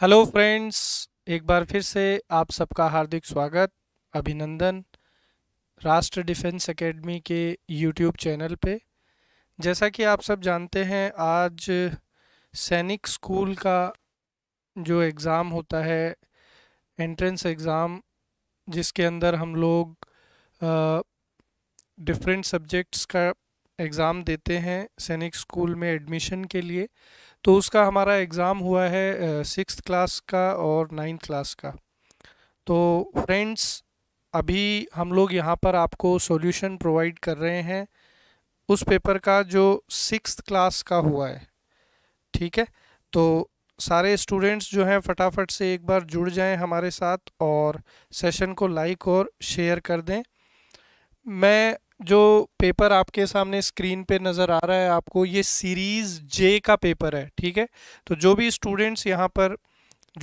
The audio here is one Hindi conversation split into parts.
हेलो फ्रेंड्स एक बार फिर से आप सबका हार्दिक स्वागत अभिनंदन राष्ट्र डिफेंस एकेडमी के यूट्यूब चैनल पे जैसा कि आप सब जानते हैं आज सैनिक स्कूल का जो एग्ज़ाम होता है एंट्रेंस एग्ज़ाम जिसके अंदर हम लोग डिफरेंट सब्जेक्ट्स का एग्ज़ाम देते हैं सैनिक स्कूल में एडमिशन के लिए तो उसका हमारा एग्ज़ाम हुआ है सिक्स क्लास का और नाइन्थ क्लास का तो फ्रेंड्स अभी हम लोग यहाँ पर आपको सॉल्यूशन प्रोवाइड कर रहे हैं उस पेपर का जो सिक्स क्लास का हुआ है ठीक है तो सारे स्टूडेंट्स जो हैं फटाफट से एक बार जुड़ जाएं हमारे साथ और सेशन को लाइक और शेयर कर दें मैं जो पेपर आपके सामने स्क्रीन पे नज़र आ रहा है आपको ये सीरीज़ जे का पेपर है ठीक है तो जो भी स्टूडेंट्स यहाँ पर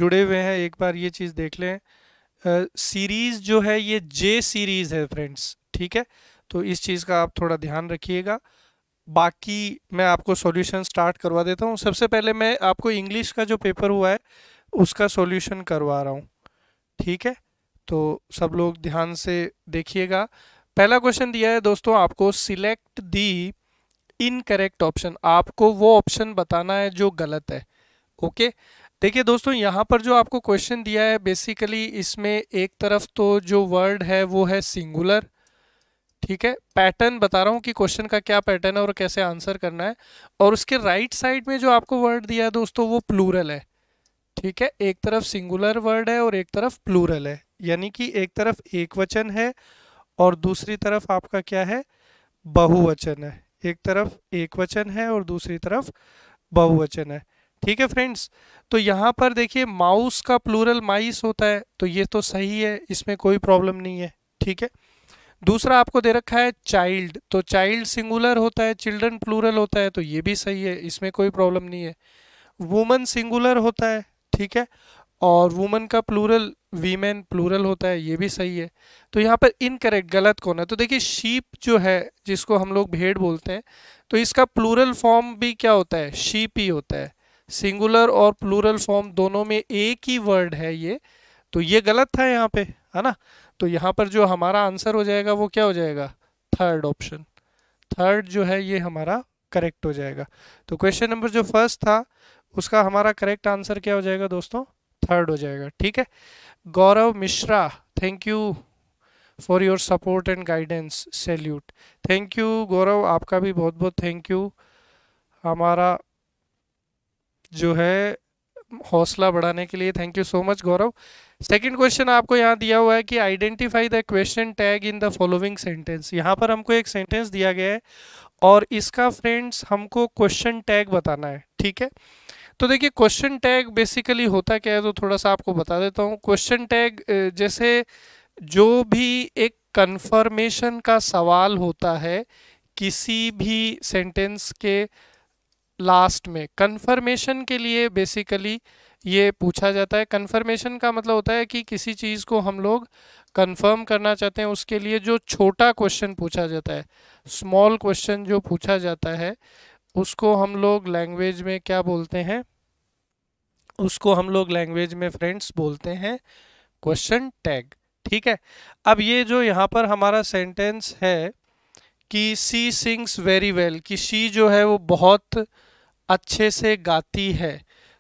जुड़े हुए हैं एक बार ये चीज़ देख लें सीरीज़ जो है ये जे सीरीज़ है फ्रेंड्स ठीक है तो इस चीज़ का आप थोड़ा ध्यान रखिएगा बाकी मैं आपको सॉल्यूशन स्टार्ट करवा देता हूँ सबसे पहले मैं आपको इंग्लिश का जो पेपर हुआ है उसका सॉल्यूशन करवा रहा हूँ ठीक है तो सब लोग ध्यान से देखिएगा पहला क्वेश्चन दिया है दोस्तों आपको सिलेक्ट दी इनकरेक्ट ऑप्शन आपको वो ऑप्शन बताना है जो गलत है ओके देखिए दोस्तों यहाँ पर जो आपको क्वेश्चन दिया है बेसिकली इसमें एक तरफ तो जो वर्ड है वो है सिंगुलर ठीक है पैटर्न बता रहा हूँ कि क्वेश्चन का क्या पैटर्न है और कैसे आंसर करना है और उसके राइट साइड में जो आपको वर्ड दिया है दोस्तों वो प्लूरल है ठीक है एक तरफ सिंगुलर वर्ड है और एक तरफ प्लूरल है यानी कि एक तरफ एक वचन है और दूसरी तरफ आपका क्या है बहुवचन है एक तरफ एक वचन है और दूसरी तरफ बहुवचन है ठीक है फ्रेंड्स तो यहाँ पर देखिए माउस का प्लूरल माइस होता है तो ये तो सही है इसमें कोई प्रॉब्लम नहीं है ठीक है दूसरा आपको दे रखा है चाइल्ड तो चाइल्ड सिंगुलर होता है चिल्ड्रन प्लूरल होता है तो ये भी सही है इसमें कोई प्रॉब्लम नहीं है वुमन सिंगुलर होता है ठीक है और वुमन का प्लूरल वीमेन प्लूरल होता है ये भी सही है तो यहाँ पर इनकरेक्ट गलत कौन है तो देखिए शीप जो है जिसको हम लोग भेड़ बोलते हैं तो इसका प्लूरल फॉर्म भी क्या होता है शीप ही होता है सिंगुलर और प्लूरल फॉर्म दोनों में एक ही वर्ड है ये तो ये गलत था यहाँ पे है ना तो यहाँ पर जो हमारा आंसर हो जाएगा वो क्या हो जाएगा थर्ड ऑप्शन थर्ड जो है ये हमारा करेक्ट हो जाएगा तो क्वेश्चन नंबर जो फर्स्ट था उसका हमारा करेक्ट आंसर क्या हो जाएगा दोस्तों थर्ड हो जाएगा ठीक है Gaurav Mishra thank you for your support and guidance salute thank you Gaurav आपका भी बहुत बहुत थैंक यू हमारा जो है हौसला बढ़ाने के लिए thank you so much Gaurav second question आपको यहाँ दिया हुआ है कि identify the question tag in the following sentence यहाँ पर हमको एक सेंटेंस दिया गया है और इसका फ्रेंड्स हमको क्वेश्चन टैग बताना है ठीक है तो देखिए क्वेश्चन टैग बेसिकली होता क्या है तो थोड़ा सा आपको बता देता हूँ क्वेश्चन टैग जैसे जो भी एक कन्फर्मेशन का सवाल होता है किसी भी सेंटेंस के लास्ट में कन्फर्मेशन के लिए बेसिकली ये पूछा जाता है कन्फर्मेशन का मतलब होता है कि किसी चीज़ को हम लोग कन्फर्म करना चाहते हैं उसके लिए जो छोटा क्वेश्चन पूछा जाता है स्मॉल क्वेश्चन जो पूछा जाता है उसको हम लोग लैंग्वेज में क्या बोलते हैं उसको हम लोग लैंग्वेज में फ्रेंड्स बोलते हैं क्वेश्चन टैग ठीक है अब ये जो यहाँ पर हमारा सेंटेंस है कि सी सिंग्स वेरी वेल कि शी जो है वो बहुत अच्छे से गाती है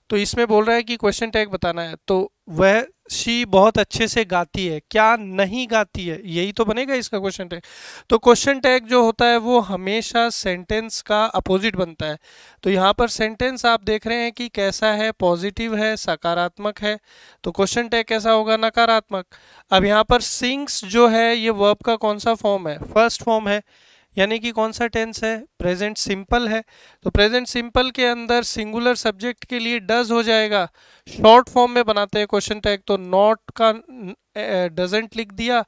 तो इसमें बोल रहा है कि क्वेश्चन टैग बताना है तो वह शी बहुत अच्छे से गाती है क्या नहीं गाती है यही तो बनेगा इसका क्वेश्चन टैग तो क्वेश्चन टैग जो होता है वो हमेशा सेंटेंस का अपोजिट बनता है तो यहाँ पर सेंटेंस आप देख रहे हैं कि कैसा है पॉजिटिव है सकारात्मक है तो क्वेश्चन टैग कैसा होगा नकारात्मक अब यहाँ पर सिंग्स जो है ये वर्ब का कौन सा फॉर्म है फर्स्ट फॉर्म है यानी कि कौन सा टेंस है प्रेजेंट सिंपल है तो प्रेजेंट सिंपल के अंदर सिंगुलर सब्जेक्ट के लिए डज हो जाएगा शॉर्ट फॉर्म में बनाते हैं क्वेश्चन टैग तो नॉट का डजेंट लिख दिया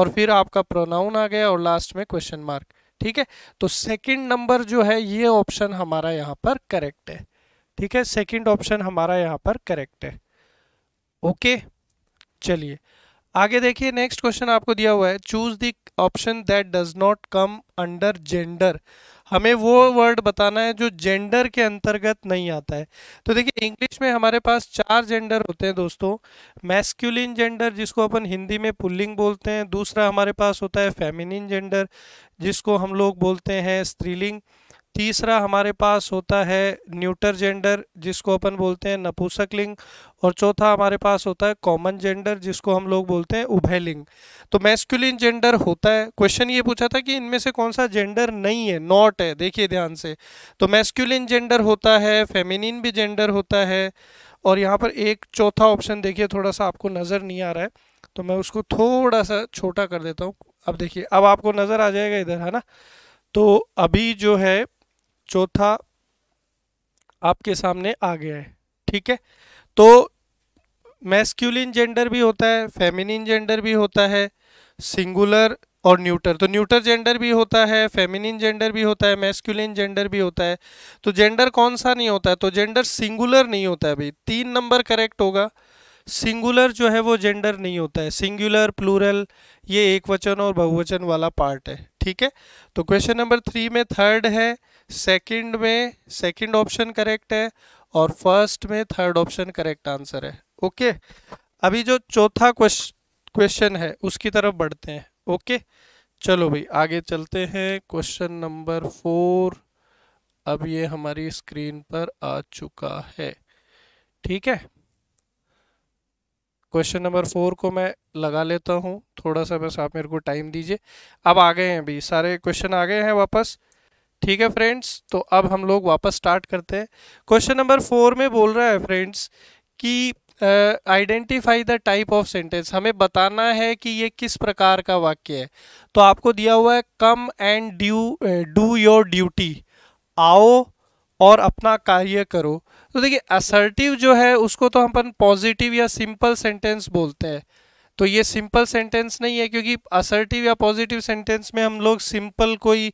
और फिर आपका प्रोनाउन आ गया और लास्ट में क्वेश्चन मार्क ठीक है तो सेकंड नंबर जो है ये ऑप्शन हमारा यहाँ पर करेक्ट है ठीक है सेकेंड ऑप्शन हमारा यहाँ पर करेक्ट है ओके चलिए आगे देखिए नेक्स्ट क्वेश्चन आपको दिया हुआ है choose the option that does not come under gender हमें वो वर्ड बताना है जो जेंडर के अंतर्गत नहीं आता है तो देखिए इंग्लिश में हमारे पास चार जेंडर होते हैं दोस्तों मैस्क्यूलिन जेंडर जिसको अपन हिंदी में पुल्लिंग बोलते हैं दूसरा हमारे पास होता है फेमिनिन जेंडर जिसको हम लोग बोलते हैं स्त्रीलिंग तीसरा हमारे पास होता है न्यूटर जेंडर जिसको अपन बोलते हैं नपुसक लिंग और चौथा हमारे पास होता है कॉमन जेंडर जिसको हम लोग बोलते हैं उभय लिंग तो मैस्कुलिन जेंडर होता है क्वेश्चन ये पूछा था कि इनमें से कौन सा जेंडर नहीं है नॉट है देखिए ध्यान से तो मैस्कुलिन जेंडर होता है फेमिनिन भी जेंडर होता है और यहाँ पर एक चौथा ऑप्शन देखिए थोड़ा सा आपको नज़र नहीं आ रहा है तो मैं उसको थोड़ा सा छोटा कर देता हूँ अब देखिए अब आपको नज़र आ जाएगा इधर है ना तो अभी जो है चौथा आपके सामने आ गया है ठीक है तो मैस्क्यूलिन जेंडर भी होता है फेमिनिन जेंडर भी होता है सिंगुलर और न्यूटर तो न्यूटर जेंडर भी होता है फेमिनिन जेंडर भी होता है मैस्क्यूलिन जेंडर भी होता है तो जेंडर कौन सा नहीं होता है तो जेंडर सिंगुलर नहीं होता है भाई तीन नंबर करेक्ट होगा सिंगुलर जो है वो जेंडर नहीं होता है सिंगुलर प्लूरल ये एक वचन और बहुवचन वाला पार्ट है ठीक है तो क्वेश्चन नंबर थ्री में थर्ड है सेकंड में सेकंड ऑप्शन करेक्ट है और फर्स्ट में थर्ड ऑप्शन करेक्ट आंसर है ओके अभी जो चौथा क्वेश्चन है उसकी तरफ बढ़ते हैं ओके चलो भाई आगे चलते हैं क्वेश्चन नंबर फोर अब ये हमारी स्क्रीन पर आ चुका है ठीक है क्वेश्चन नंबर फोर को मैं लगा लेता हूँ थोड़ा सा बस आप मेरे को टाइम दीजिए अब आ गए हैं अभी सारे क्वेश्चन आ गए हैं वापस ठीक है फ्रेंड्स तो अब हम लोग वापस स्टार्ट करते हैं क्वेश्चन नंबर फोर में बोल रहा है फ्रेंड्स कि identify the type of sentence हमें बताना है कि ये किस प्रकार का वाक्य है तो आपको दिया हुआ है come and due do your duty आओ और अपना कार्य करो तो देखिए असर्टिव जो है उसको तो हम अपन पॉजिटिव या सिंपल सेंटेंस बोलते हैं तो ये सिंपल सेंटेंस नहीं है क्योंकि असर्टिव या पॉजिटिव सेंटेंस में हम लोग सिंपल कोई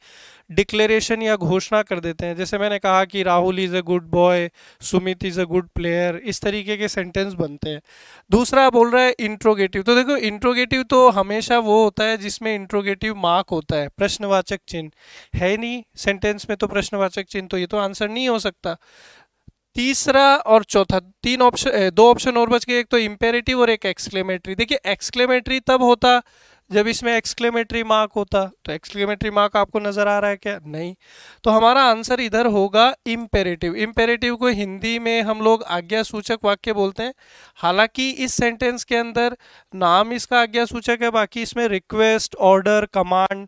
डिक्लेरेशन या घोषणा कर देते हैं जैसे मैंने कहा कि Rahul is a good boy Sumit is a good player इस तरीके के सेंटेंस बनते हैं दूसरा बोल रहा है इंट्रोगेटिव तो देखो इंट्रोगेटिव तो हमेशा वो होता है जिसमें इंट्रोगेटिव मार्क होता है प्रश्नवाचक चिन्ह है नहीं सेंटेंस में तो प्रश्नवाचक चिन्ह तो ये तो आंसर नहीं हो सकता तीसरा और चौथा तीन ऑप्शन दो ऑप्शन और बच गए एक तो इम्पेरेटिव और एक एक्सक्लेमेटरी देखिए एक्सक्लेमेटरी तब होता जब इसमें एक्सक्लेमेटरी मार्क होता तो एक्सक्लेमेटरी मार्क आपको नज़र आ रहा है क्या नहीं तो हमारा आंसर इधर होगा इम्पेरेटिव इम्पेरेटिव को हिंदी में हम लोग आज्ञा सूचक वाक्य बोलते हैं हालांकि इस सेंटेंस के अंदर नाम इसका आज्ञा सूचक है बाकी इसमें रिक्वेस्ट ऑर्डर कमांड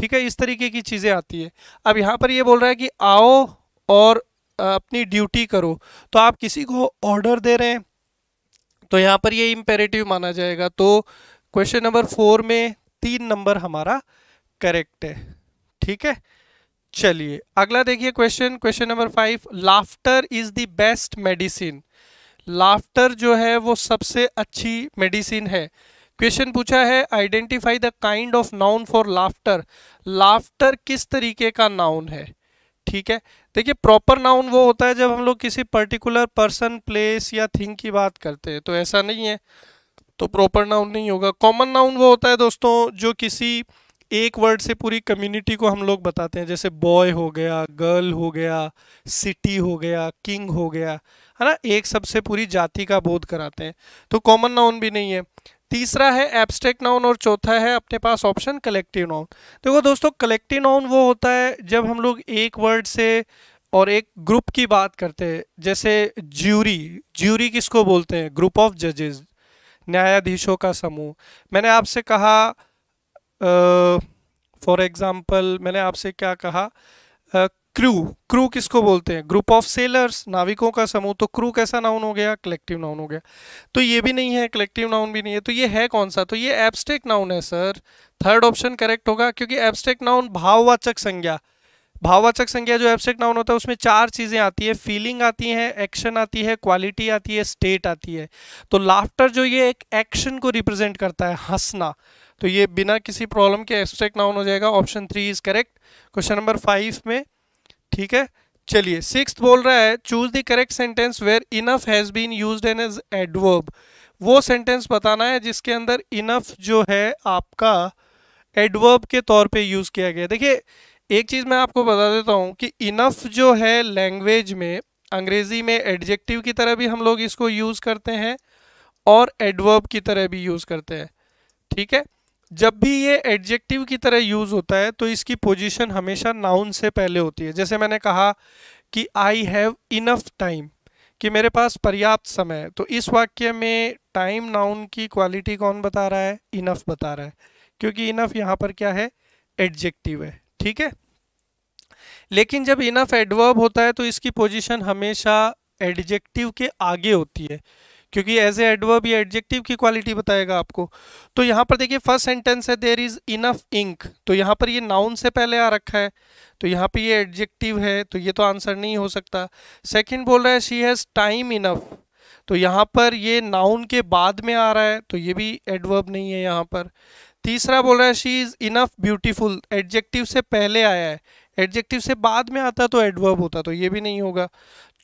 ठीक है इस तरीके की चीज़ें आती है अब यहाँ पर ये बोल रहा है कि आओ और अपनी ड्यूटी करो तो आप किसी को ऑर्डर दे रहे हैं तो यहाँ पर ये इम्पेरेटिव माना जाएगा तो क्वेश्चन नंबर फोर में तीन नंबर हमारा करेक्ट है ठीक है चलिए अगला देखिए question question number five laughter is the best medicine laughter जो है वो सबसे अच्छी मेडिसिन है क्वेश्चन पूछा है identify the kind of noun for laughter laughter किस तरीके का नाउन है ठीक है देखिए प्रॉपर नाउन वो होता है जब हम लोग किसी पर्टिकुलर पर्सन प्लेस या थिंग की बात करते हैं तो ऐसा नहीं है तो प्रॉपर नाउन नहीं होगा कॉमन नाउन वो होता है दोस्तों जो किसी एक वर्ड से पूरी कम्युनिटी को हम लोग बताते हैं जैसे बॉय हो गया गर्ल हो गया सिटी हो गया किंग हो गया है ना एक सबसे पूरी जाति का बोध कराते हैं तो कॉमन नाउन भी नहीं है तीसरा है एब्स्ट्रैक्ट नाउन और चौथा है अपने पास ऑप्शन कलेक्टिव नाउन देखो दोस्तों कलेक्टिव नाउन वो होता है जब हम लोग एक वर्ड से और एक ग्रुप की बात करते हैं जैसे ज्यूरी ज्यूरी किसको बोलते हैं ग्रुप ऑफ जजेस न्यायाधीशों का समूह मैंने आपसे कहा फॉर एग्ज़ाम्पल मैंने आपसे क्या कहा क्रू क्रू किसको बोलते हैं ग्रुप ऑफ सेलर्स नाविकों का समूह तो क्रू कैसा नाउन हो गया कलेक्टिव नाउन हो गया तो ये भी नहीं है कलेक्टिव नाउन भी नहीं है तो ये है कौन सा तो ये एब्स्ट्रैक्ट नाउन है सर थर्ड ऑप्शन करेक्ट होगा क्योंकि एब्स्ट्रैक्ट नाउन भाववाचक संज्ञा भाववाचक संज्ञा जो एब्स्ट्रैक्ट नाउन होता है उसमें चार चीज़ें आती है फीलिंग आती है एक्शन आती है क्वालिटी आती है स्टेट आती है तो लाफ्टर जो ये एक एक्शन को रिप्रेजेंट करता है हंसना तो ये बिना किसी प्रॉब्लम के एब्स्ट्रैक्ट नाउन हो जाएगा option three is correct question number five में ठीक है चलिए सिक्स बोल रहा है choose the correct sentence where enough has been use an as adverb वो सेंटेंस बताना है जिसके अंदर इनफ जो है आपका एडवर्ब के तौर पे यूज़ किया गया देखिए एक चीज़ मैं आपको बता देता हूँ कि इनफ जो है लैंग्वेज में अंग्रेज़ी में एडजेक्टिव की तरह भी हम लोग इसको यूज़ करते हैं और एडवर्ब की तरह भी यूज़ करते हैं ठीक है जब भी ये एडजेक्टिव की तरह यूज़ होता है तो इसकी पोजीशन हमेशा नाउन से पहले होती है जैसे मैंने कहा कि आई हैव इनफ टाइम कि मेरे पास पर्याप्त समय है तो इस वाक्य में टाइम नाउन की क्वालिटी कौन बता रहा है इनफ बता रहा है क्योंकि इनफ यहाँ पर क्या है एडजेक्टिव है ठीक है लेकिन जब इनफ एडवर्ब होता है तो इसकी पोजिशन हमेशा एडजेक्टिव के आगे होती है क्योंकि एज ए एडवर्ब या एडजेक्टिव की क्वालिटी बताएगा आपको तो यहाँ पर देखिए फर्स्ट सेंटेंस है देर इज़ इनफ इंक तो यहाँ पर ये नाउन से पहले आ रखा है तो यहाँ पे ये एडजेक्टिव है तो ये तो आंसर नहीं हो सकता सेकंड बोल रहा है शी हैज़ टाइम इनफ तो यहाँ पर ये नाउन के बाद में आ रहा है तो ये भी एडवर्ब नहीं है यहाँ पर तीसरा बोल रहा है she is enough beautiful adjective से पहले आया है एडजेक्टिव से बाद में आता तो एडवर्ब होता तो ये भी नहीं होगा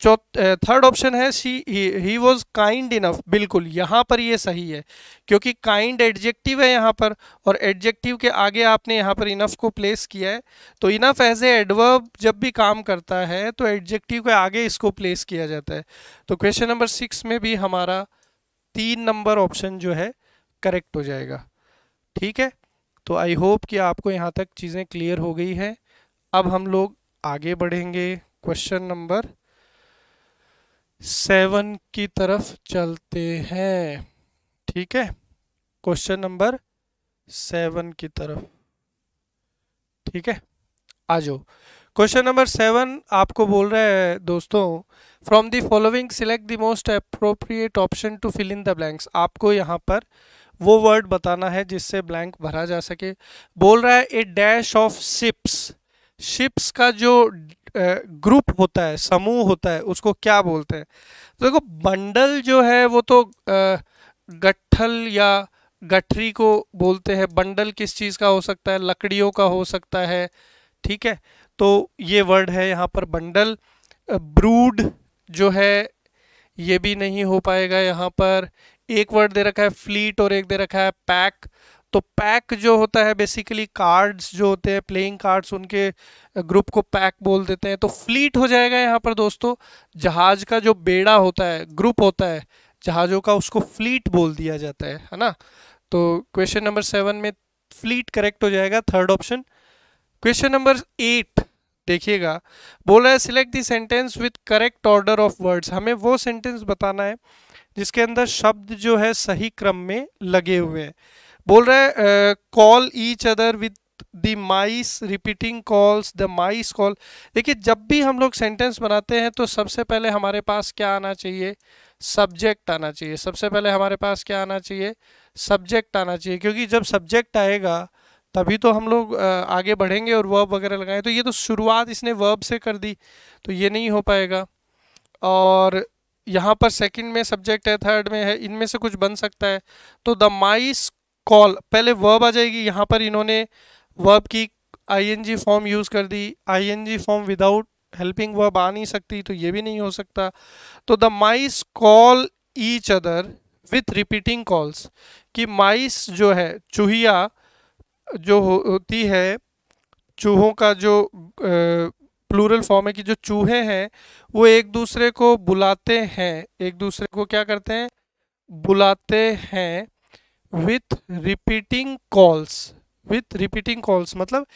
चौथ थर्ड ऑप्शन है C he was kind enough बिल्कुल यहाँ पर ये सही है क्योंकि काइंड एडजेक्टिव है यहाँ पर और एडजेक्टिव के आगे आपने यहाँ पर इनफ को प्लेस किया है तो इनफ एज ए एडवर्ब जब भी काम करता है तो एडजेक्टिव के आगे इसको प्लेस किया जाता है तो क्वेश्चन नंबर सिक्स में भी हमारा तीन नंबर ऑप्शन जो है करेक्ट हो जाएगा ठीक है तो आई होप कि आपको यहाँ तक चीज़ें क्लियर हो गई हैं अब हम लोग आगे बढ़ेंगे क्वेश्चन नंबर सेवन की तरफ चलते हैं ठीक है क्वेश्चन नंबर सेवन की तरफ ठीक है आ जाओ क्वेश्चन नंबर सेवन आपको बोल रहा है दोस्तों from the following select the most appropriate option to fill in the blanks आपको यहाँ पर वो वर्ड बताना है जिससे ब्लैंक भरा जा सके बोल रहा है a dash of sips ships का जो ग्रुप होता है समूह होता है उसको क्या बोलते हैं तो देखो बंडल जो है वो तो गठल या गठरी को बोलते हैं बंडल किस चीज़ का हो सकता है लकड़ियों का हो सकता है ठीक है तो ये वर्ड है यहाँ पर बंडल ब्रूड जो है ये भी नहीं हो पाएगा यहाँ पर एक वर्ड दे रखा है फ्लीट और एक दे रखा है पैक तो पैक जो होता है बेसिकली कार्ड्स जो होते हैं प्लेइंग कार्ड्स उनके ग्रुप को पैक बोल देते हैं तो फ्लीट हो जाएगा यहाँ पर दोस्तों जहाज का जो बेड़ा होता है ग्रुप होता है जहाज़ों का उसको फ्लीट बोल दिया जाता है है ना तो क्वेश्चन नंबर सेवन में फ्लीट करेक्ट हो जाएगा third option question number eight देखिएगा बोल रहा है select the sentence with correct order of words हमें वो सेंटेंस बताना है जिसके अंदर शब्द जो है सही क्रम में लगे हुए हैं बोल रहे हैं call each other with the mice repeating calls the mice call देखिए जब भी हम लोग सेंटेंस बनाते हैं तो सबसे पहले हमारे पास क्या आना चाहिए सब्जेक्ट आना चाहिए सबसे पहले हमारे पास क्या आना चाहिए सब्जेक्ट आना चाहिए क्योंकि जब सब्जेक्ट आएगा तभी तो हम लोग आगे बढ़ेंगे और वर्ब वगैरह लगाएं तो ये तो शुरुआत इसने वर्ब से कर दी तो ये नहीं हो पाएगा और यहाँ पर सेकंड में सब्जेक्ट है थर्ड में है इनमें से कुछ बन सकता है तो द माइस कॉल पहले वर्ब आ जाएगी यहाँ पर इन्होंने वर्ब की आईएनजी फॉर्म यूज़ कर the ING form without helping verb आ नहीं सकती तो ये भी नहीं हो सकता तो the mice call each other with repeating calls कि माइस जो है चूहिया जो होती है चूहों का जो प्लूरल फॉर्म है कि जो चूहे हैं वो एक दूसरे को बुलाते हैं एक दूसरे को क्या करते हैं बुलाते हैं with repeating calls with repeating calls मतलब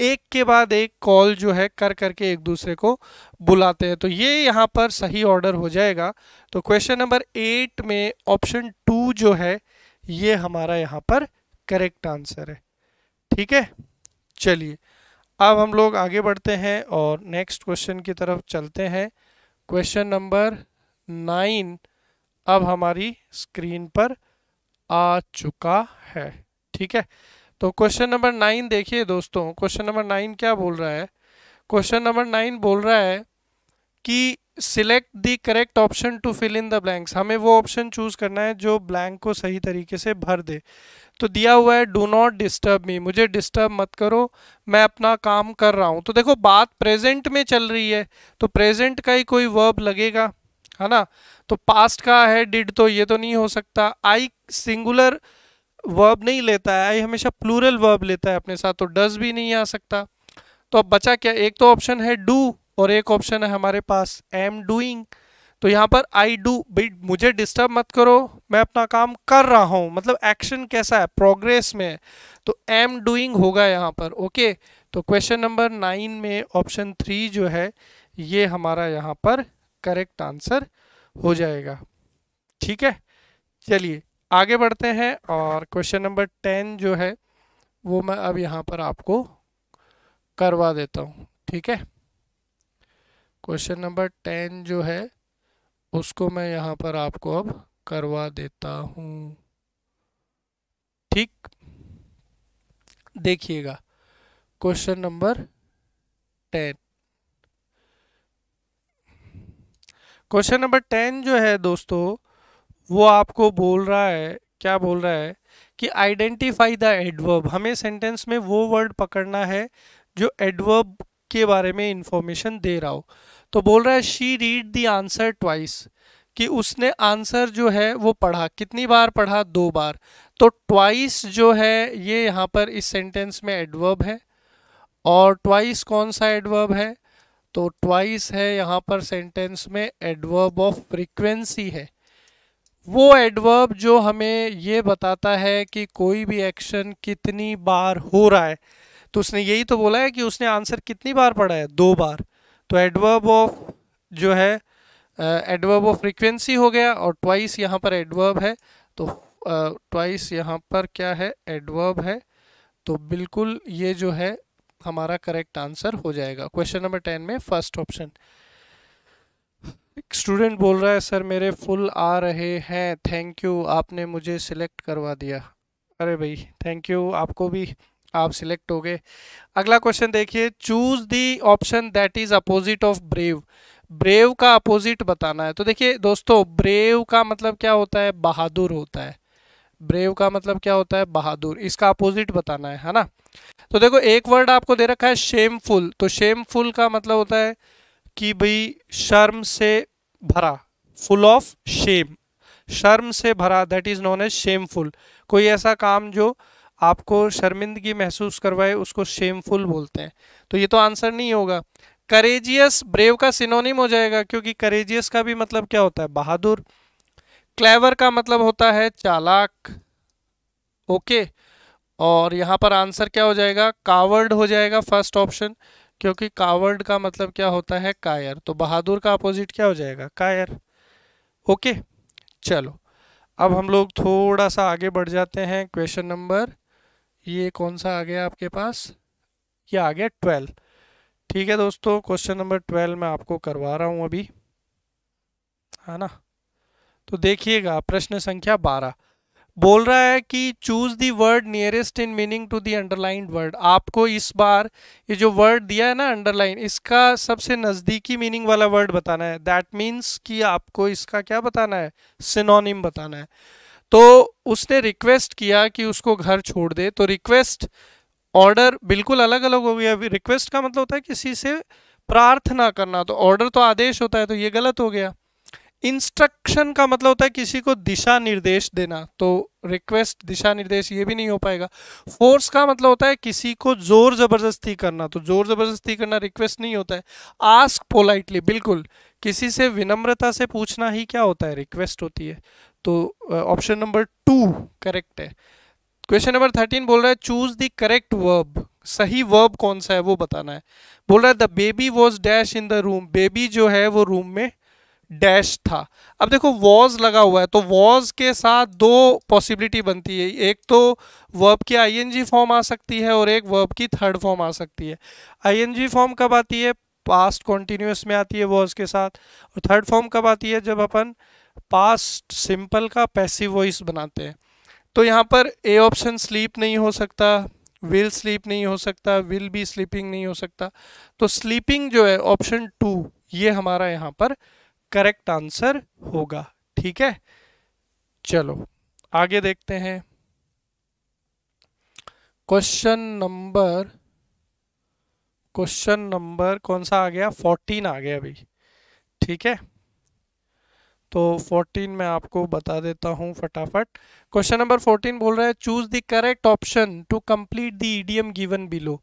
एक के बाद एक कॉल जो है कर करके एक दूसरे को बुलाते हैं तो ये यहाँ पर सही ऑर्डर हो जाएगा तो क्वेश्चन नंबर एट में ऑप्शन टू जो है ये हमारा यहाँ पर करेक्ट आंसर है ठीक है चलिए अब हम लोग आगे बढ़ते हैं और नेक्स्ट क्वेश्चन की तरफ चलते हैं क्वेश्चन नंबर नाइन अब हमारी स्क्रीन पर आ चुका है ठीक है तो क्वेश्चन नंबर नाइन देखिए दोस्तों क्वेश्चन नंबर नाइन क्या बोल रहा है क्वेश्चन नंबर नाइन बोल रहा है कि select the correct option to fill in the blanks हमें वो ऑप्शन चूज करना है जो ब्लैंक को सही तरीके से भर दे तो दिया हुआ है डू नॉट डिस्टर्ब मी मुझे डिस्टर्ब मत करो मैं अपना काम कर रहा हूँ तो देखो बात प्रेजेंट में चल रही है तो प्रेजेंट का ही कोई वर्ब लगेगा है ना तो पास्ट का है डिड तो ये तो नहीं हो सकता आई सिंगुलर वर्ब नहीं लेता है आई हमेशा प्लूरल वर्ब लेता है अपने साथ तो डज भी नहीं आ सकता तो अब बचा क्या एक तो ऑप्शन है डू और एक ऑप्शन है हमारे पास एम डूइंग तो यहाँ पर आई डू भाई मुझे डिस्टर्ब मत करो मैं अपना काम कर रहा हूँ मतलब एक्शन कैसा है प्रोग्रेस में है तो एम डूइंग होगा यहाँ पर ओके तो क्वेश्चन नंबर नाइन में ऑप्शन थ्री जो है ये हमारा यहाँ पर करेक्ट आंसर हो जाएगा ठीक है चलिए आगे बढ़ते हैं और क्वेश्चन नंबर टेन जो है वो मैं अब यहाँ पर आपको करवा देता हूँ ठीक है क्वेश्चन नंबर टेन जो है उसको मैं यहाँ पर आपको अब करवा देता हूँ ठीक देखिएगा question number ten question number ten जो है दोस्तों वो आपको बोल रहा है क्या बोल रहा है कि आइडेंटिफाई द एडवर्ब हमें सेंटेंस में वो वर्ड पकड़ना है जो एडवर्ब के बारे में इंफॉर्मेशन दे रहा हो तो बोल रहा है she read the answer twice कि उसने आंसर जो है वो पढ़ा कितनी बार पढ़ा दो बार तो ट्वाइस जो है ये यहाँ पर इस सेंटेंस में एडवर्ब है और ट्वाइस कौन सा एडवर्ब है तो ट्वाइस है यहाँ पर सेंटेंस में एडवर्ब ऑफ फ्रीक्वेंसी है वो एडवर्ब जो हमें ये बताता है कि कोई भी एक्शन कितनी बार हो रहा है तो उसने यही तो बोला है कि उसने आंसर कितनी बार पढ़ा है दो बार तो एडवर्ब ऑफ जो है एडवर्ब ऑफ फ्रीक्वेंसी हो गया और ट्वाइस यहाँ पर एडवर्ब है तो ट्वाइस यहाँ पर क्या है एडवर्ब है तो बिल्कुल ये जो है हमारा करेक्ट आंसर हो जाएगा क्वेश्चन नंबर टेन में फर्स्ट ऑप्शन स्टूडेंट बोल रहा है सर मेरे फुल आ रहे हैं थैंक यू आपने मुझे सिलेक्ट करवा दिया अरे भाई थैंक यू आपको भी आप सिलेक्ट हो गए अगला क्वेश्चन देखिए choose the option that is opposite of brave brave का अपोजिट बताना है तो देखिए दोस्तों ब्रेव का मतलब क्या होता है बहादुर होता है ब्रेव का मतलब क्या होता है बहादुर इसका अपोजिट बताना है है ना तो देखो एक वर्ड आपको दे रखा है शेमफुल तो शेमफुल का मतलब होता है कि भाई शर्म से भरा फुल ऑफ शेम शर्म से भरा that is known as shameful कोई ऐसा काम जो आपको शर्मिंदगी महसूस करवाए उसको शेमफुल बोलते हैं तो ये तो आंसर नहीं होगा करेजियस ब्रेव का सिनोनिम हो जाएगा क्योंकि करेजियस का भी मतलब क्या होता है बहादुर क्लेवर का मतलब होता है चालाक ओके और यहाँ पर आंसर क्या हो जाएगा कावर्ड हो जाएगा फर्स्ट ऑप्शन क्योंकि कावर्ड का मतलब क्या होता है कायर तो बहादुर का अपोजिट क्या हो जाएगा कायर ओके चलो अब हम लोग थोड़ा सा आगे बढ़ जाते हैं क्वेश्चन नंबर ये कौन सा आ गया आपके पास ये आ गया ट्वेल्व ठीक है दोस्तों क्वेश्चन नंबर ट्वेल्व मैं आपको करवा रहा हूँ अभी है ना तो देखिएगा प्रश्न संख्या बारह बोल रहा है कि choose the word nearest in meaning to the underline word आपको इस बार ये जो वर्ड दिया है ना अंडरलाइन इसका सबसे नज़दीकी मीनिंग वाला वर्ड बताना है दैट मीन्स कि आपको इसका क्या बताना है सिनोनिम बताना है तो उसने रिक्वेस्ट किया कि उसको घर छोड़ दे तो रिक्वेस्ट ऑर्डर बिल्कुल अलग अलग हो गया रिक्वेस्ट का मतलब होता है किसी से प्रार्थना करना तो ऑर्डर तो आदेश होता है तो ये गलत हो गया इंस्ट्रक्शन का मतलब होता है किसी को दिशा निर्देश देना तो रिक्वेस्ट दिशा निर्देश ये भी नहीं हो पाएगा फोर्स का मतलब होता है किसी को जोर ज़बरदस्ती करना तो जोर ज़बरदस्ती करना रिक्वेस्ट नहीं होता है आस्क पोलाइटली बिल्कुल किसी से विनम्रता से पूछना ही क्या होता है रिक्वेस्ट होती है तो ऑप्शन नंबर टू करेक्ट है क्वेश्चन नंबर थर्टीन बोल रहा है चूज द करेक्ट वर्ब सही वर्ब कौन सा है वो बताना है बोल रहा है the baby was dash in the room baby जो है वो रूम में डैश था अब देखो वॉज लगा हुआ है तो वॉज के साथ दो पॉसिबिलिटी बनती है एक तो वर्ब की आईएनजी फॉर्म आ सकती है और एक वर्ब की थर्ड फॉर्म आ सकती है आईएनजी फॉर्म कब आती है पास्ट कॉन्टीन्यूस में आती है वॉज के साथ और थर्ड फॉर्म कब आती है जब अपन पास्ट सिंपल का पैसिव वॉइस बनाते हैं तो यहाँ पर ए ऑप्शन स्लीप नहीं हो सकता विल स्लीप नहीं हो सकता विल बी स्लीपिंग नहीं हो सकता तो स्लीपिंग जो है ऑप्शन टू ये हमारा यहाँ पर करेक्ट आंसर होगा ठीक है चलो आगे देखते हैं क्वेश्चन नंबर क्वेश्चन नंबर कौन सा आ गया फोर्टीन आ गया अभी ठीक है तो 14 में आपको बता देता हूं फटाफट क्वेश्चन नंबर 14 बोल रहा है choose the correct option to complete the idiom given below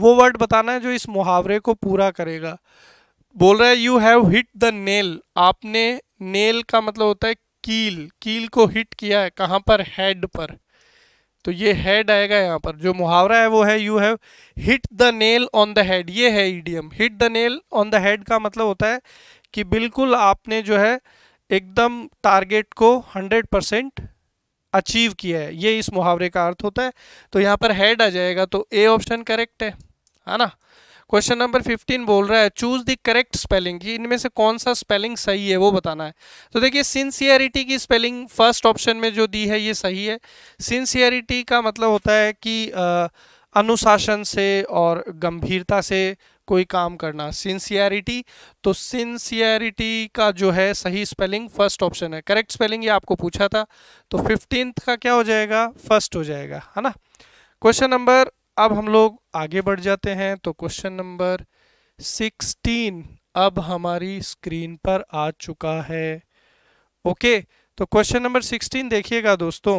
वो वर्ड बताना है जो इस मुहावरे को पूरा करेगा बोल रहा है you have hit the nail आपने नेल का मतलब होता है कील कील को हिट किया है कहाँ पर हेड पर तो ये हेड आएगा यहाँ पर जो मुहावरा है वो है you have hit the nail on the head ये है idiom hit the nail on the head का मतलब होता है कि बिल्कुल आपने जो है एकदम टारगेट को 100 परसेंट अचीव किया है ये इस मुहावरे का अर्थ होता है तो यहाँ पर हेड आ जाएगा तो ए ऑप्शन करेक्ट है है ना क्वेश्चन नंबर फिफ्टीन बोल रहा है चूज द करेक्ट स्पेलिंग कि इनमें से कौन सा स्पेलिंग सही है वो बताना है तो देखिए सिंसियरिटी की स्पेलिंग फर्स्ट ऑप्शन में जो दी है ये सही है सिंसियरिटी का मतलब होता है कि आ, अनुशासन से और गंभीरता से कोई काम करना सिंसियरिटी तो सिंसियरिटी का जो है सही स्पेलिंग फर्स्ट ऑप्शन है करेक्ट स्पेलिंग ये आपको पूछा था तो फिफ्टींथ का क्या हो जाएगा फर्स्ट हो जाएगा है ना क्वेश्चन नंबर अब हम लोग आगे बढ़ जाते हैं तो क्वेश्चन नंबर सिक्सटीन अब हमारी स्क्रीन पर आ चुका है ओके तो क्वेश्चन नंबर सिक्सटीन देखिएगा दोस्तों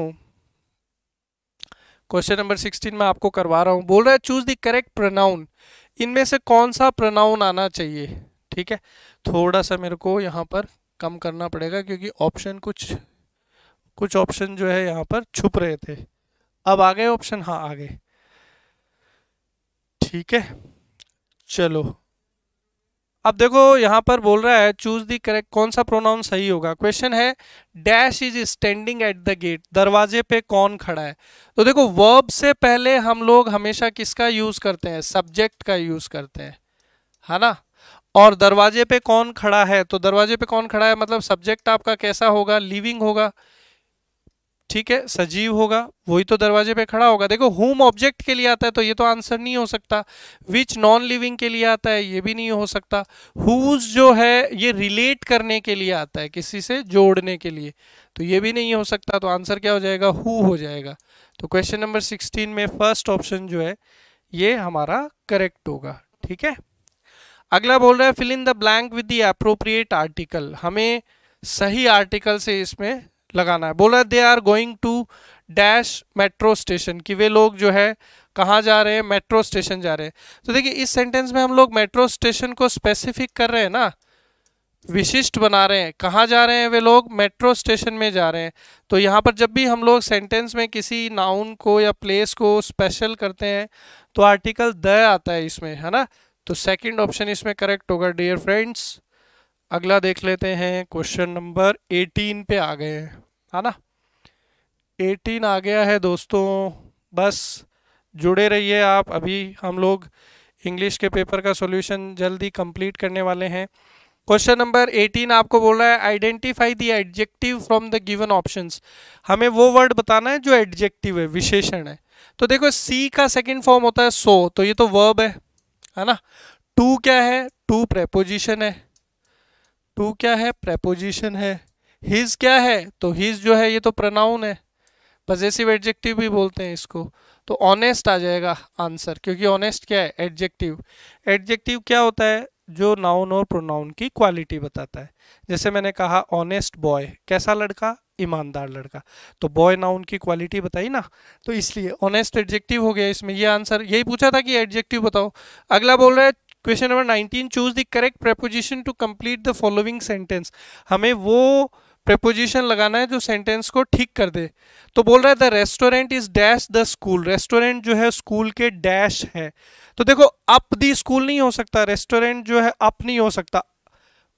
क्वेश्चन नंबर सिक्सटीन में आपको करवा रहा हूँ बोल रहा है चूज द करेक्ट प्रोनाउन इनमें से कौन सा प्रोनाउन आना चाहिए ठीक है थोड़ा सा मेरे को यहाँ पर कम करना पड़ेगा क्योंकि ऑप्शन कुछ कुछ ऑप्शन जो है यहाँ पर छुप रहे थे अब आ गए ऑप्शन हाँ आ गए ठीक है चलो अब देखो यहाँ पर बोल रहा है चूज दी करेक्ट कौन सा प्रोनाउन सही होगा क्वेश्चन है dash is standing at the gate दरवाजे पे कौन खड़ा है तो देखो वर्ब से पहले हम लोग हमेशा किसका यूज करते हैं सब्जेक्ट का यूज करते हैं है ना और दरवाजे पे कौन खड़ा है तो दरवाजे पे कौन खड़ा है मतलब सब्जेक्ट आपका कैसा होगा लिविंग होगा ठीक है सजीव होगा वही तो दरवाजे पे खड़ा होगा देखो होम ऑब्जेक्ट के लिए आता है तो ये तो आंसर नहीं हो सकता विच नॉन लिविंग के लिए आता है ये भी नहीं हो सकता हुज जो है ये रिलेट करने के लिए आता है किसी से जोड़ने के लिए तो ये भी नहीं हो सकता तो आंसर क्या हो जाएगा हु हो जाएगा तो क्वेश्चन नंबर सिक्सटीन में फर्स्ट ऑप्शन जो है ये हमारा करेक्ट होगा ठीक है अगला बोल रहा है fill in the blank with the appropriate article हमें सही आर्टिकल से इसमें लगाना है बोला they are going to dash metro station कि वे लोग जो है कहाँ जा रहे हैं मेट्रो स्टेशन जा रहे हैं तो देखिए इस सेंटेंस में हम लोग मेट्रो स्टेशन को स्पेसिफिक कर रहे हैं ना विशिष्ट बना रहे हैं कहाँ जा रहे हैं वे लोग मेट्रो स्टेशन में जा रहे हैं तो यहाँ पर जब भी हम लोग सेंटेंस में किसी नाउन को या प्लेस को स्पेशल करते हैं तो आर्टिकल द आता है इसमें है ना तो सेकंड ऑप्शन इसमें करेक्ट होगा डियर फ्रेंड्स अगला देख लेते हैं क्वेश्चन नंबर 18 पे आ गए हैं है ना 18 आ गया है दोस्तों बस जुड़े रहिए आप अभी हम लोग इंग्लिश के पेपर का सॉल्यूशन जल्दी कंप्लीट करने वाले हैं क्वेश्चन नंबर 18 आपको बोल रहा है identify the adjective from the given options हमें वो वर्ड बताना है जो एडजेक्टिव है विशेषण है तो देखो सी का सेकंड फॉर्म होता है सो so, तो ये तो वर्ब है है ना टू क्या है टू प्रेपोजिशन है टू क्या है प्रेपोजिशन है हिज क्या है तो हिज जो है ये तो प्रनाउन है पजेसिव एडजेक्टिव भी बोलते हैं इसको तो ऑनेस्ट आ जाएगा आंसर क्योंकि ऑनेस्ट क्या है एडजेक्टिव एडजेक्टिव क्या होता है जो नाउन और प्रोनाउन की क्वालिटी बताता है जैसे मैंने कहा ऑनेस्ट बॉय कैसा लड़का ईमानदार लड़का तो बॉय नाउन की क्वालिटी बताई ना तो इसलिए ऑनेस्ट एडजेक्टिव हो गया इसमें ये आंसर यही पूछा था कि एडजेक्टिव बताओ अगला बोल रहा है question number 19 choose the correct preposition to complete the following sentence हमें वो प्रपोजिशन लगाना है जो सेंटेंस को ठीक कर दे तो बोल रहा है the restaurant is dash the school restaurant जो है स्कूल के डैश है तो देखो अप दी स्कूल नहीं हो सकता रेस्टोरेंट जो है अप नहीं हो सकता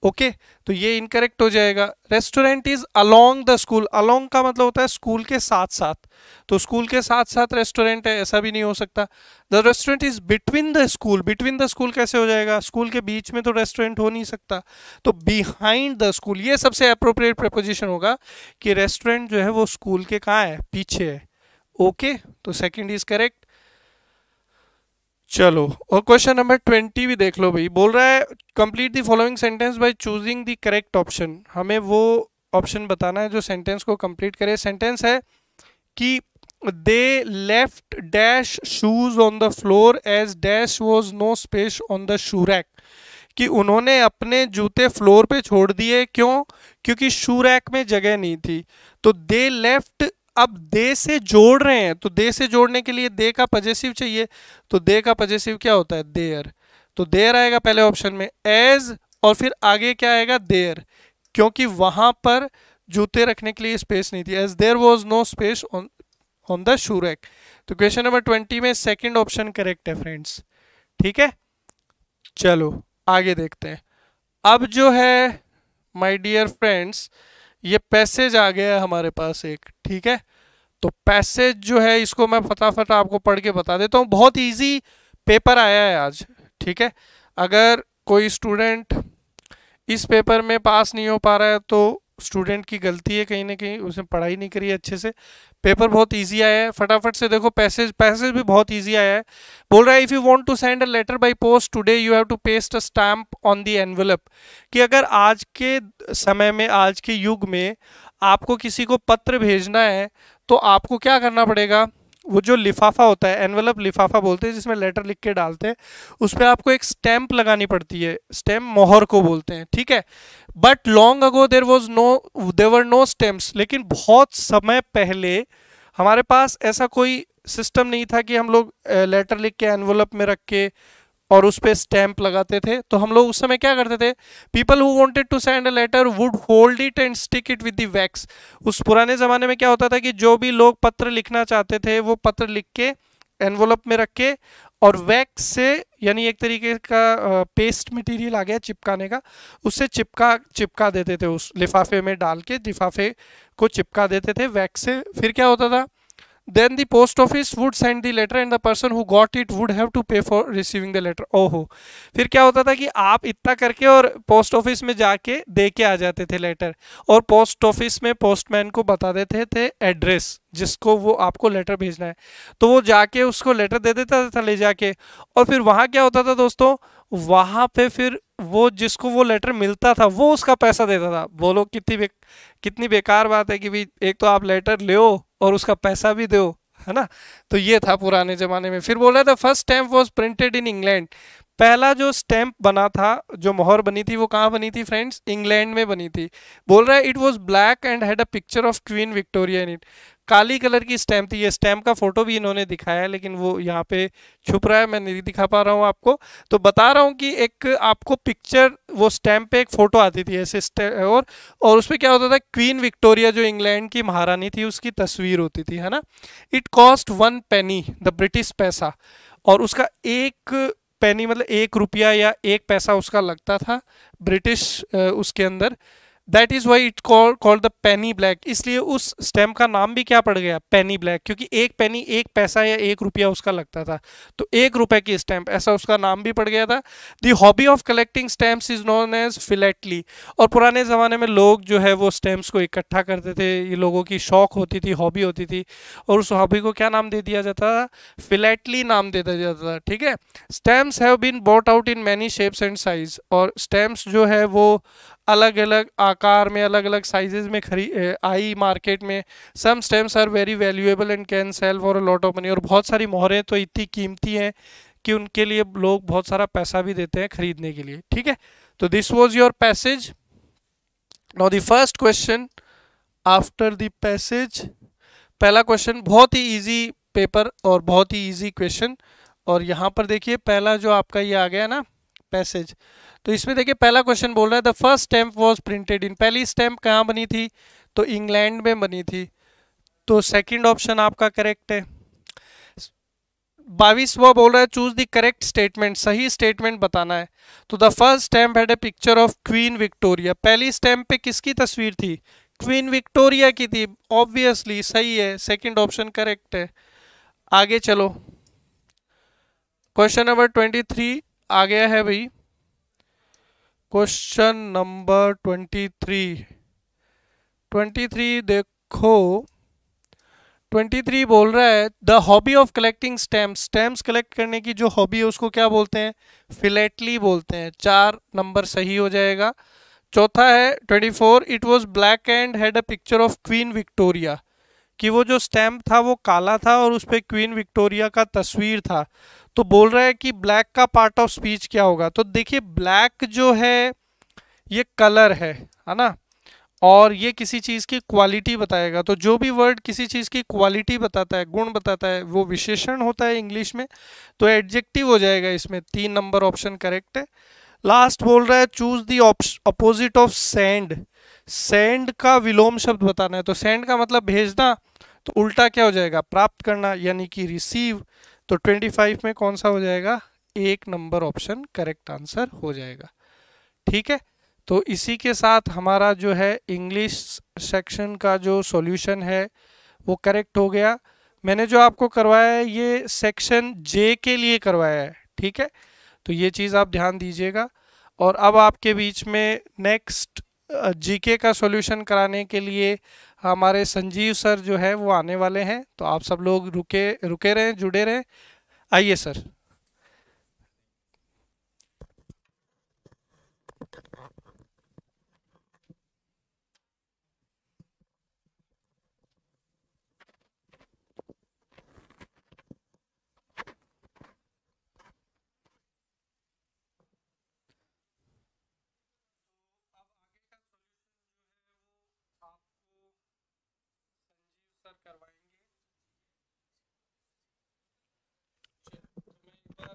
ओके तो ये इनकरेक्ट हो जाएगा restaurant is along the school along का मतलब होता है स्कूल के साथ साथ तो स्कूल के साथ साथ रेस्टोरेंट है ऐसा भी नहीं हो सकता the restaurant is between the school between the school कैसे हो जाएगा स्कूल के बीच में तो रेस्टोरेंट हो नहीं सकता तो बिहाइंड द स्कूल ये सबसे अप्रोप्रिएट प्रपोजिशन होगा कि रेस्टोरेंट जो है वो स्कूल के कहाँ है पीछे है ओके okay, तो सेकेंड इज करेक्ट चलो और क्वेश्चन नंबर ट्वेंटी भी देख लो भाई बोल रहा है complete the following sentence by choosing the correct option हमें वो ऑप्शन बताना है जो सेंटेंस को कंप्लीट करे सेंटेंस है कि they left dash shoes on the floor as dash was no space on the shoe rack कि उन्होंने अपने जूते फ्लोर पे छोड़ दिए क्यों क्योंकि शू रैक में जगह नहीं थी तो दे लेफ्ट अब दे से जोड़ रहे हैं तो दे से जोड़ने के लिए दे का पजेसिव चाहिए तो दे का पजेसिव क्या होता है देयर तो देयर आएगा पहले ऑप्शन में एज और फिर आगे क्या आएगा देयर क्योंकि वहां पर जूते रखने के लिए स्पेस नहीं थी as there was no space on the shoe rack तो क्वेश्चन नंबर ट्वेंटी में सेकेंड ऑप्शन करेक्ट है फ्रेंड्स ठीक है चलो आगे देखते हैं अब जो है माई डियर फ्रेंड्स ये पैसेज आ गया हमारे पास एक ठीक है तो पैसेज जो है इसको मैं फटाफट आपको पढ़ के बता देता हूँ बहुत ईजी पेपर आया है आज ठीक है अगर कोई स्टूडेंट इस पेपर में पास नहीं हो पा रहा है तो स्टूडेंट की गलती है कहीं ना कहीं उसने पढ़ाई नहीं करी अच्छे से पेपर बहुत ईजी आया है फटाफट से देखो पैसेज पैसेज भी बहुत ईजी आया है बोल रहा है if you want to send a letter by post today you have to paste a stamp on the envelope कि अगर आज के समय में आज के युग में आपको किसी को पत्र भेजना है तो आपको क्या करना पड़ेगा वो जो लिफाफा होता है एनवलप लिफाफा बोलते हैं जिसमें लेटर लिख के डालते हैं उस पर आपको एक स्टैंप लगानी पड़ती है स्टैम्प मोहर को बोलते हैं ठीक है but long ago there was no there no stamps लेकिन बहुत समय पहले हमारे पास ऐसा कोई सिस्टम नहीं था कि हम लोग लेटर लिख के एनवलप में रख के और उस पर स्टैंप लगाते थे तो हम लोग उस समय क्या करते थे people who wanted to send a letter would hold it and stick it with the wax उस पुराने ज़माने में क्या होता था कि जो भी लोग पत्र लिखना चाहते थे वो पत्र लिख के एनवोलप में रख के और वैक्स से यानी एक तरीके का पेस्ट मटेरियल आ गया चिपकाने का उससे चिपका चिपका देते थे उस लिफाफे में डाल के लिफाफे को चिपका देते थे वैक्स से फिर क्या होता था then the post office would send the letter and the person who got it would have to pay for receiving the letter ओहो फिर क्या होता था कि आप इतना करके और पोस्ट ऑफिस में जाके दे के आ जाते थे लेटर और पोस्ट ऑफिस में पोस्टमैन को बता देते थे एड्रेस जिसको वो आपको लेटर भेजना है तो वो जाके उसको लेटर दे देता था ले जाके और फिर वहाँ क्या होता था दोस्तों वहाँ पे फिर वो जिसको वो लेटर मिलता था वो उसका पैसा देता था बोलो कितनी बे कितनी बेकार बात है कि भाई एक तो आप लेटर ले और उसका पैसा भी दो है ना तो ये था पुराने ज़माने में फिर बोला था first stamp was printed in England पहला जो स्टैम्प बना था जो मोहर बनी थी वो कहाँ बनी थी फ्रेंड्स इंग्लैंड में बनी थी बोल रहा है it was black and had a picture of Queen Victoria in it काली कलर की स्टैम्प थी ये स्टैम्प का फोटो भी इन्होंने दिखाया है लेकिन वो यहाँ पे छुप रहा है मैं नहीं दिखा पा रहा हूँ आपको तो बता रहा हूँ कि एक आपको पिक्चर वो स्टैम्प पे एक फ़ोटो आती थी ऐसे और और उसमें क्या होता था क्वीन विक्टोरिया जो इंग्लैंड की महारानी थी उसकी तस्वीर होती थी है ना it cost one penny the British पैसा और उसका एक पेनी मतलब एक रुपया या एक पैसा उसका लगता था ब्रिटिश उसके अंदर that is why it call called the penny black इसलिए उस स्टैम्प का नाम भी क्या पड़ गया पेनी ब्लैक क्योंकि एक पेनी एक पैसा या एक रुपया उसका लगता था तो एक रुपए की स्टैम्प ऐसा उसका नाम भी पड़ गया था the hobby of collecting stamps is known as philately और पुराने ज़माने में लोग जो है वो स्टैम्प्स को इकट्ठा करते थे ये लोगों की शौक होती थी हॉबी होती थी और उस हॉबी को क्या नाम दे दिया जाता था फिलेटली नाम दे दिया जाता था ठीक है stamps have been bought out in many shapes and size और स्टैम्प्स जो है वो अलग अलग आकार में अलग अलग साइजेज में खरी आई मार्केट में some stamps are very valuable and can sell for a lot of money और बहुत सारी मोहरें तो इतनी कीमती हैं कि उनके लिए लोग बहुत सारा पैसा भी देते हैं खरीदने के लिए ठीक है तो this was your passage now the first question after the passage पहला क्वेश्चन बहुत ही ईजी पेपर और बहुत ही ईजी क्वेश्चन और यहाँ पर देखिए पहला जो आपका ये आ गया ना पैसेज तो इसमें देखिए पहला क्वेश्चन बोल रहा है the first stamp was printed in पहली स्टैम्प कहाँ बनी थी तो इंग्लैंड में बनी थी तो सेकेंड ऑप्शन आपका करेक्ट है बाईसवा बोल रहा है चूज द करेक्ट स्टेटमेंट सही स्टेटमेंट बताना है तो the first stamp had a picture of Queen Victoria पहली स्टैम्प पे किसकी तस्वीर थी क्वीन विक्टोरिया की थी ऑब्वियसली सही है सेकंड ऑप्शन करेक्ट है आगे चलो क्वेश्चन नंबर ट्वेंटी थ्री आ गया है भाई question number twenty three twenty three देखो ट्वेंटी थ्री बोल रहा है the hobby of collecting stamp stamps collect करने की जो हॉबी है उसको क्या बोलते हैं फिलेटली बोलते हैं चार नंबर सही हो जाएगा चौथा है twenty four it was black and had a picture of Queen Victoria कि वो जो स्टैम्प था वो काला था और उस पर क्वीन विक्टोरिया का तस्वीर था तो बोल रहा है कि ब्लैक का पार्ट ऑफ स्पीच क्या होगा तो देखिए ब्लैक जो है ये कलर है है ना और ये किसी चीज़ की क्वालिटी बताएगा तो जो भी वर्ड किसी चीज़ की क्वालिटी बताता है गुण बताता है वो विशेषण होता है इंग्लिश में तो एडजेक्टिव हो जाएगा इसमें तीन नंबर ऑप्शन करेक्ट है लास्ट बोल रहा है choose the opposite of send send का विलोम शब्द बताना है तो सेंड का मतलब भेजना तो उल्टा क्या हो जाएगा प्राप्त करना यानी कि रिसीव तो 25 में कौन सा हो जाएगा एक नंबर ऑप्शन करेक्ट आंसर हो जाएगा ठीक है तो इसी के साथ हमारा जो है इंग्लिश सेक्शन का जो सॉल्यूशन है वो करेक्ट हो गया मैंने जो आपको करवाया है ये सेक्शन जे के लिए करवाया है ठीक है तो ये चीज़ आप ध्यान दीजिएगा और अब आपके बीच में नेक्स्ट जीके का सॉल्यूशन कराने के लिए हमारे संजीव सर जो है वो आने वाले हैं तो आप सब लोग रुके रुके रहें जुड़े रहें आइए सर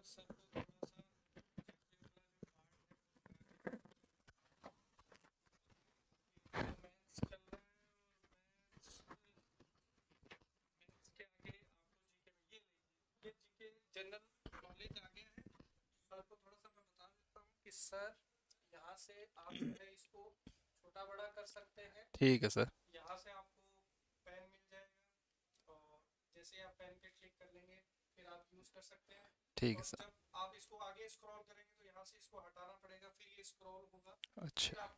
जनरल नॉलेज आ गया है सर को थोड़ा सा मैं बता देता हूँ कि सर यहाँ से आप इसको छोटा बड़ा कर सकते हैं ठीक है सर यहाँ से आपको पेन मिल जाएगा और जैसे आप पेन पे क्लिक कर लेंगे फिर आप यूज कर सकते हैं ठीक है सर आप इसको आगे स्क्रॉल करेंगे तो यहाँ से इसको हटाना पड़ेगा फिर ये स्क्रॉल होगा अच्छा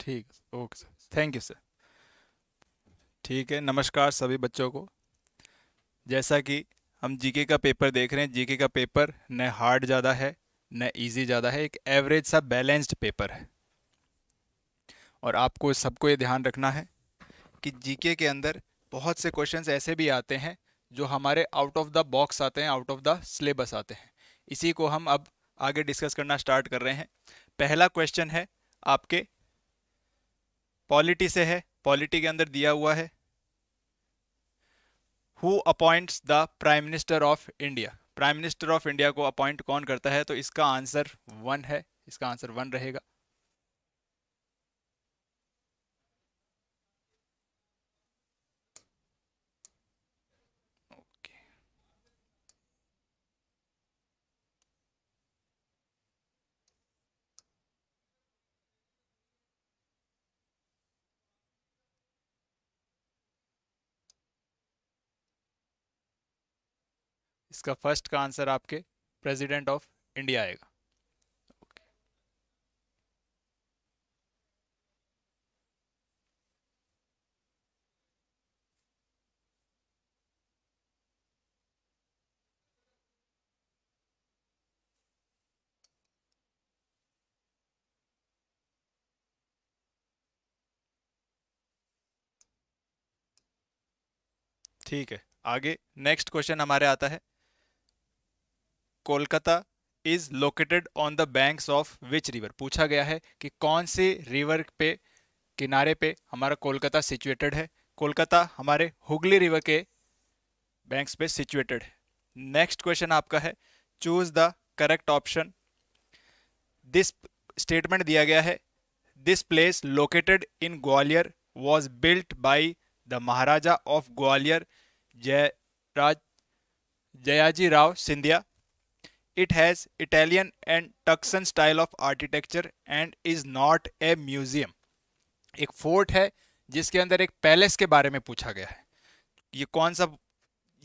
ठीक okay sir thank you sir ठीक है नमस्कार सभी बच्चों को जैसा कि हम जीके का पेपर देख रहे हैं जीके का पेपर न हार्ड ज़्यादा है न इजी ज़्यादा है एक एवरेज सा बैलेंस्ड पेपर है और आपको सबको ये ध्यान रखना है कि जीके के अंदर बहुत से क्वेश्चंस ऐसे भी आते हैं जो हमारे आउट ऑफ द बॉक्स आते हैं आउट ऑफ द सिलेबस आते हैं इसी को हम अब आगे डिस्कस करना स्टार्ट कर रहे हैं पहला क्वेश्चन है आपके पॉलिटी से है पॉलिटी के अंदर दिया हुआ है who appoints the prime minister of India prime minister of India को अपॉइंट कौन करता है तो इसका आंसर वन है इसका आंसर वन रहेगा इसका फर्स्ट का आंसर आपके प्रेसिडेंट ऑफ इंडिया आएगा ठीक है आगे नेक्स्ट क्वेश्चन हमारे आता है Kolkata is located on the banks of which river पूछा गया है कि कौन से रिवर पे किनारे पे हमारा कोलकाता सिचुएटेड है कोलकाता हमारे हुगली रिवर के बैंक्स पे सिचुएटेड है नेक्स्ट क्वेश्चन आपका है choose the correct option this statement दिया गया है this place located in Gwalior was built by the Maharaja of Gwalior Jayraj Jayaji Rao Scindia It has Italian and tuscan style of architecture and is not a museum. एक फोर्ट है जिसके अंदर एक पैलेस के बारे में pucha gaya hai ये कौन सा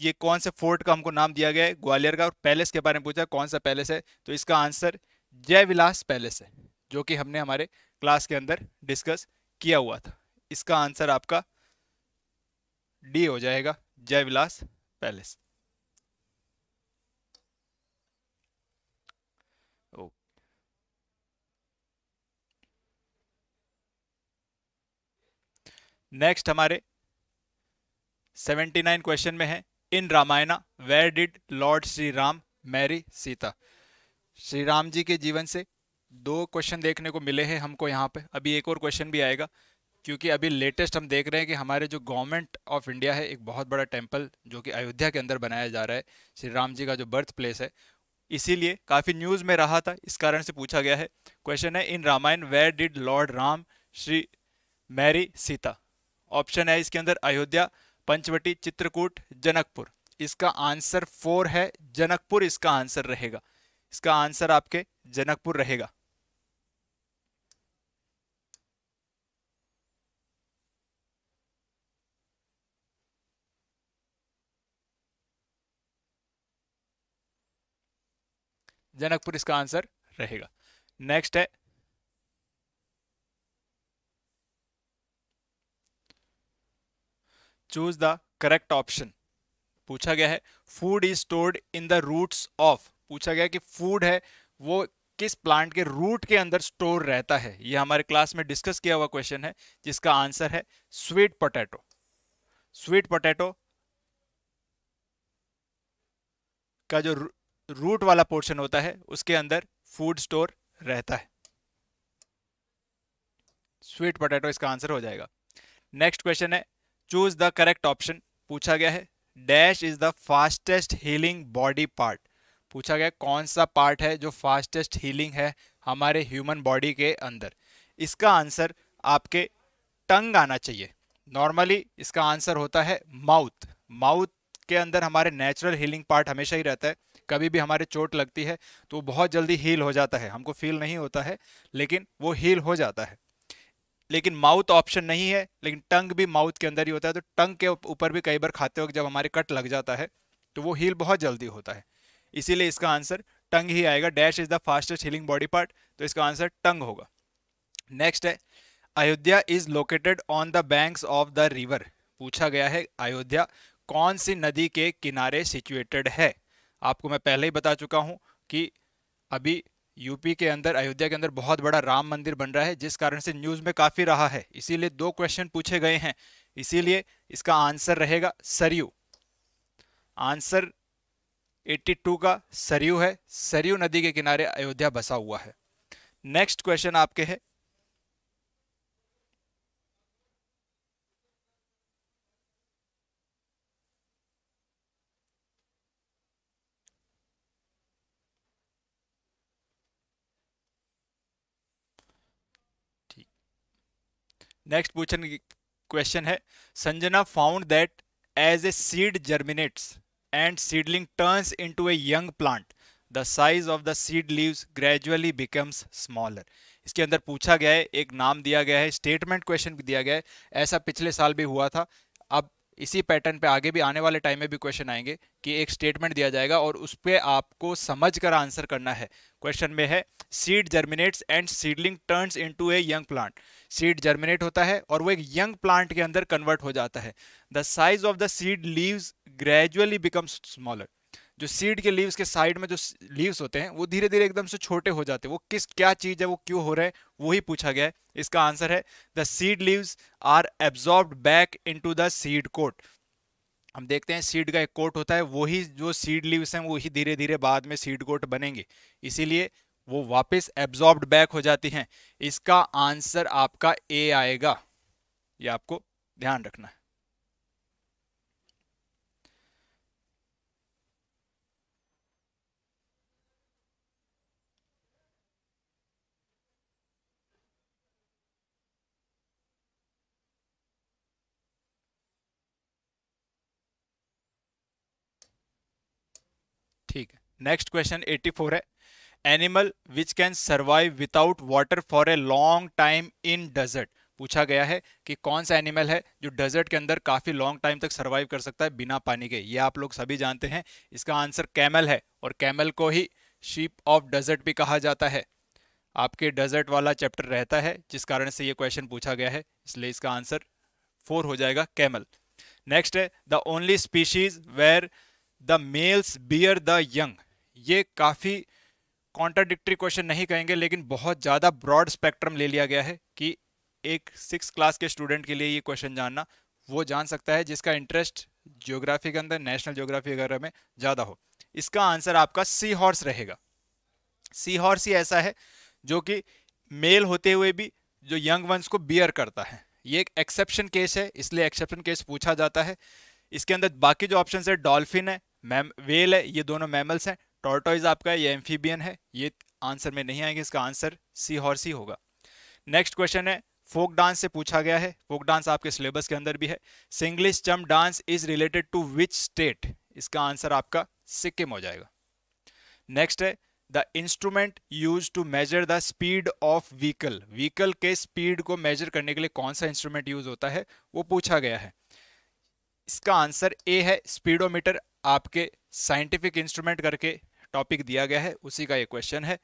ये कौन से फोर्ट का हमको नाम दिया गया है ग्वालियर का और पैलेस के बारे में पूछा कौन सा पैलेस है तो इसका आंसर जय विलास पैलेस है जो कि हमने हमारे क्लास के अंदर डिस्कस किया हुआ था इसका आंसर आपका डी हो जाएगा जय विलास पैलेस नेक्स्ट हमारे 79 क्वेश्चन में है in Ramayana where did lord Shri Ram marry Sita Shri Ram ji के जीवन से दो क्वेश्चन देखने को मिले हैं हमको यहाँ पे अभी एक और क्वेश्चन भी आएगा क्योंकि अभी लेटेस्ट हम देख रहे हैं कि हमारे जो गवर्नमेंट ऑफ इंडिया है एक बहुत बड़ा टेम्पल जो कि अयोध्या के अंदर बनाया जा रहा है श्री राम जी का जो बर्थ प्लेस है इसीलिए काफ़ी न्यूज़ में रहा था इस कारण से पूछा गया है क्वेश्चन है in Ramayana where did lord Ram Shri marry Sita option है इसके अंदर अयोध्या पंचवटी चित्रकूट जनकपुर इसका आंसर फोर है जनकपुर इसका आंसर रहेगा इसका आंसर आपके जनकपुर रहेगा जनकपुर इसका आंसर रहेगा नेक्स्ट है चूज द करेक्ट ऑप्शन पूछा गया है food is stored in the roots of पूछा गया कि फूड है वो किस प्लांट के रूट के अंदर स्टोर रहता है ये हमारे क्लास में डिस्कस किया हुआ क्वेश्चन है जिसका आंसर है स्वीट पोटैटो स्वीट पोटैटो का जो रूट वाला पोर्शन होता है उसके अंदर फूड स्टोर रहता है स्वीट पोटैटो इसका आंसर हो जाएगा नेक्स्ट क्वेश्चन है चूज द करेक्ट ऑप्शन पूछा गया है dash is the fastest healing body part पूछा गया कौन सा पार्ट है जो फास्टेस्ट हीलिंग है हमारे ह्यूमन बॉडी के अंदर इसका आंसर आपके टंग आना चाहिए नॉर्मली इसका आंसर होता है माउथ माउथ के अंदर हमारे नेचुरल हीलिंग पार्ट हमेशा ही रहता है कभी भी हमारे चोट लगती है तो वो बहुत जल्दी हील हो जाता है हमको फील नहीं होता है लेकिन वो हील हो जाता है लेकिन माउथ ऑप्शन नहीं है लेकिन टंग भी माउथ के अंदर ही होता है तो टंग के ऊपर भी कई बार खाते वक्त जब हमारे कट लग जाता है तो वो हील बहुत जल्दी होता है इसीलिए इसका आंसर टंग ही आएगा dash is the fastest healing body part तो इसका आंसर टंग होगा नेक्स्ट है Ayodhya is located on the banks of the river पूछा गया है अयोध्या कौन सी नदी के किनारे सिचुएटेड है आपको मैं पहले ही बता चुका हूँ कि अभी यूपी के अंदर अयोध्या के अंदर बहुत बड़ा राम मंदिर बन रहा है जिस कारण से न्यूज में काफी रहा है इसीलिए दो क्वेश्चन पूछे गए हैं इसीलिए इसका आंसर रहेगा सरयू आंसर 82 का सरयू है सरयू नदी के किनारे अयोध्या बसा हुआ है नेक्स्ट क्वेश्चन आपके है नेक्स्ट क्वेश्चन क्वेश्चन है Sanjana found that as a seed germinates and seedling turns into a young plant the size of the seed leaves gradually becomes smaller इसके अंदर पूछा गया है एक नाम दिया गया है स्टेटमेंट क्वेश्चन भी दिया गया है ऐसा पिछले साल भी हुआ था अब इसी पैटर्न पे आगे भी आने वाले टाइम में भी क्वेश्चन आएंगे कि एक स्टेटमेंट दिया जाएगा और उस पर आपको समझ कर आंसर करना है क्वेश्चन में है seed germinates and seedling turns into a young plant seed germinate होता है और वो एक यंग प्लांट के अंदर कन्वर्ट हो जाता है the size of the seed leaves gradually becomes smaller जो सीड के लीव्स के साइड में जो लीव्स होते हैं वो धीरे धीरे एकदम से छोटे हो जाते हैं वो किस क्या चीज़ है वो क्यों हो रहा है वही पूछा गया है इसका आंसर है the seed leaves are absorb back to the seed coat हम देखते हैं सीड का एक कोट होता है वही जो सीड लीव्स हैं वही धीरे धीरे बाद में सीड कोट बनेंगे इसीलिए वो वापस एब्जॉर्ब बैक हो जाती हैं इसका आंसर आपका ए आएगा ये आपको ध्यान रखना है नेक्स्ट क्वेश्चन 84 है animal which can survive without water for a long time in desert पूछा गया है कि कौन सा एनिमल है जो डेजर्ट के अंदर काफ़ी लॉन्ग टाइम तक सर्वाइव कर सकता है बिना पानी के ये आप लोग सभी जानते हैं इसका आंसर कैमल है और कैमल को ही शीप ऑफ डेजर्ट भी कहा जाता है आपके डेजर्ट वाला चैप्टर रहता है जिस कारण से ये क्वेश्चन पूछा गया है इसलिए इसका आंसर फोर हो जाएगा कैमल नेक्स्ट है the only species where the males bear the young ये काफ़ी कॉन्ट्राडिक्ट्री क्वेश्चन नहीं कहेंगे लेकिन बहुत ज़्यादा ब्रॉड स्पेक्ट्रम ले लिया गया है कि एक सिक्स क्लास के स्टूडेंट के लिए ये क्वेश्चन जानना वो जान सकता है जिसका इंटरेस्ट ज्योग्राफी के अंदर नेशनल ज्योग्राफी वगैरह में ज़्यादा हो इसका आंसर आपका सी हॉर्स रहेगा सी हॉर्स ही ऐसा है जो कि मेल होते हुए भी जो यंग वंस को बियर करता है ये एक एक्सेप्शन केस है इसलिए एक्सेप्शन केस पूछा जाता है इसके अंदर बाकी जो ऑप्शन है डॉल्फिन है मैम वेल है ये दोनों मैमल्स हैं टॉर्टोइज आपका ये एम्फीबियन है ये आंसर में नहीं आएंगे इसका आंसर सी हॉर्स ही होगा नेक्स्ट क्वेश्चन है फोक डांस से पूछा गया है फोक डांस आपके सिलेबस के अंदर भी है सिंग्लिश Chham dance is related to which state इसका आंसर आपका सिक्किम हो जाएगा नेक्स्ट है the instrument use to measure the speed of vehicle vehicle के स्पीड को मेजर करने के लिए कौन सा इंस्ट्रूमेंट यूज होता है वो पूछा गया है इसका आंसर ए है स्पीडोमीटर आपके साइंटिफिक इंस्ट्रूमेंट करके टॉपिक दिया गया है उसी का ये क्वेश्चन है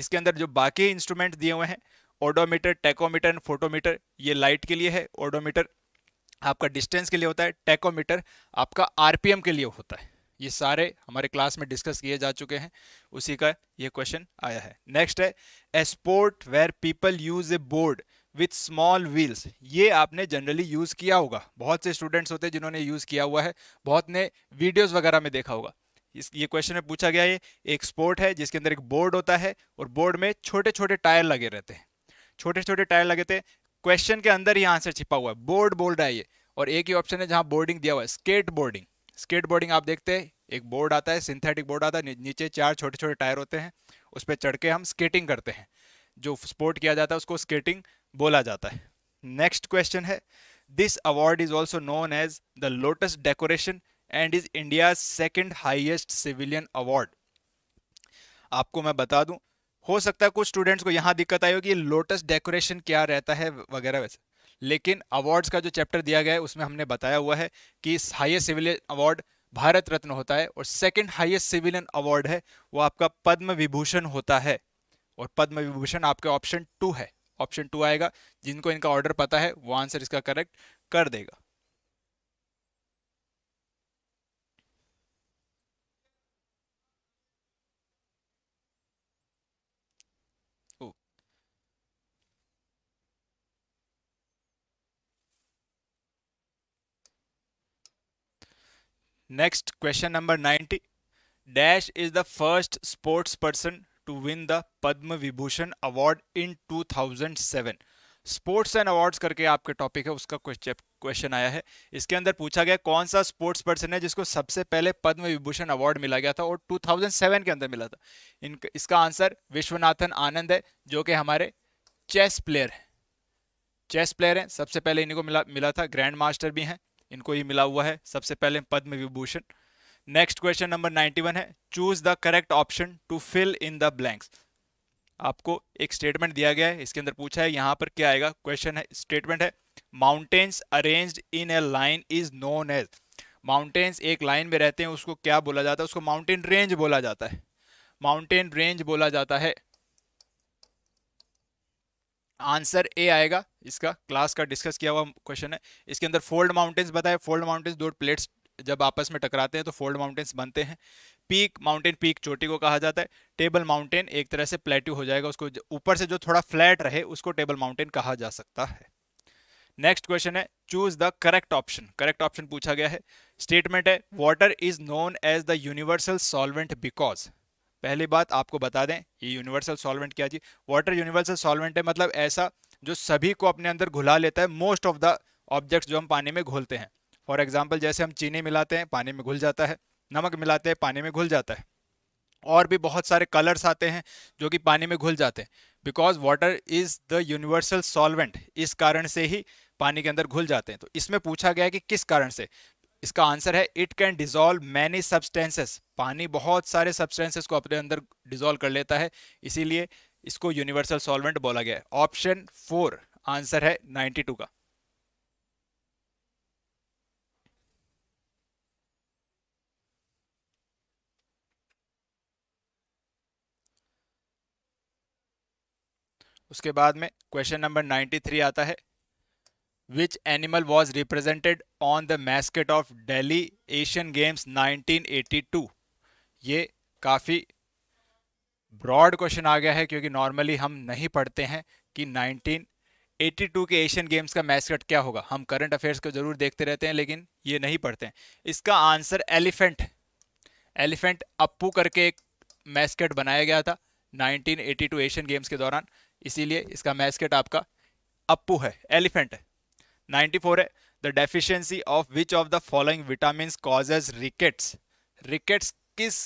इसके अंदर जो बाकी इंस्ट्रूमेंट दिए हुए हैं ओडोमीटर टेकोमीटर एंड फोटोमीटर ये लाइट के लिए है ओडोमीटर आपका डिस्टेंस के लिए होता है टेकोमीटर आपका आरपीएम के लिए होता है ये सारे हमारे क्लास में डिस्कस किए जा चुके हैं उसी का ये क्वेश्चन आया है नेक्स्ट है a sport where people use a board with small wheels ये आपने जनरली यूज़ किया होगा बहुत से स्टूडेंट्स होते हैं जिन्होंने यूज़ किया हुआ है बहुत ने वीडियोस वगैरह में देखा होगा ये क्वेश्चन में पूछा गया है एक स्पोर्ट है जिसके अंदर एक बोर्ड होता है और बोर्ड में छोटे छोटे टायर लगे रहते हैं छोटे छोटे टायर लगे थे क्वेश्चन के अंदर ही आंसर छिपा हुआ है बोर्ड बोल रहा है ये और एक ही ऑप्शन है जहां बोर्डिंग दिया हुआ है स्केट बोर्डिंग स्केट बोर्डिंग आप देखते हैं एक बोर्ड आता है सिंथेटिक बोर्ड आता है नीचे चार छोटे छोटे टायर होते हैं उस पर चढ़ के हम स्केटिंग करते हैं जो स्पोर्ट किया जाता है उसको स्केटिंग बोला जाता है नेक्स्ट क्वेश्चन है this award is also known as the lotus decoration and is India second highest civilian award आपको मैं बता दूं हो सकता है कुछ स्टूडेंट्स को यहाँ दिक्कत आई होगी लोटस डेकोरेशन क्या रहता है वगैरह वैसे लेकिन अवार्ड्स का जो चैप्टर दिया गया है उसमें हमने बताया हुआ है कि highest civilian award Bharat Ratna होता है और सेकेंड हाइएस्ट सिविलियन अवार्ड है वो आपका पद्म विभूषण होता है और पद्म विभूषण आपके ऑप्शन टू है ऑप्शन टू आएगा जिनको इनका ऑर्डर पता है वो आंसर इसका करेक्ट कर देगा next question number 90. Dash is the first sports person to win the Padma Vibhushan award in 2007. Sports and awards करके आपके टॉपिक है उसका क्वेश्चन आया है इसके अंदर पूछा गया कौन सा स्पोर्ट्स पर्सन है जिसको सबसे पहले पद्म विभूषण अवार्ड मिला गया था और 2007 के अंदर मिला था इन इसका आंसर विश्वनाथन आनंद है जो कि हमारे चेस प्लेयर हैं चेस प्लेयर हैं सबसे पहले इन्हीं को मिला मिला था ग्रैंड मास्टर भी हैं इनको ही मिला हुआ है सबसे पहले Padma Vibhushan next question number 91 है choose the correct option to fill in the blanks आपको एक स्टेटमेंट दिया गया है इसके अंदर पूछा है यहाँ पर क्या आएगा क्वेश्चन है स्टेटमेंट है mountains arrange in a line is known as mountains एक लाइन में रहते हैं उसको क्या बोला जाता है उसको माउंटेन रेंज बोला जाता है माउंटेन रेंज बोला जाता है आंसर ए आएगा इसका क्लास का डिस्कस किया हुआ क्वेश्चन है इसके अंदर फोल्ड माउंटेन्स बताए फोल्ड माउंटेन्स दो प्लेट्स जब आपस में टकराते हैं तो फोल्ड माउंटेन्स बनते हैं पीक माउंटेन पीक चोटी को कहा जाता है टेबल माउंटेन एक तरह से प्लेट्यू हो जाएगा उसको ऊपर से जो थोड़ा फ्लैट रहे उसको टेबल माउंटेन कहा जा सकता है नेक्स्ट क्वेश्चन है choose the correct option correct option पूछा गया है स्टेटमेंट है water is known as the universal solvent because पहली बात आपको बता दें ये यूनिवर्सल सॉल्वेंट क्या चीज़ वाटर यूनिवर्सल सॉल्वेंट है मतलब ऐसा जो सभी को अपने अंदर घुला लेता है मोस्ट ऑफ द ऑब्जेक्ट्स जो हम पानी में घोलते हैं फॉर एग्जाम्पल जैसे हम चीनी मिलाते हैं पानी में घुल जाता है नमक मिलाते हैं पानी में घुल जाता है और भी बहुत सारे कलर्स आते हैं जो कि पानी में घुल जाते हैं because water is the universal solvent इस कारण से ही पानी के अंदर घुल जाते हैं तो इसमें पूछा गया है कि किस कारण से इसका आंसर है it can dissolve many substances पानी बहुत सारे सब्सटेंसेस को अपने अंदर डिजोल्व कर लेता है इसीलिए इसको यूनिवर्सल सॉल्वेंट बोला गया है ऑप्शन फोर आंसर है 92 का उसके बाद में क्वेश्चन नंबर 93 आता है which animal was represented on the mascot of Delhi Asian Games 1982 ये काफ़ी ब्रॉड क्वेश्चन आ गया है क्योंकि नॉर्मली हम नहीं पढ़ते हैं कि 1982 के एशियन गेम्स का मैस्कट क्या होगा हम करंट अफेयर्स को ज़रूर देखते रहते हैं लेकिन ये नहीं पढ़ते हैं इसका आंसर एलिफेंट एलिफेंट अप्पू करके एक मैस्कट बनाया गया था 1982 एशियन गेम्स के दौरान इसीलिए इसका मैस्कट आपका अप्पू है एलिफेंट है फोर है the deficiency of which of the following vitamin causes rickets rickets किस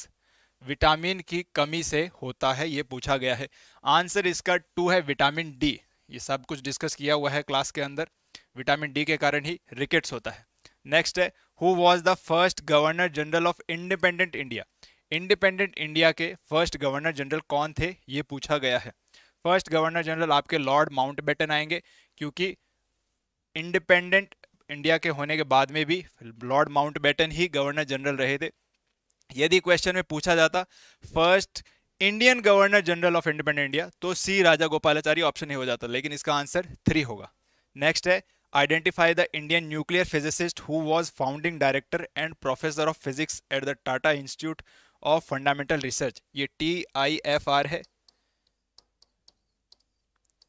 विटामिन की कमी से होता है ये पूछा गया है आंसर इसका टू है विटामिन डी ये सब कुछ डिस्कस किया हुआ है क्लास के अंदर विटामिन डी के कारण ही रिकेट्स होता है नेक्स्ट है who was the first governor general of independent India independent India के फर्स्ट गवर्नर जनरल कौन थे ये पूछा गया है फर्स्ट गवर्नर जनरल आपके लॉर्ड माउंट आएंगे क्योंकि इंडिपेंडेंट इंडिया के होने के बाद में भी लॉर्ड माउंटबेटन ही गवर्नर जनरल रहे थे यदि क्वेश्चन में पूछा जाता first Indian governor general of independent India तो सी राजा गोपालाचारी ऑप्शन ही हो जाता लेकिन इसका आंसर थ्री होगा नेक्स्ट है identify the Indian nuclear physicist who was founding director and professor of physics at the Tata institute of fundamental research ये टी आई एफ आर है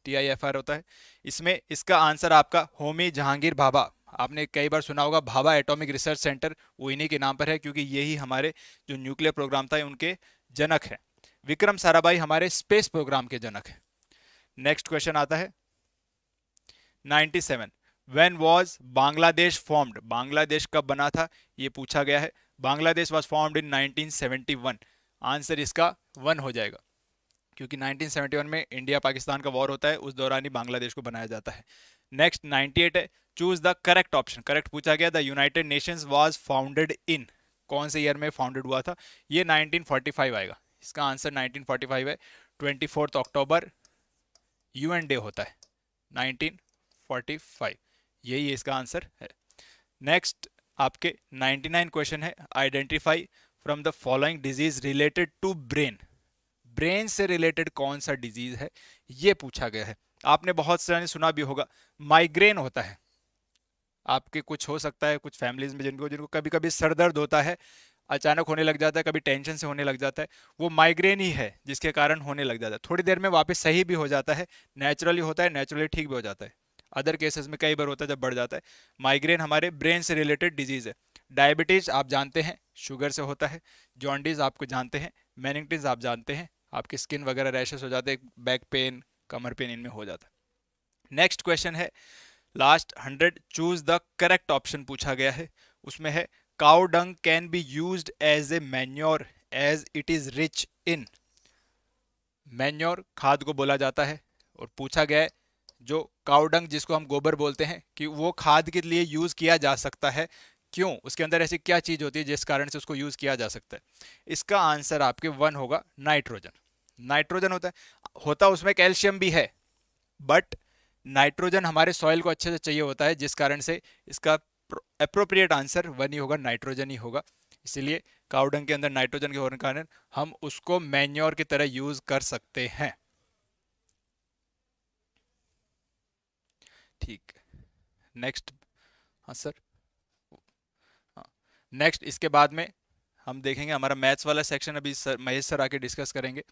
टी आई एफ आर होता है इसमें इसका आंसर आपका होमी जहांगीर भाभा आपने कई बार सुना होगा भाभा एटॉमिक रिसर्च सेंटर वो इन्हीं के नाम पर है क्योंकि यही हमारे जो न्यूक्लियर प्रोग्राम था उनके जनक है विक्रम साराभाई हमारे स्पेस प्रोग्राम के जनक है नेक्स्ट क्वेश्चन आता है 97 when was Bangladesh formed Bangladesh कब बना था ये पूछा गया है Bangladesh was formed in one answer इसका वन हो जाएगा क्योंकि 1971 में इंडिया पाकिस्तान का वॉर होता है उस दौरान ही बांग्लादेश को बनाया जाता है नेक्स्ट 98 है choose the correct option correct पूछा गया the United Nations was founded in कौन से ईयर में फाउंडेड हुआ था ये 1945 आएगा इसका आंसर 1945 है ट्वेंटी अक्टूबर यूएन डे होता है 1945 यही इसका आंसर है नेक्स्ट आपके 99 क्वेश्चन है identify from the following disease related to brain brain से रिलेटेड कौन सा डिजीज है ये पूछा गया है आपने बहुत सारे सुना भी होगा माइग्रेन होता है आपके कुछ हो सकता है कुछ फैमिलीज में जिनको जिनको कभी कभी सर दर्द होता है अचानक होने लग जाता है कभी टेंशन से होने लग जाता है वो माइग्रेन ही है जिसके कारण होने लग जाता है थोड़ी देर में वापस सही भी हो जाता है नेचुरली होता है नेचुरली ठीक भी हो जाता है अदर केसेस में कई बार होता है जब बढ़ जाता है माइग्रेन हमारे ब्रेन से रिलेटेड डिजीज़ है डायबिटीज़ आप जानते हैं शुगर से होता है जॉन्डीज़ आपको जानते हैं मैनिंगटीज आप जानते हैं आपकी स्किन वगैरह रैशेस हो जाते बैक पेन कमर पेन इनमें हो जाता है नेक्स्ट क्वेश्चन है last hundred choose the correct option पूछा गया है उसमें है cow dung can be use as a manure as it is rich in manure खाद को बोला जाता है और पूछा गया है जो काउडंग जिसको हम गोबर बोलते हैं कि वो खाद के लिए यूज़ किया जा सकता है क्यों उसके अंदर ऐसी क्या चीज़ होती है जिस कारण से उसको यूज़ किया जा सकता है इसका आंसर आपके वन होगा नाइट्रोजन नाइट्रोजन होता है होता उसमें कैल्शियम भी है बट नाइट्रोजन हमारे सॉइल को अच्छे से चाहिए होता है जिस कारण से इसका अप्रोप्रिएट आंसर वन ही होगा नाइट्रोजन ही होगा इसीलिए काउडंग के अंदर नाइट्रोजन के होने कारण हम उसको मैन्योर की तरह यूज कर सकते हैं ठीक नेक्स्ट हाँ सर नेक्स्ट हाँ। इसके बाद में हम देखेंगे हमारा मैथ्स वाला सेक्शन अभी सर महेश सर आके डिस्कस करेंगे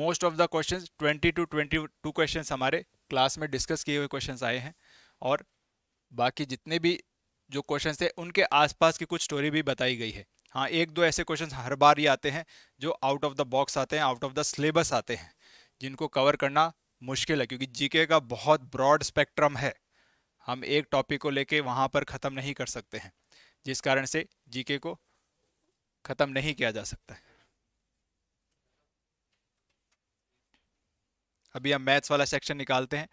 most of the question twenty two twenty two question हमारे क्लास में डिस्कस किए हुए क्वेश्चन आए हैं और बाकी जितने भी जो क्वेश्चन थे उनके आसपास की कुछ स्टोरी भी बताई गई है हाँ एक दो ऐसे क्वेश्चन हर बार ही आते हैं जो आउट ऑफ द बॉक्स आते हैं आउट ऑफ द सिलेबस आते हैं जिनको कवर करना मुश्किल है क्योंकि जीके का बहुत ब्रॉड स्पेक्ट्रम है हम एक टॉपिक को लेके वहाँ पर ख़त्म नहीं कर सकते हैं जिस कारण से जीके को ख़त्म नहीं किया जा सकता है अभी हम मैथ्स वाला सेक्शन निकालते हैं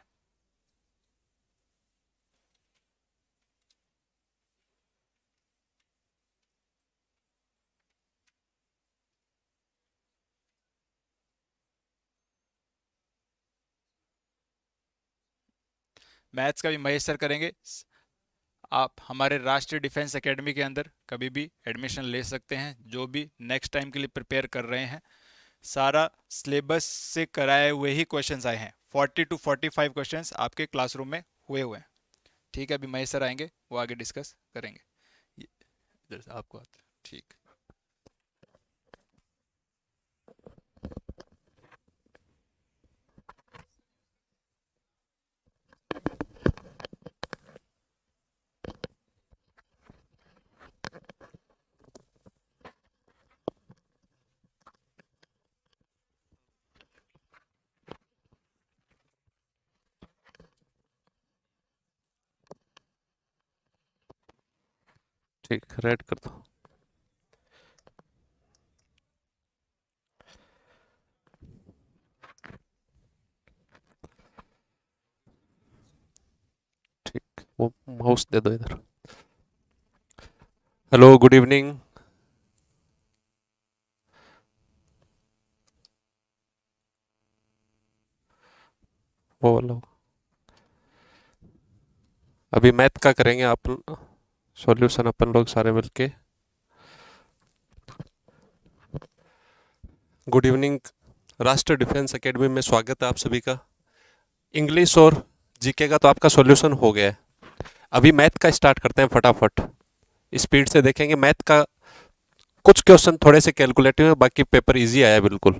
मैथ्स का भी महेश सर करेंगे आप हमारे राष्ट्रीय डिफेंस एकेडमी के अंदर कभी भी एडमिशन ले सकते हैं जो भी नेक्स्ट टाइम के लिए प्रिपेयर कर रहे हैं सारा सिलेबस से कराए हुए ही क्वेश्चंस आए हैं 40 टू 45 क्वेश्चंस आपके क्लासरूम में हुए हुए हैं ठीक है अभी महेश सर आएंगे वो आगे डिस्कस करेंगे आपको ठीक ठीक रेड कर दो ठीक वो माउस दे दो इधर हेलो गुड इवनिंग वो वाला अभी मैथ का करेंगे आप सॉल्यूशन अपन लोग सारे मिलके गुड इवनिंग राष्ट्रीय डिफेंस एकेडमी में स्वागत है आप सभी का इंग्लिश और जीके का तो आपका सॉल्यूशन हो गया है अभी मैथ का स्टार्ट करते हैं फटाफट स्पीड से देखेंगे मैथ का कुछ क्वेश्चन थोड़े से कैलकुलेटिव है बाकी पेपर इजी आया बिल्कुल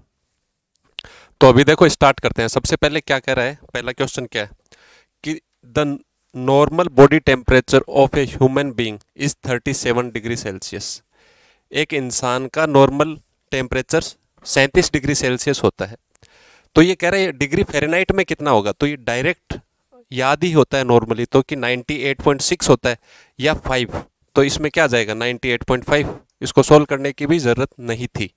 तो अभी देखो स्टार्ट करते हैं सबसे पहले क्या कह रहा है पहला क्वेश्चन क्या है कि the normal body temperature of a human being is 37 degree Celsius एक इंसान का नॉर्मल टेम्परेचर सैंतीस डिग्री सेल्सियस होता है तो ये कह रहे हैं डिग्री फेरेनाइट में कितना होगा तो ये डायरेक्ट याद ही होता है नॉर्मली तो कि 98.6 होता है या 5 तो इसमें क्या जाएगा 98.5 इसको सोल्व करने की भी ज़रूरत नहीं थी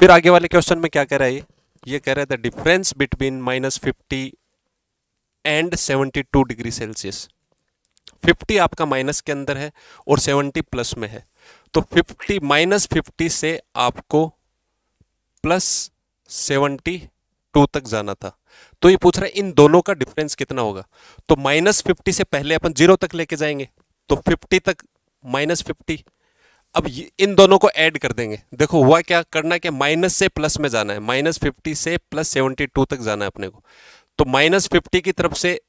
फिर आगे वाले क्वेश्चन में क्या कह रहा है ये ये कह रहा है the difference between minus fifty and 72 degree Celsius 50 आपका माइनस के अंदर है और 70 प्लस में है तो 50 माइनस फिफ्टी से आपको प्लस 72 तक जाना था तो ये पूछ रहा है इन दोनों का डिफरेंस कितना होगा तो माइनस फिफ्टी से पहले अपन जीरो तक लेके जाएंगे तो फिफ्टी तक माइनस फिफ्टी अब इन दोनों को ऐड कर देंगे देखो हुआ क्या करना क्या माइनस से प्लस में जाना है माइनस फिफ्टी से प्लस सेवनटी टू तक जाना है अपने को तो माइनस फिफ्टी की तरफ से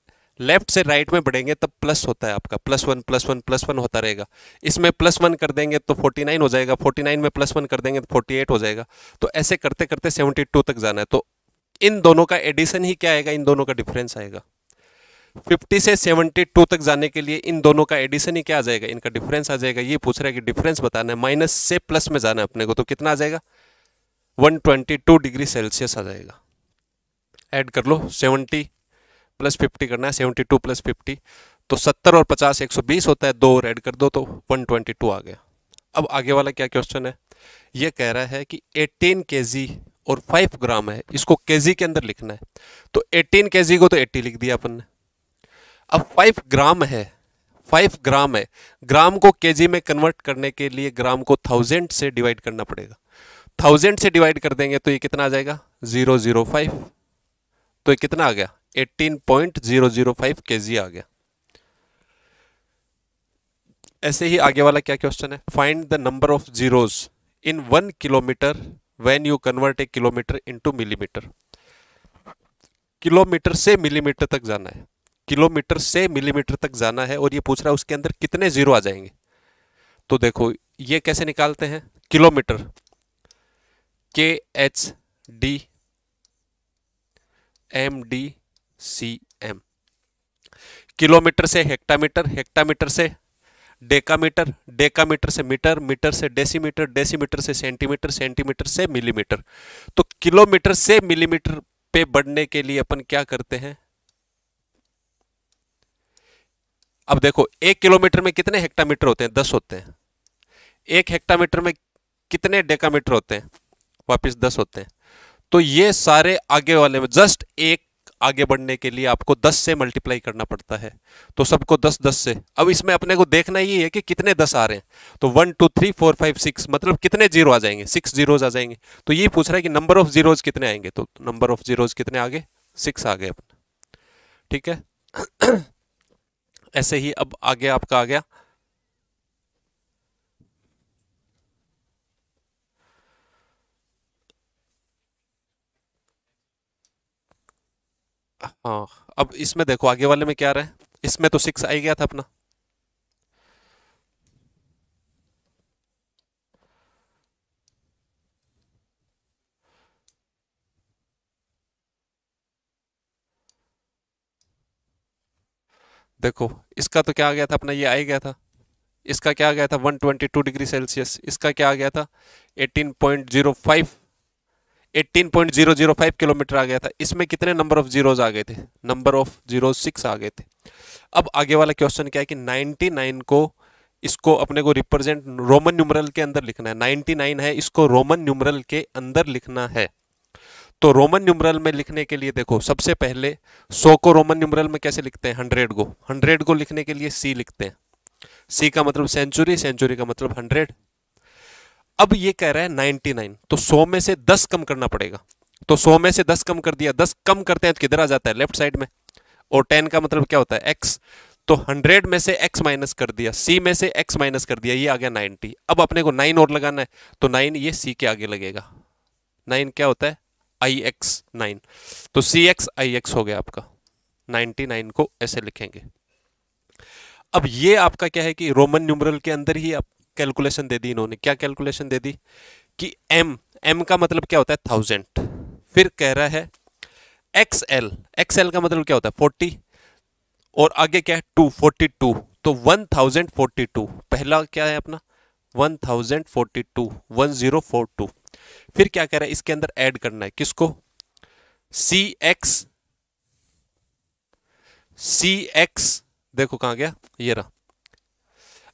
लेफ्ट से राइट में बढ़ेंगे तब प्लस होता है आपका plus one plus one plus one होता रहेगा इसमें प्लस वन कर देंगे तो फोर्टी नाइन हो जाएगा फोर्टी नाइन में प्लस वन कर देंगे तो फोर्टी एट हो जाएगा तो ऐसे करते करते सेवेंटी टू तक जाना है तो इन दोनों का एडिशन ही क्या आएगा इन दोनों का डिफरेंस आएगा फिफ्टी से टू तक जाने के लिए इन दोनों का एडिशन ही क्या आ जाएगा इनका डिफरेंस आ जाएगा ये पूछ रहा है कि डिफरेंस बताना है माइनस से प्लस में जाना है अपने को तो कितना आ जाएगा टू डिग्री सेल्सियस आ जाएगा ऐड कर लो सेवेंटी प्लस फिफ्टी करना है सेवेंटी टू प्लस फिफ्टी तो सत्तर और पचास एक सौ बीस होता है दो और ऐड कर दो तो वन ट्वेंटी टू आ गया अब आगे वाला क्या क्वेश्चन है ये कह रहा है कि एटीन के जी और फाइव ग्राम है इसको के जी के अंदर लिखना है तो एटीन के जी को तो एट्टी लिख दिया अपन ने अब फाइव ग्राम है फाइव ग्राम है ग्राम को जी में कन्वर्ट करने के लिए ग्राम को थाउजेंड से डिवाइड करना पड़ेगा थाउजेंड से डिवाइड कर देंगे तो ये कितना आ जाएगा ज़ीरो ज़ीरो फाइव तो कितना आ गया 18.005 केजी आ गया ऐसे ही आगे वाला क्या क्वेश्चन है find the number of zeros in one kilometre when you convert a kilometre into millimetre kilometre से मिलीमीटर तक जाना है किलोमीटर से मिलीमीटर तक जाना है और ये पूछ रहा है उसके अंदर कितने जीरो आ जाएंगे तो देखो ये कैसे निकालते हैं किलोमीटर के H D M D C M kilometre से हेक्टामीटर हेक्टामीटर से डेकामीटर डेकामीटर से मीटर मीटर से डेसीमीटर डेसीमीटर से सेंटीमीटर सेंटीमीटर से मिलीमीटर तो किलोमीटर से मिलीमीटर पे बढ़ने के लिए अपन क्या करते हैं अब देखो एक किलोमीटर में कितने हेक्टामीटर होते हैं दस होते हैं एक हेक्टामीटर में कितने डेकामीटर होते हैं वापिस दस होते हैं तो ये सारे आगे वाले में जस्ट एक आगे बढ़ने के लिए आपको 10 से मल्टीप्लाई करना पड़ता है तो सबको 10 10 से अब इसमें अपने को देखना ही है कि कितने 10 आ रहे हैं तो one two three four five six मतलब कितने जीरो आ जाएंगे सिक्स जीरोज आ जाएंगे तो ये पूछ रहा है कि नंबर ऑफ जीरोज कितने आएंगे तो नंबर ऑफ जीरोज कितने आगे सिक्स आ गए अपने ठीक है ऐसे ही अब आगे आपका आ गया हाँ अब इसमें देखो आगे वाले में क्या रहे इसमें तो सिक्स आ गया था अपना देखो इसका तो क्या आ गया था अपना ये आ गया था इसका क्या आ गया था 122 डिग्री सेल्सियस इसका क्या आ गया था 18.05 18.005 किलोमीटर आ गया था इसमें कितने नंबर ऑफ जीरोज आ गए थे नंबर ऑफ जीरो सिक्स आ गए थे अब आगे वाला क्वेश्चन क्या है कि 99 को इसको अपने को रिप्रेजेंट रोमन न्यूमरल के अंदर लिखना है 99 है इसको रोमन न्यूमरल के अंदर लिखना है तो रोमन न्यूमरल में लिखने के लिए देखो सबसे पहले 100 को रोमन न्यूमरल में कैसे लिखते हैं 100 को 100 को लिखने के लिए सी लिखते हैं सी का मतलब सेंचुरी सेंचुरी का मतलब 100 अब ये कह रहा है 99 तो 100 में से 10 कम करना पड़ेगा तो 100 में से 10 कम कर दिया 10 कम करते हैं तो किधर आ जाता है लेफ्ट साइड में और 10 का मतलब क्या होता है x तो 100 में से x माइनस कर दिया c में से x माइनस कर दिया ये आ गया 90 अब अपने को 9 और लगाना है तो 9 ये c के आगे लगेगा 9 क्या होता है आई एक्स नाइन तो सी एक्स आई एक्स हो गया आपका नाइनटी को ऐसे लिखेंगे अब ये आपका क्या है कि रोमन न्यूमरल के अंदर ही आप कैलकुलेशन दे दी इन्होंने क्या कैलकुलेशन दे दी कि एम एम का मतलब क्या होता है थाउजेंड फिर कह रहा है एक्स एल एक्स एल का मतलब क्या होता है फोर्टी और आगे क्या है टू फोर्टी टू तो वन थाउजेंड फोर्टी टू पहला क्या है अपना one thousand forty two one zero four two फिर क्या कह रहा है इसके अंदर ऐड करना है किसको सी एक्स सी एक्स देखो कहां गया ये रहा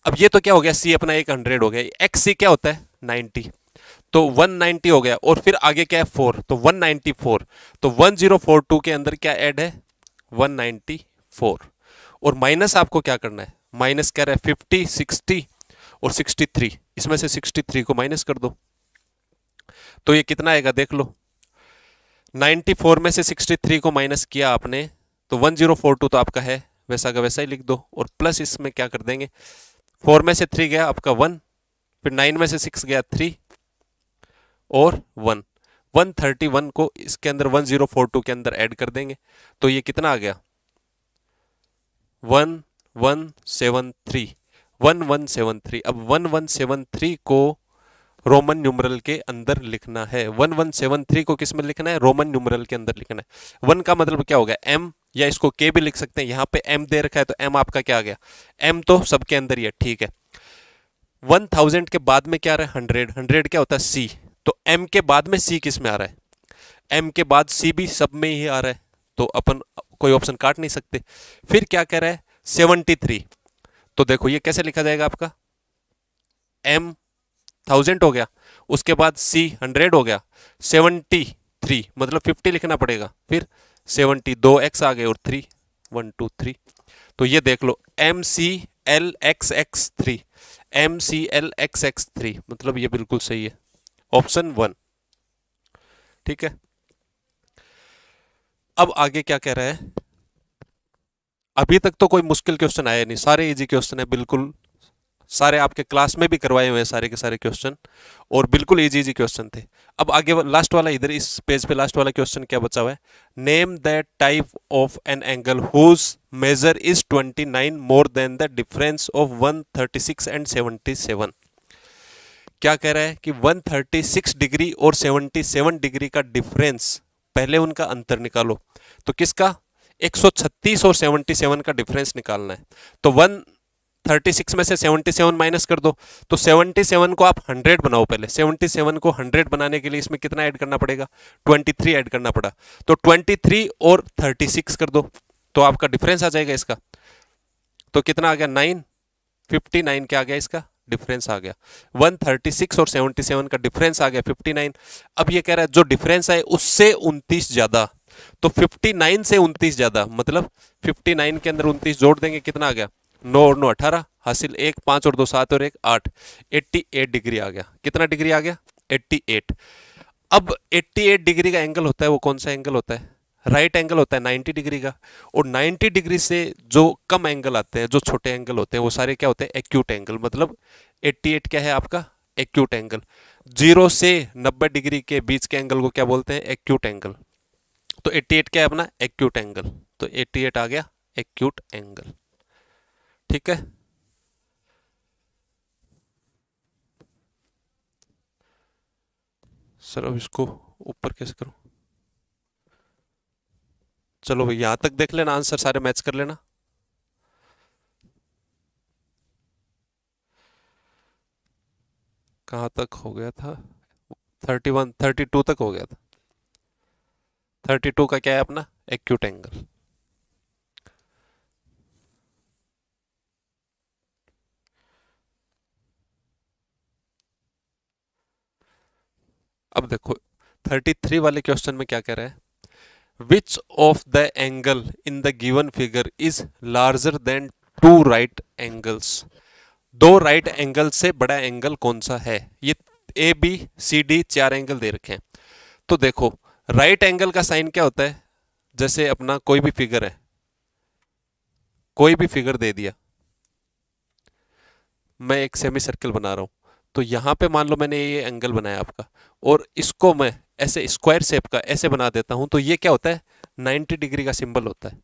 अब ये तो क्या हो गया सी अपना एक हंड्रेड हो गया एक्स सी क्या होता है नाइन्टी तो 190 हो गया और फिर आगे क्या है फोर तो 194 तो 1042 के अंदर क्या ऐड है 194 और माइनस आपको क्या करना है माइनस कह रहा है 50 60 और 63 इसमें से 63 को माइनस कर दो तो ये कितना आएगा देख लो 94 में से 63 को माइनस किया आपने तो 1042 तो आपका है वैसा का वैसा ही लिख दो और प्लस इसमें क्या कर देंगे फोर में से थ्री गया आपका वन फिर नाइन में से सिक्स गया थ्री और वन वन थर्टी वन को इसके अंदर वन जीरो फोर टू के अंदर ऐड कर देंगे तो ये कितना आ गया one one seven three one one seven three अब वन वन सेवन थ्री को रोमन न्यूमरल के अंदर लिखना है वन वन सेवन थ्री को किस में लिखना है रोमन न्यूमरल के अंदर लिखना है वन का मतलब क्या होगा एम या इसको के भी लिख सकते हैं यहाँ पे एम दे रखा है तो एम आपका क्या आ गया एम तो सबके अंदर ही है ठीक है वन थाउजेंड के बाद में क्या रहा है हंड्रेड हंड्रेड क्या होता है सी तो एम के बाद में सी किस में आ रहा है एम के बाद सी भी सब में ही आ रहा है तो अपन कोई ऑप्शन काट नहीं सकते फिर क्या कह रहा है सेवनटी थ्री तो देखो ये कैसे लिखा जाएगा आपका एम थाउजेंड हो गया उसके बाद सी हंड्रेड हो गया सेवनटी थ्री मतलब फिफ्टी लिखना पड़ेगा फिर सेवनटी दो एक्स आ गए और थ्री वन टू थ्री तो ये देख लो M C L X X three M C L X X three मतलब ये बिल्कुल सही है ऑप्शन वन ठीक है अब आगे क्या कह रहा है अभी तक तो कोई मुश्किल क्वेश्चन आया नहीं सारे इजी क्वेश्चन है बिल्कुल सारे आपके क्लास में भी करवाए हुए हैं सारे के सारे क्वेश्चन और बिल्कुल इजी इजी क्वेश्चन थे अब आगे लास्ट वाला इधर इस पेज पे लास्ट वाला क्वेश्चन क्या बचा हुआ है name the type of an angle whose measure is 29 more than the difference of 136 and 77 क्या कह रहा है कि 136 डिग्री और 77 डिग्री का डिफरेंस पहले उनका अंतर निकालो तो किसका 136 और 77 का डिफरेंस निकालना है तो वन 36 में से 77 माइनस कर दो तो 77 को आप 100 बनाओ पहले 77 को 100 बनाने के लिए इसमें कितना ऐड करना पड़ेगा 23 ऐड करना पड़ा तो 23 और 36 कर दो तो आपका डिफरेंस आ जाएगा इसका तो कितना आ गया नाइन फिफ्टी नाइन क्या आ गया इसका डिफरेंस आ गया 136 और 77 का डिफरेंस आ गया 59 अब ये कह रहा है जो डिफरेंस है उससे उनतीस ज़्यादा तो 59 से 29 ज़्यादा मतलब 59 के अंदर 29 जोड़ देंगे कितना आ गया नौ और नौ अठारह हासिल एक पाँच और दो सात और एक आठ एट्टी एट डिग्री आ गया कितना डिग्री आ गया एट्टी एट अब एट्टी एट डिग्री का एंगल होता है वो कौन सा एंगल होता है राइट right एंगल होता है नाइन्टी डिग्री का और नाइन्टी डिग्री से जो कम एंगल आते हैं जो छोटे एंगल होते हैं वो सारे क्या होते हैं एक्यूट एंगल मतलब एट्टी एट क्या है आपका एक्यूट एंगल जीरो से नब्बे डिग्री के बीच के एंगल को क्या बोलते हैं एक्यूट एंगल तो एट्टी एट क्या है अपना एक्यूट एंगल तो एट्टी एट आ गया एक्यूट एंगल ठीक है सर अब इसको ऊपर कैसे करूं चलो भाई यहां तक देख लेना आंसर सारे मैच कर लेना कहां तक हो गया था थर्टी वन थर्टी टू तक हो गया था थर्टी टू का क्या है अपना एक्यूट एंगल अब देखो 33 वाले क्वेश्चन में क्या कह रहा है which of the angle in the given figure is larger than two right angles दो राइट right एंगल से बड़ा एंगल कौन सा है ये ए बी सी डी चार एंगल दे रखे हैं तो देखो राइट right एंगल का साइन क्या होता है जैसे अपना कोई भी फिगर है कोई भी फिगर दे दिया मैं एक सेमी सर्कल बना रहा हूं तो यहाँ पे मान लो मैंने ये एंगल बनाया आपका और इसको मैं ऐसे स्क्वायर शेप का ऐसे बना देता हूँ तो ये क्या होता है 90 डिग्री का सिंबल होता है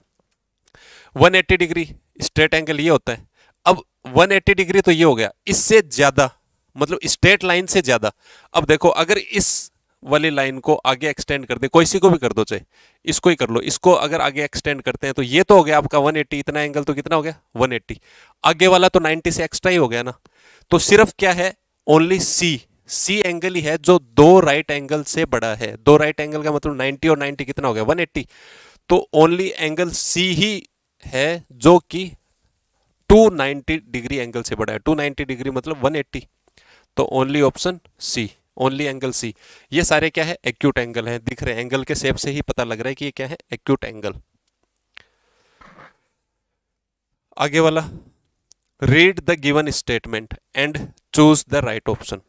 180 डिग्री स्ट्रेट एंगल ये होता है अब 180 डिग्री तो ये हो गया इससे ज़्यादा मतलब स्ट्रेट लाइन से ज़्यादा अब देखो अगर इस वाली लाइन को आगे एक्सटेंड कर दे कोई सी को भी कर दो चाहे इसको ही कर लो इसको अगर आगे एक्सटेंड करते हैं तो ये तो हो गया आपका 180 इतना एंगल तो कितना हो गया 180 आगे वाला तो 90 से एक्स्ट्रा ही हो गया ना तो सिर्फ क्या है ओनली सी सी एंगल ही है जो दो राइट right एंगल से बड़ा है दो राइट right एंगल का मतलब 90 और 90 कितना हो गया 180 तो ओनली एंगल सी ही है जो कि 290 डिग्री एंगल से बड़ा है 290 डिग्री मतलब 180 तो only option C only angle C ये सारे क्या है एक्यूट एंगल है दिख रहे एंगल के सेप से ही पता लग रहा है कि ये क्या है एक्यूट एंगल आगे वाला read the given statement and choose the right option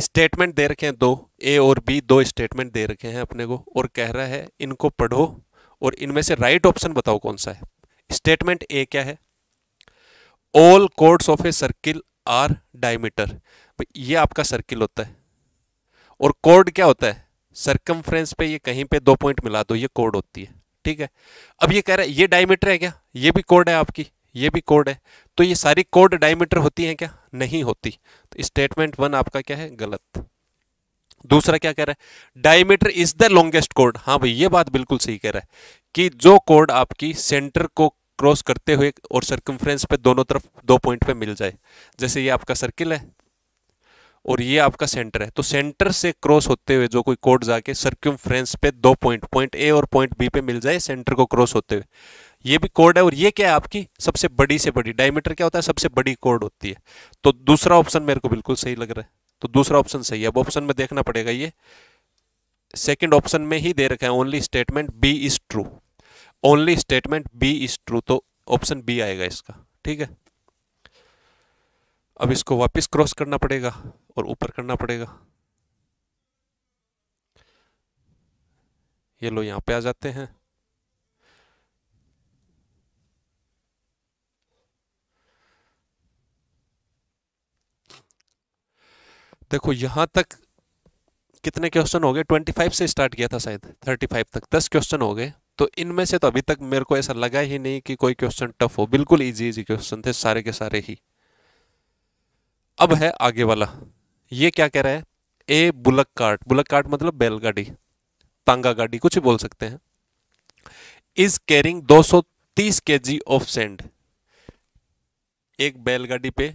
statement दे रखे हैं दो ए और बी दो स्टेटमेंट दे रखे हैं अपने को और कह रहा है इनको पढ़ो और इनमें से राइट ऑप्शन बताओ कौन सा है स्टेटमेंट ए क्या है all chords of a circle are diameter ये आपका सर्किल होता है और कोड क्या होता है सर्कम पे ये कहीं पे दो पॉइंट मिला दो ये कोड होती है ठीक है अब ये कह रहा है ये डायमीटर है क्या ये भी कोड है आपकी ये भी कोड है तो ये सारी कोड डायमीटर होती हैं क्या नहीं होती तो स्टेटमेंट वन आपका क्या है गलत दूसरा क्या कह रहा है डायमीटर इज द लॉन्गेस्ट कोड हाँ भाई ये बात बिल्कुल सही कह रहा है कि जो कोड आपकी सेंटर को क्रॉस करते हुए और सर्कमफ्रेंस पे दोनों तरफ दो पॉइंट पे मिल जाए जैसे ये आपका सर्किल है और ये आपका सेंटर है तो सेंटर से क्रॉस होते हुए जो कोई कोड जाके सर्क्यूम पे दो पॉइंट पॉइंट ए और पॉइंट बी पे मिल जाए सेंटर को क्रॉस होते हुए ये भी कोड है और ये क्या है आपकी सबसे बड़ी से बड़ी डायमीटर क्या होता है सबसे बड़ी कोड होती है तो दूसरा ऑप्शन मेरे को बिल्कुल सही लग रहा है तो दूसरा ऑप्शन सही है अब ऑप्शन में देखना पड़ेगा ये सेकंड ऑप्शन में ही दे रखा है only statement B is true only statement B is true तो ऑप्शन बी आएगा इसका ठीक है अब इसको वापस क्रॉस करना पड़ेगा और ऊपर करना पड़ेगा ये लो यहां पे आ जाते हैं देखो यहाँ तक कितने क्वेश्चन हो गए 25 से स्टार्ट किया था शायद 35 तक 10 क्वेश्चन हो गए तो इनमें से तो अभी तक मेरे को ऐसा लगा ही नहीं कि कोई क्वेश्चन टफ हो बिल्कुल इजी इजी क्वेश्चन थे सारे के सारे ही अब है आगे वाला ये क्या कह रहा है a bullock cart bullock cart मतलब बैलगाड़ी तांगा गाड़ी कुछ बोल सकते हैं इज कैरिंग के जी ऑफ सेंड एक बैलगाड़ी पे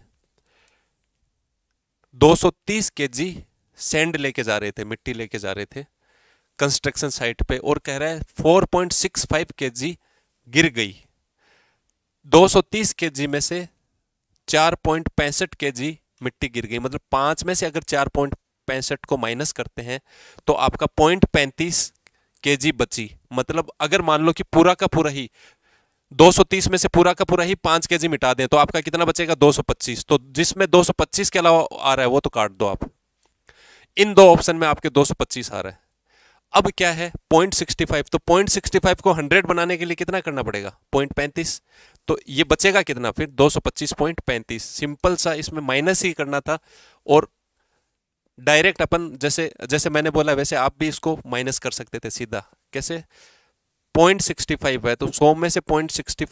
230 केजी सैंड लेके जा रहे थे मिट्टी लेके जा रहे थे कंस्ट्रक्शन साइट पे और कह रहा है 4.65 केजी गिर गई 230 केजी में से 4.65 केजी मिट्टी गिर गई मतलब पांच में से अगर 4.65 को माइनस करते हैं तो आपका पॉइंट पैंतीस के बची मतलब अगर मान लो कि पूरा का पूरा ही 230 में से पूरा का पूरा ही पाँच के मिटा दें तो आपका कितना बचेगा 225 तो जिसमें 225 के अलावा आ रहा है वो तो काट दो आप इन दो ऑप्शन में आपके 225 आ रहा है अब क्या है पॉइंट सिक्सटी तो पॉइंट सिक्सटी को 100 बनाने के लिए कितना करना पड़ेगा पॉइंट पैंतीस तो ये बचेगा कितना फिर दो सौ पच्चीस पॉइंट पैंतीस सिंपल सा इसमें माइनस ही करना था और डायरेक्ट अपन जैसे जैसे मैंने बोला वैसे आप भी इसको माइनस कर सकते थे सीधा कैसे पॉइंट सिक्सटी फाइव है तो सौ में से पॉइंट सिक्सटी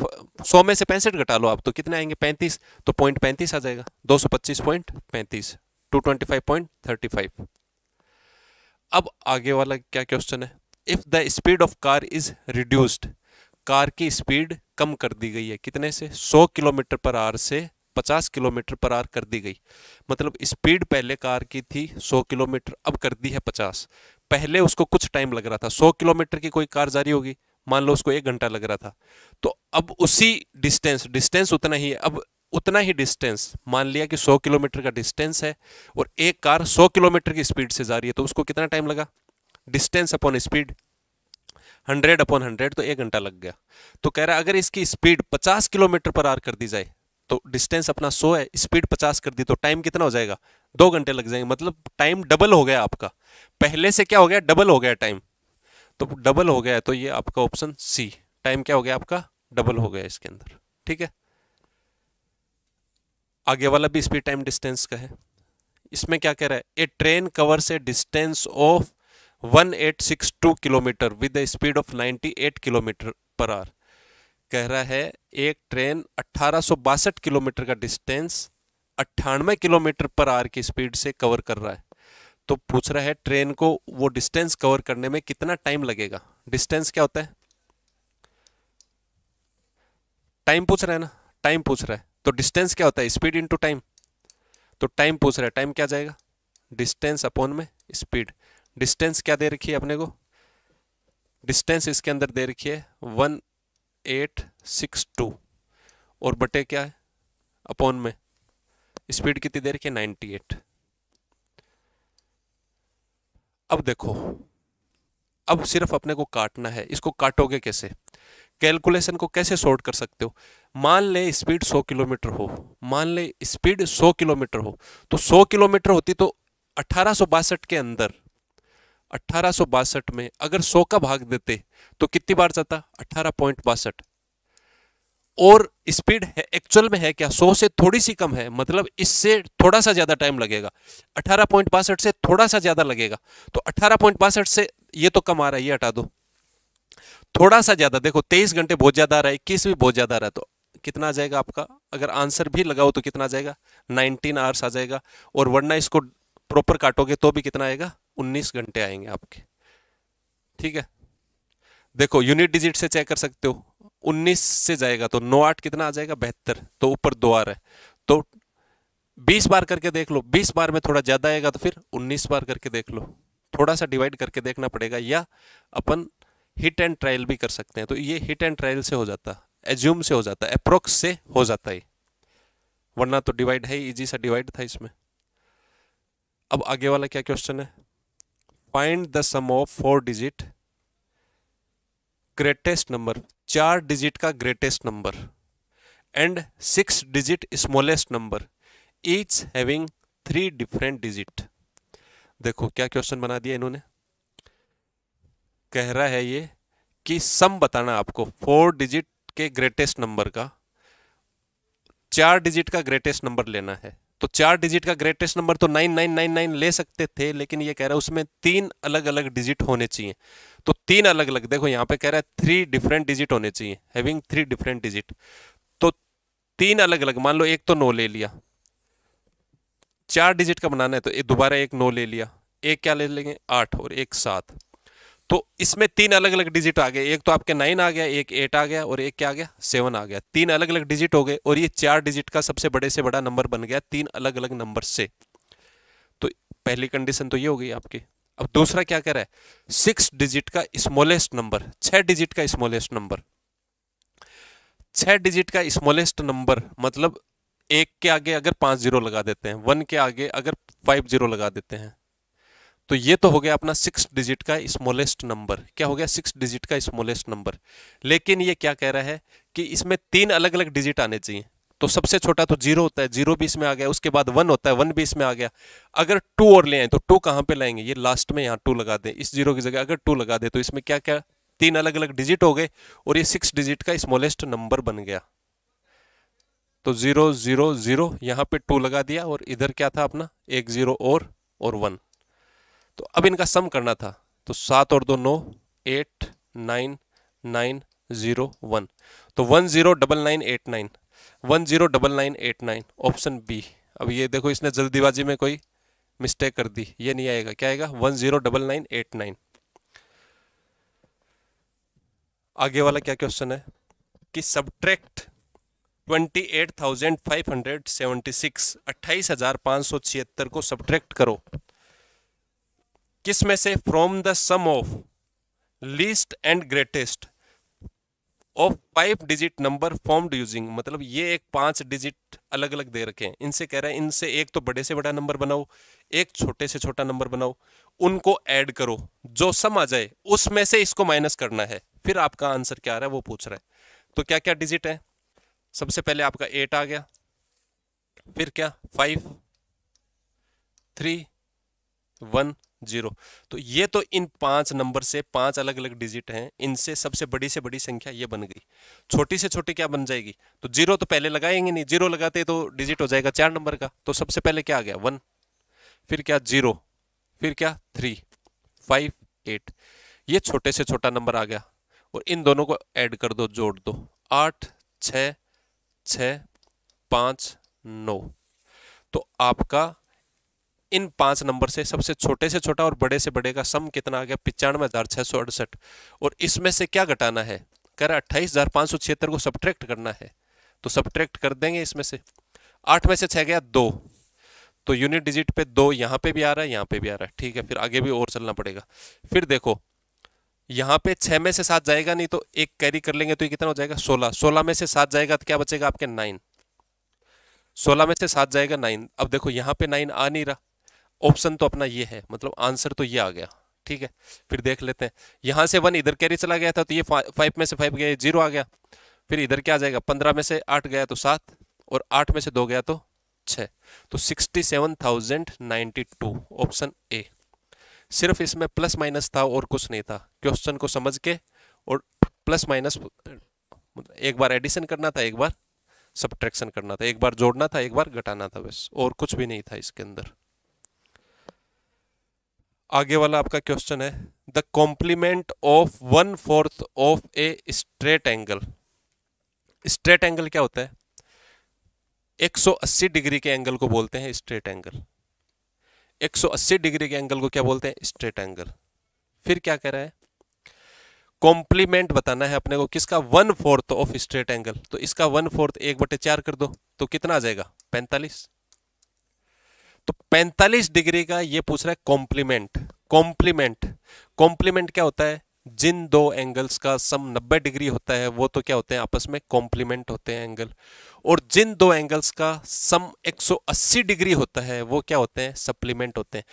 सौ में से पैंसठ घटा लो आप तो कितने आएंगे पैंतीस तो पॉइंट पैंतीस आ जाएगा दो सौ पच्चीस पॉइंट पैंतीस two twenty five point thirty five अब आगे वाला क्या क्वेश्चन है if the speed of car is reduced car की स्पीड कम कर दी गई है कितने से 100 किलोमीटर पर आर से 50 किलोमीटर पर आर कर दी गई मतलब स्पीड पहले कार की थी 100 किलोमीटर अब कर दी है 50 पहले उसको कुछ टाइम लग रहा था 100 किलोमीटर की कोई कार जारी होगी मान लो उसको एक घंटा लग रहा था तो अब उसी डिस्टेंस डिस्टेंस उतना ही है अब उतना ही डिस्टेंस मान लिया कि 100 किलोमीटर का डिस्टेंस है और एक कार 100 किलोमीटर की स्पीड से जा रही है तो उसको कितना टाइम लगा डिस्टेंस अपॉन स्पीड 100 अपॉन 100 तो एक घंटा लग गया तो कह रहा अगर इसकी स्पीड 50 किलोमीटर पर आर कर दी जाए तो डिस्टेंस अपना 100 है स्पीड 50 कर दी तो टाइम कितना हो जाएगा दो घंटे लग जाएंगे मतलब टाइम डबल हो गया आपका पहले से क्या हो गया डबल हो गया टाइम तो डबल हो गया है तो ये आपका ऑप्शन सी टाइम क्या हो गया आपका डबल हो गया इसके अंदर ठीक है आगे वाला भी स्पीड टाइम डिस्टेंस का है इसमें क्या कह रहा है a train covers distance of 1862 kilometre with a speed of 98 kilometre per hour कह रहा है एक ट्रेन अट्ठारह किलोमीटर का डिस्टेंस अट्ठानवे किलोमीटर पर आर की स्पीड से कवर कर रहा है तो पूछ रहा है ट्रेन को वो डिस्टेंस कवर करने में कितना टाइम लगेगा डिस्टेंस क्या होता है टाइम पूछ रहा है ना टाइम पूछ रहा है तो डिस्टेंस क्या होता है स्पीड टू टाइम तो टाइम पूछ रहा है टाइम क्या जाएगा डिस्टेंस अपॉन में स्पीड डिस्टेंस क्या दे रखी है अपने को डिस्टेंस इसके अंदर दे रखी है वन एट सिक्स टू और बटे क्या है अपॉन में स्पीड कितनी दे रखी है नाइन्टी एट अब देखो अब सिर्फ अपने को काटना है इसको काटोगे कैसे कैलकुलेशन को कैसे सॉर्ट कर सकते हो मान ले स्पीड 100 किलोमीटर हो मान ले स्पीड 100 किलोमीटर हो तो 100 किलोमीटर होती तो अठारह के अंदर अठारह में अगर 100 का भाग देते तो कितनी बार जाता अठारह पॉइंट बासठ और स्पीड है एक्चुअल में है क्या 100 से थोड़ी सी कम है मतलब इससे थोड़ा सा ज़्यादा टाइम लगेगा अठारह पॉइंट बासठ से थोड़ा सा ज़्यादा लगेगा तो अठारह पॉइंट बासठ से ये तो कम आ रहा है ये हटा दो थोड़ा सा ज़्यादा देखो तेईस घंटे बहुत ज़्यादा आ रहा है इक्कीस भी बहुत ज़्यादा आ रहा है तो कितना आ जाएगा आपका अगर आंसर भी लगाओ तो कितना आ जाएगा नाइनटीन आवर्स आ जाएगा और वरना इसको प्रॉपर काटोगे तो भी कितना आएगा उन्नीस घंटे आएंगे आपके ठीक है देखो यूनिट डिजिट से चेक कर सकते हो 19 से जाएगा तो नौ आठ कितना आ जाएगा बेहतर तो ऊपर दो आ रहा है तो 20 बार करके देख लो 20 बार में थोड़ा ज़्यादा आएगा तो फिर 19 बार करके देख लो थोड़ा सा डिवाइड करके देखना पड़ेगा या अपन हिट एंड ट्रायल भी कर सकते हैं तो ये हिट एंड ट्रायल से हो जाता एज्यूम से हो जाता अप्रोक्स से हो जाता है वरना तो डिवाइड है इजी सा डिवाइड था इसमें अब आगे वाला क्या क्वेश्चन है find the sum of four digit greatest number चार डिजिट का greatest number and six digit smallest number each having three different digit देखो क्या क्वेश्चन बना दिया इन्होंने कह रहा है ये कि सम बताना आपको फोर डिजिट के ग्रेटेस्ट नंबर का चार डिजिट का ग्रेटेस्ट नंबर लेना है तो चार डिजिट का ग्रेटेस्ट नंबर तो नाइन नाइन नाइन नाइन ले सकते थे लेकिन ये कह रहा है उसमें तीन अलग अलग डिजिट होने चाहिए तीन अलग अलग देखो यहाँ पे कह रहा है थ्री डिफरेंट डिजिट होने चाहिए हैविंग थ्री डिफरेंट डिजिट तो तीन अलग अलग मान लो एक तो नो ले लिया चार डिजिट का बनाना है तो दोबारा एक नो ले लिया एक क्या ले लेंगे आठ और एक सात तो इसमें तीन अलग अलग डिजिट आ गए एक तो आपके नाइन आ गया एक एट आ गया और एक क्या आ गया सेवन आ गया तीन अलग अलग डिजिट हो गए और ये चार डिजिट का सबसे बड़े से बड़ा नंबर बन गया तीन अलग अलग नंबर से तो पहली कंडीशन तो ये हो गई आपकी अब दूसरा क्या कह रहा है सिक्स डिजिट का स्मॉलेस्ट नंबर छह डिजिट का स्मॉलेस्ट नंबर छह डिजिट का स्मॉलेस्ट नंबर मतलब एक के आगे अगर पांच जीरो लगा देते हैं वन के आगे अगर फाइव जीरो लगा देते हैं तो ये तो हो गया अपना सिक्स डिजिट का स्मॉलेस्ट नंबर क्या हो गया सिक्स डिजिट का स्मॉलेस्ट नंबर लेकिन ये क्या कह रहा है कि इसमें तीन अलग अलग डिजिट आने चाहिए तो सबसे छोटा तो जीरो होता है जीरो भी इसमें आ गया उसके बाद वन होता है वन भी इसमें आ गया अगर टू और ले आए तो टू कहाँ पे लाएंगे ये लास्ट में यहाँ टू लगा दें इस जीरो की जगह अगर टू लगा दें तो इसमें क्या क्या तीन अलग अलग डिजिट हो गए और ये सिक्स डिजिट का स्मॉलेस्ट नंबर बन गया तो जीरो जीरो जीरो यहाँ पे टू लगा दिया और इधर क्या था अपना एक जीरो और और वन तो अब इनका सम करना था तो सात और दो नौ eight nine nine zero one तो one zero double nine eight nine one zero double nine eight nine option B अब ये देखो इसने जल्दीबाजी में कोई मिस्टेक कर दी ये नहीं आएगा क्या आएगा one zero double nine eight nine आगे वाला क्या क्वेश्चन है कि subtract twenty eight thousand five hundred seventy six अट्ठाईस हजार पाँच सौ छिहत्तर को सब्ट्रैक्ट करो किस में से from the sum of least and greatest of five digit number formed using मतलब ये एक पांच डिजिट अलग अलग दे रखे हैं इनसे कह रहे हैं इनसे एक तो बड़े से बड़ा नंबर बनाओ एक छोटे से छोटा नंबर बनाओ उनको ऐड करो जो सम आ जाए उसमें से इसको माइनस करना है फिर आपका आंसर क्या आ रहा है वो पूछ रहा है तो क्या क्या डिजिट है सबसे पहले आपका एट आ गया फिर क्या फाइव थ्री वन जीरो तो ये तो इन पांच नंबर से पांच अलग अलग डिजिट हैं इनसे सबसे बड़ी से बड़ी संख्या ये बन गई छोटी से छोटी क्या बन जाएगी तो जीरो तो पहले लगाएंगे नहीं जीरो लगाते तो डिजिट हो जाएगा चार नंबर का तो सबसे पहले क्या आ गया वन फिर क्या जीरो फिर क्या थ्री फाइव एट ये छोटे से छोटा नंबर आ गया और इन दोनों को ऐड कर दो जोड़ दो आठ छ छ पाँच नौ तो आपका इन पांच नंबर से सबसे छोटे से छोटा और बड़े से बड़े का सम कितना आ गया पिचानवे हज़ार छह सौ अड़सठ और इसमें से क्या घटाना है कह रहा अट्ठाईस हज़ार पांच सौ छिहत्तर को सब्ट्रैक्ट करना है तो सब्ट्रैक्ट कर देंगे इसमें से आठ में से छह गया दो तो यूनिट डिजिट पे दो यहां पे भी आ रहा है यहां पे भी आ रहा है ठीक है फिर आगे भी और चलना पड़ेगा फिर देखो यहाँ पे छह में से सात जाएगा नहीं तो एक कैरी कर लेंगे तो ये कितना हो जाएगा सोलह सोलह में से सात जाएगा तो क्या बचेगा आपके नाइन सोलह में से सात जाएगा नाइन अब देखो यहाँ पे नाइन आ नहीं रहा ऑप्शन तो अपना ये है मतलब आंसर तो ये आ गया ठीक है फिर देख लेते हैं यहाँ से वन इधर कैरी चला गया था तो ये फाइव में से फाइव गया जीरो आ गया फिर इधर क्या आ जाएगा पंद्रह में से आठ गया तो सात और आठ में से दो गया तो छः तो sixty seven thousand ninety two option A सिर्फ इसमें प्लस माइनस था और कुछ नहीं था क्वेश्चन को समझ के और प्लस माइनस एक बार एडिशन करना था एक बार सब्ट्रैक्शन करना था एक बार जोड़ना था एक बार घटाना था बस और कुछ भी नहीं था इसके अंदर आगे वाला आपका क्वेश्चन है the complement of one fourth of a straight angle straight angle क्या होता है 180 डिग्री के एंगल को बोलते हैं स्ट्रेट एंगल 180 डिग्री के एंगल को क्या बोलते हैं स्ट्रेट एंगल फिर क्या कह रहा है कॉम्प्लीमेंट बताना है अपने को किसका one fourth of straight angle तो इसका वन फोर्थ एक बटे चार कर दो तो कितना आ जाएगा पैंतालीस तो 45 डिग्री का ये पूछ रहा है कॉम्प्लीमेंट कॉम्प्लीमेंट कॉम्प्लीमेंट क्या होता है जिन दो एंगल्स का सम 90 डिग्री होता है वो तो क्या होते हैं आपस में कॉम्प्लीमेंट होते हैं एंगल और जिन दो एंगल्स का सम 180 डिग्री होता है वो क्या होते हैं सप्लीमेंट होते हैं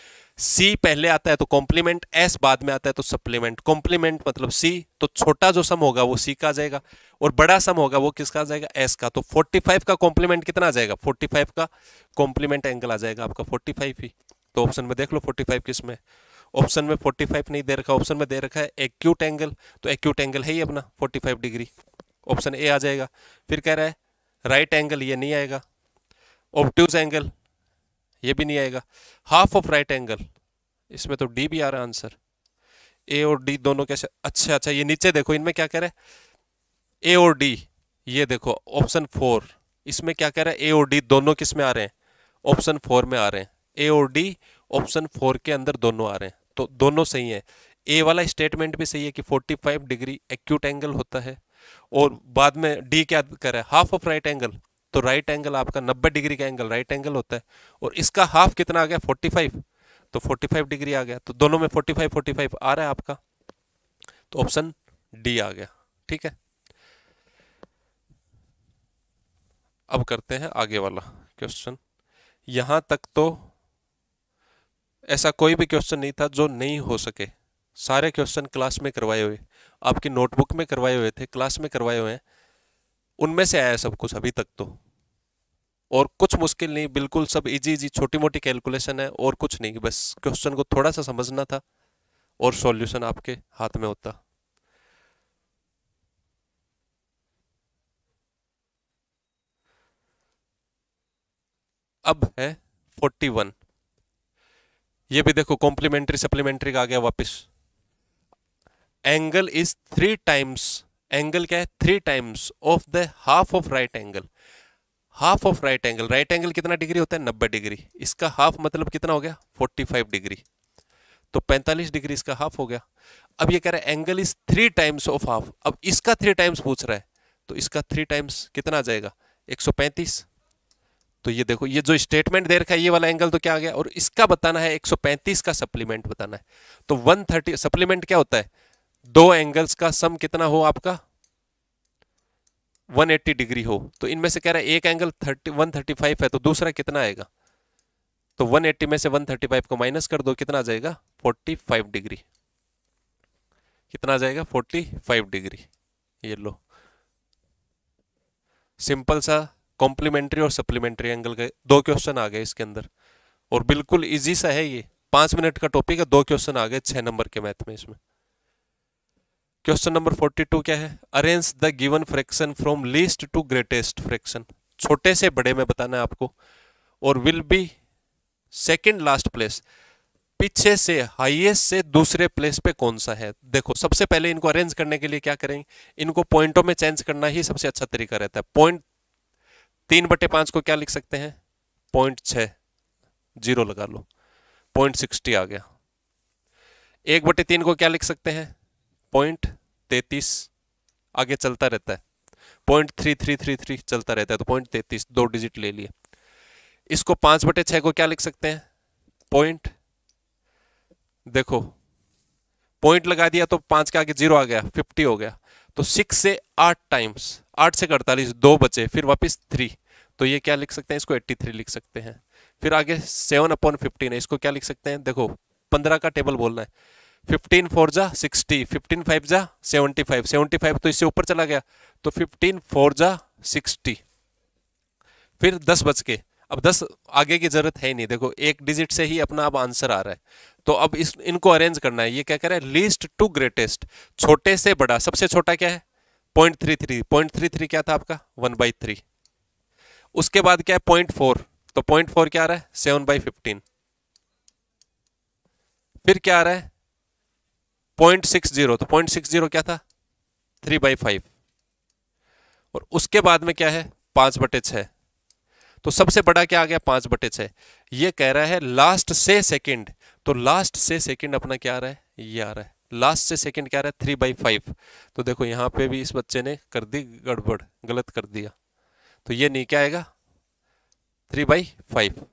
सी पहले आता है तो कॉम्प्लीमेंट एस बाद में आता है तो सप्लीमेंट कॉम्प्लीमेंट मतलब सी तो छोटा जो सम होगा वो सी का आ जाएगा और बड़ा सम होगा वो किसका आ जाएगा एस का तो 45 का कॉम्प्लीमेंट कितना आ जाएगा 45 का कॉम्प्लीमेंट एंगल आ जाएगा आपका 45 ही तो ऑप्शन में देख लो 45 किस में ऑप्शन में 45 नहीं दे रखा ऑप्शन में दे रखा है एक्यूट एंगल तो एक्यूट एंगल है ही अपना फोर्टी डिग्री ऑप्शन ए आ जाएगा फिर कह रहा है राइट एंगल ये नहीं आएगा ऑप्टूज एंगल ये भी नहीं आएगा हाफ ऑफ राइट एंगल इसमें तो डी भी आ रहा आंसर ए और डी दोनों कैसे अच्छा अच्छा ये नीचे देखो इनमें क्या कह रहे ए और डी ये देखो ऑप्शन फोर इसमें क्या कह रहा है ए और डी दोनों किस में आ रहे हैं ऑप्शन फोर में आ रहे हैं ए और डी ऑप्शन फोर के अंदर दोनों आ रहे हैं तो दोनों सही हैं ए वाला स्टेटमेंट भी सही है कि 45 डिग्री एक्यूट एंगल होता है और बाद में डी क्या कह रहा है हाफ ऑफ राइट एंगल तो राइट एंगल आपका 90 डिग्री का एंगल राइट एंगल होता है और इसका हाफ कितना आ गया 45 तो 45 डिग्री आ गया तो दोनों में 45 45 आ रहा है आपका तो ऑप्शन डी आ गया ठीक है अब करते हैं आगे वाला क्वेश्चन यहां तक तो ऐसा कोई भी क्वेश्चन नहीं था जो नहीं हो सके सारे क्वेश्चन क्लास में करवाए हुए आपकी नोटबुक में करवाए हुए थे क्लास में करवाए हुए हैं उनमें से आया सब कुछ अभी तक तो और कुछ मुश्किल नहीं बिल्कुल सब इजी इजी छोटी मोटी कैलकुलेशन है और कुछ नहीं बस क्वेश्चन को थोड़ा सा समझना था और सॉल्यूशन आपके हाथ में होता अब है फोर्टी वन ये भी देखो कॉम्प्लीमेंट्री सप्लीमेंट्री का आ गया वापस angle is three times angle क्या है three times of the half of right angle half of right angle right angle कितना डिग्री होता है नब्बे डिग्री इसका हाफ मतलब कितना हो गया फोर्टी फाइव डिग्री तो पैंतालीस डिग्री इसका हाफ हो गया अब ये कह रहा है angle is three times of half अब इसका थ्री टाइम्स पूछ रहा है तो इसका थ्री टाइम्स कितना आ जाएगा एक सौ पैंतीस तो ये देखो ये जो स्टेटमेंट दे रखा है ये वाला एंगल तो क्या आ गया और इसका बताना है 135 का सप्लीमेंट बताना है तो 130 सप्लीमेंट क्या होता है दो एंगल्स का सम कितना हो आपका 180 डिग्री हो तो इनमें से कह रहा है एक एंगल 30 135 है तो दूसरा कितना आएगा तो 180 में से 135 को माइनस कर दो कितना आ जाएगा 45 डिग्री कितना आ जाएगा 45 डिग्री ये लो सिंपल सा कॉम्प्लीमेंट्री और सप्लीमेंट्री एंगल के दो क्वेश्चन आ गए इसके अंदर और बिल्कुल इजी सा है ये पांच मिनट का टॉपिक है दो क्वेश्चन आ गए छह नंबर के मैथ में इसमें क्वेश्चन नंबर 42 क्या है arrange the given fraction from least to greatest fraction छोटे से बड़े में बताना है आपको और will be second last place पीछे से हाईएस्ट से दूसरे प्लेस पे कौन सा है देखो सबसे पहले इनको अरेंज करने के लिए क्या करेंगे इनको पॉइंटों में चेंज करना ही सबसे अच्छा तरीका रहता है पॉइंट तीन बटे पांच को क्या लिख सकते हैं पॉइंट छ जीरो लगा लो पॉइंट सिक्सटी आ गया एक बटे तीन को क्या लिख सकते हैं पॉइंट तैतीस आगे चलता रहता है point three three three three चलता रहता है तो पॉइंट तैतीस दो डिजिट ले लिए इसको पांच बटे छः को क्या लिख सकते हैं पॉइंट देखो पॉइंट लगा दिया तो पांच के आगे जीरो आ गया फिफ्टी हो गया तो सिक्स से आठ टाइम्स आठ से अड़तालीस दो बचे फिर वापस थ्री तो ये क्या लिख सकते हैं इसको एट्टी थ्री लिख सकते हैं फिर आगे सेवन अपॉन फिफ्टीन है इसको क्या लिख सकते हैं देखो पंद्रह का टेबल बोलना है फिफ्टीन फोर जा सिक्सटी फिफ्टीन फाइव जा सेवेंटी फाइव सेवेंटी फाइव तो इससे ऊपर चला गया तो फिफ्टीन फोर जा सिक्सटी फिर दस बज के अब दस आगे की जरूरत है ही नहीं देखो एक डिजिट से ही अपना अब आंसर आ रहा है तो अब इस इनको अरेंज करना है ये क्या कह रहा है लीस्ट टू ग्रेटेस्ट छोटे से बड़ा सबसे छोटा क्या है point three three point three three क्या था आपका वन बाई थ्री उसके बाद क्या है पॉइंट फोर तो पॉइंट फोर क्या आ रहा है सेवन बाई फिफ्टीन फिर क्या आ रहा है पॉइंट सिक्स जीरो तो पॉइंट सिक्स जीरो क्या था थ्री बाई फाइव और उसके बाद में क्या है पांच बटे छ तो सबसे बड़ा क्या आ गया पांच बटे छ ये कह रहा है लास्ट से सेकंड तो लास्ट से सेकंड अपना क्या आ रहा है ये आ रहा है लास्ट से सेकंड क्या आ रहा है थ्री बाई फाइव तो देखो यहां पे भी इस बच्चे ने कर दी गड़बड़ गलत कर दिया तो ये नहीं क्या आएगा थ्री बाई फाइव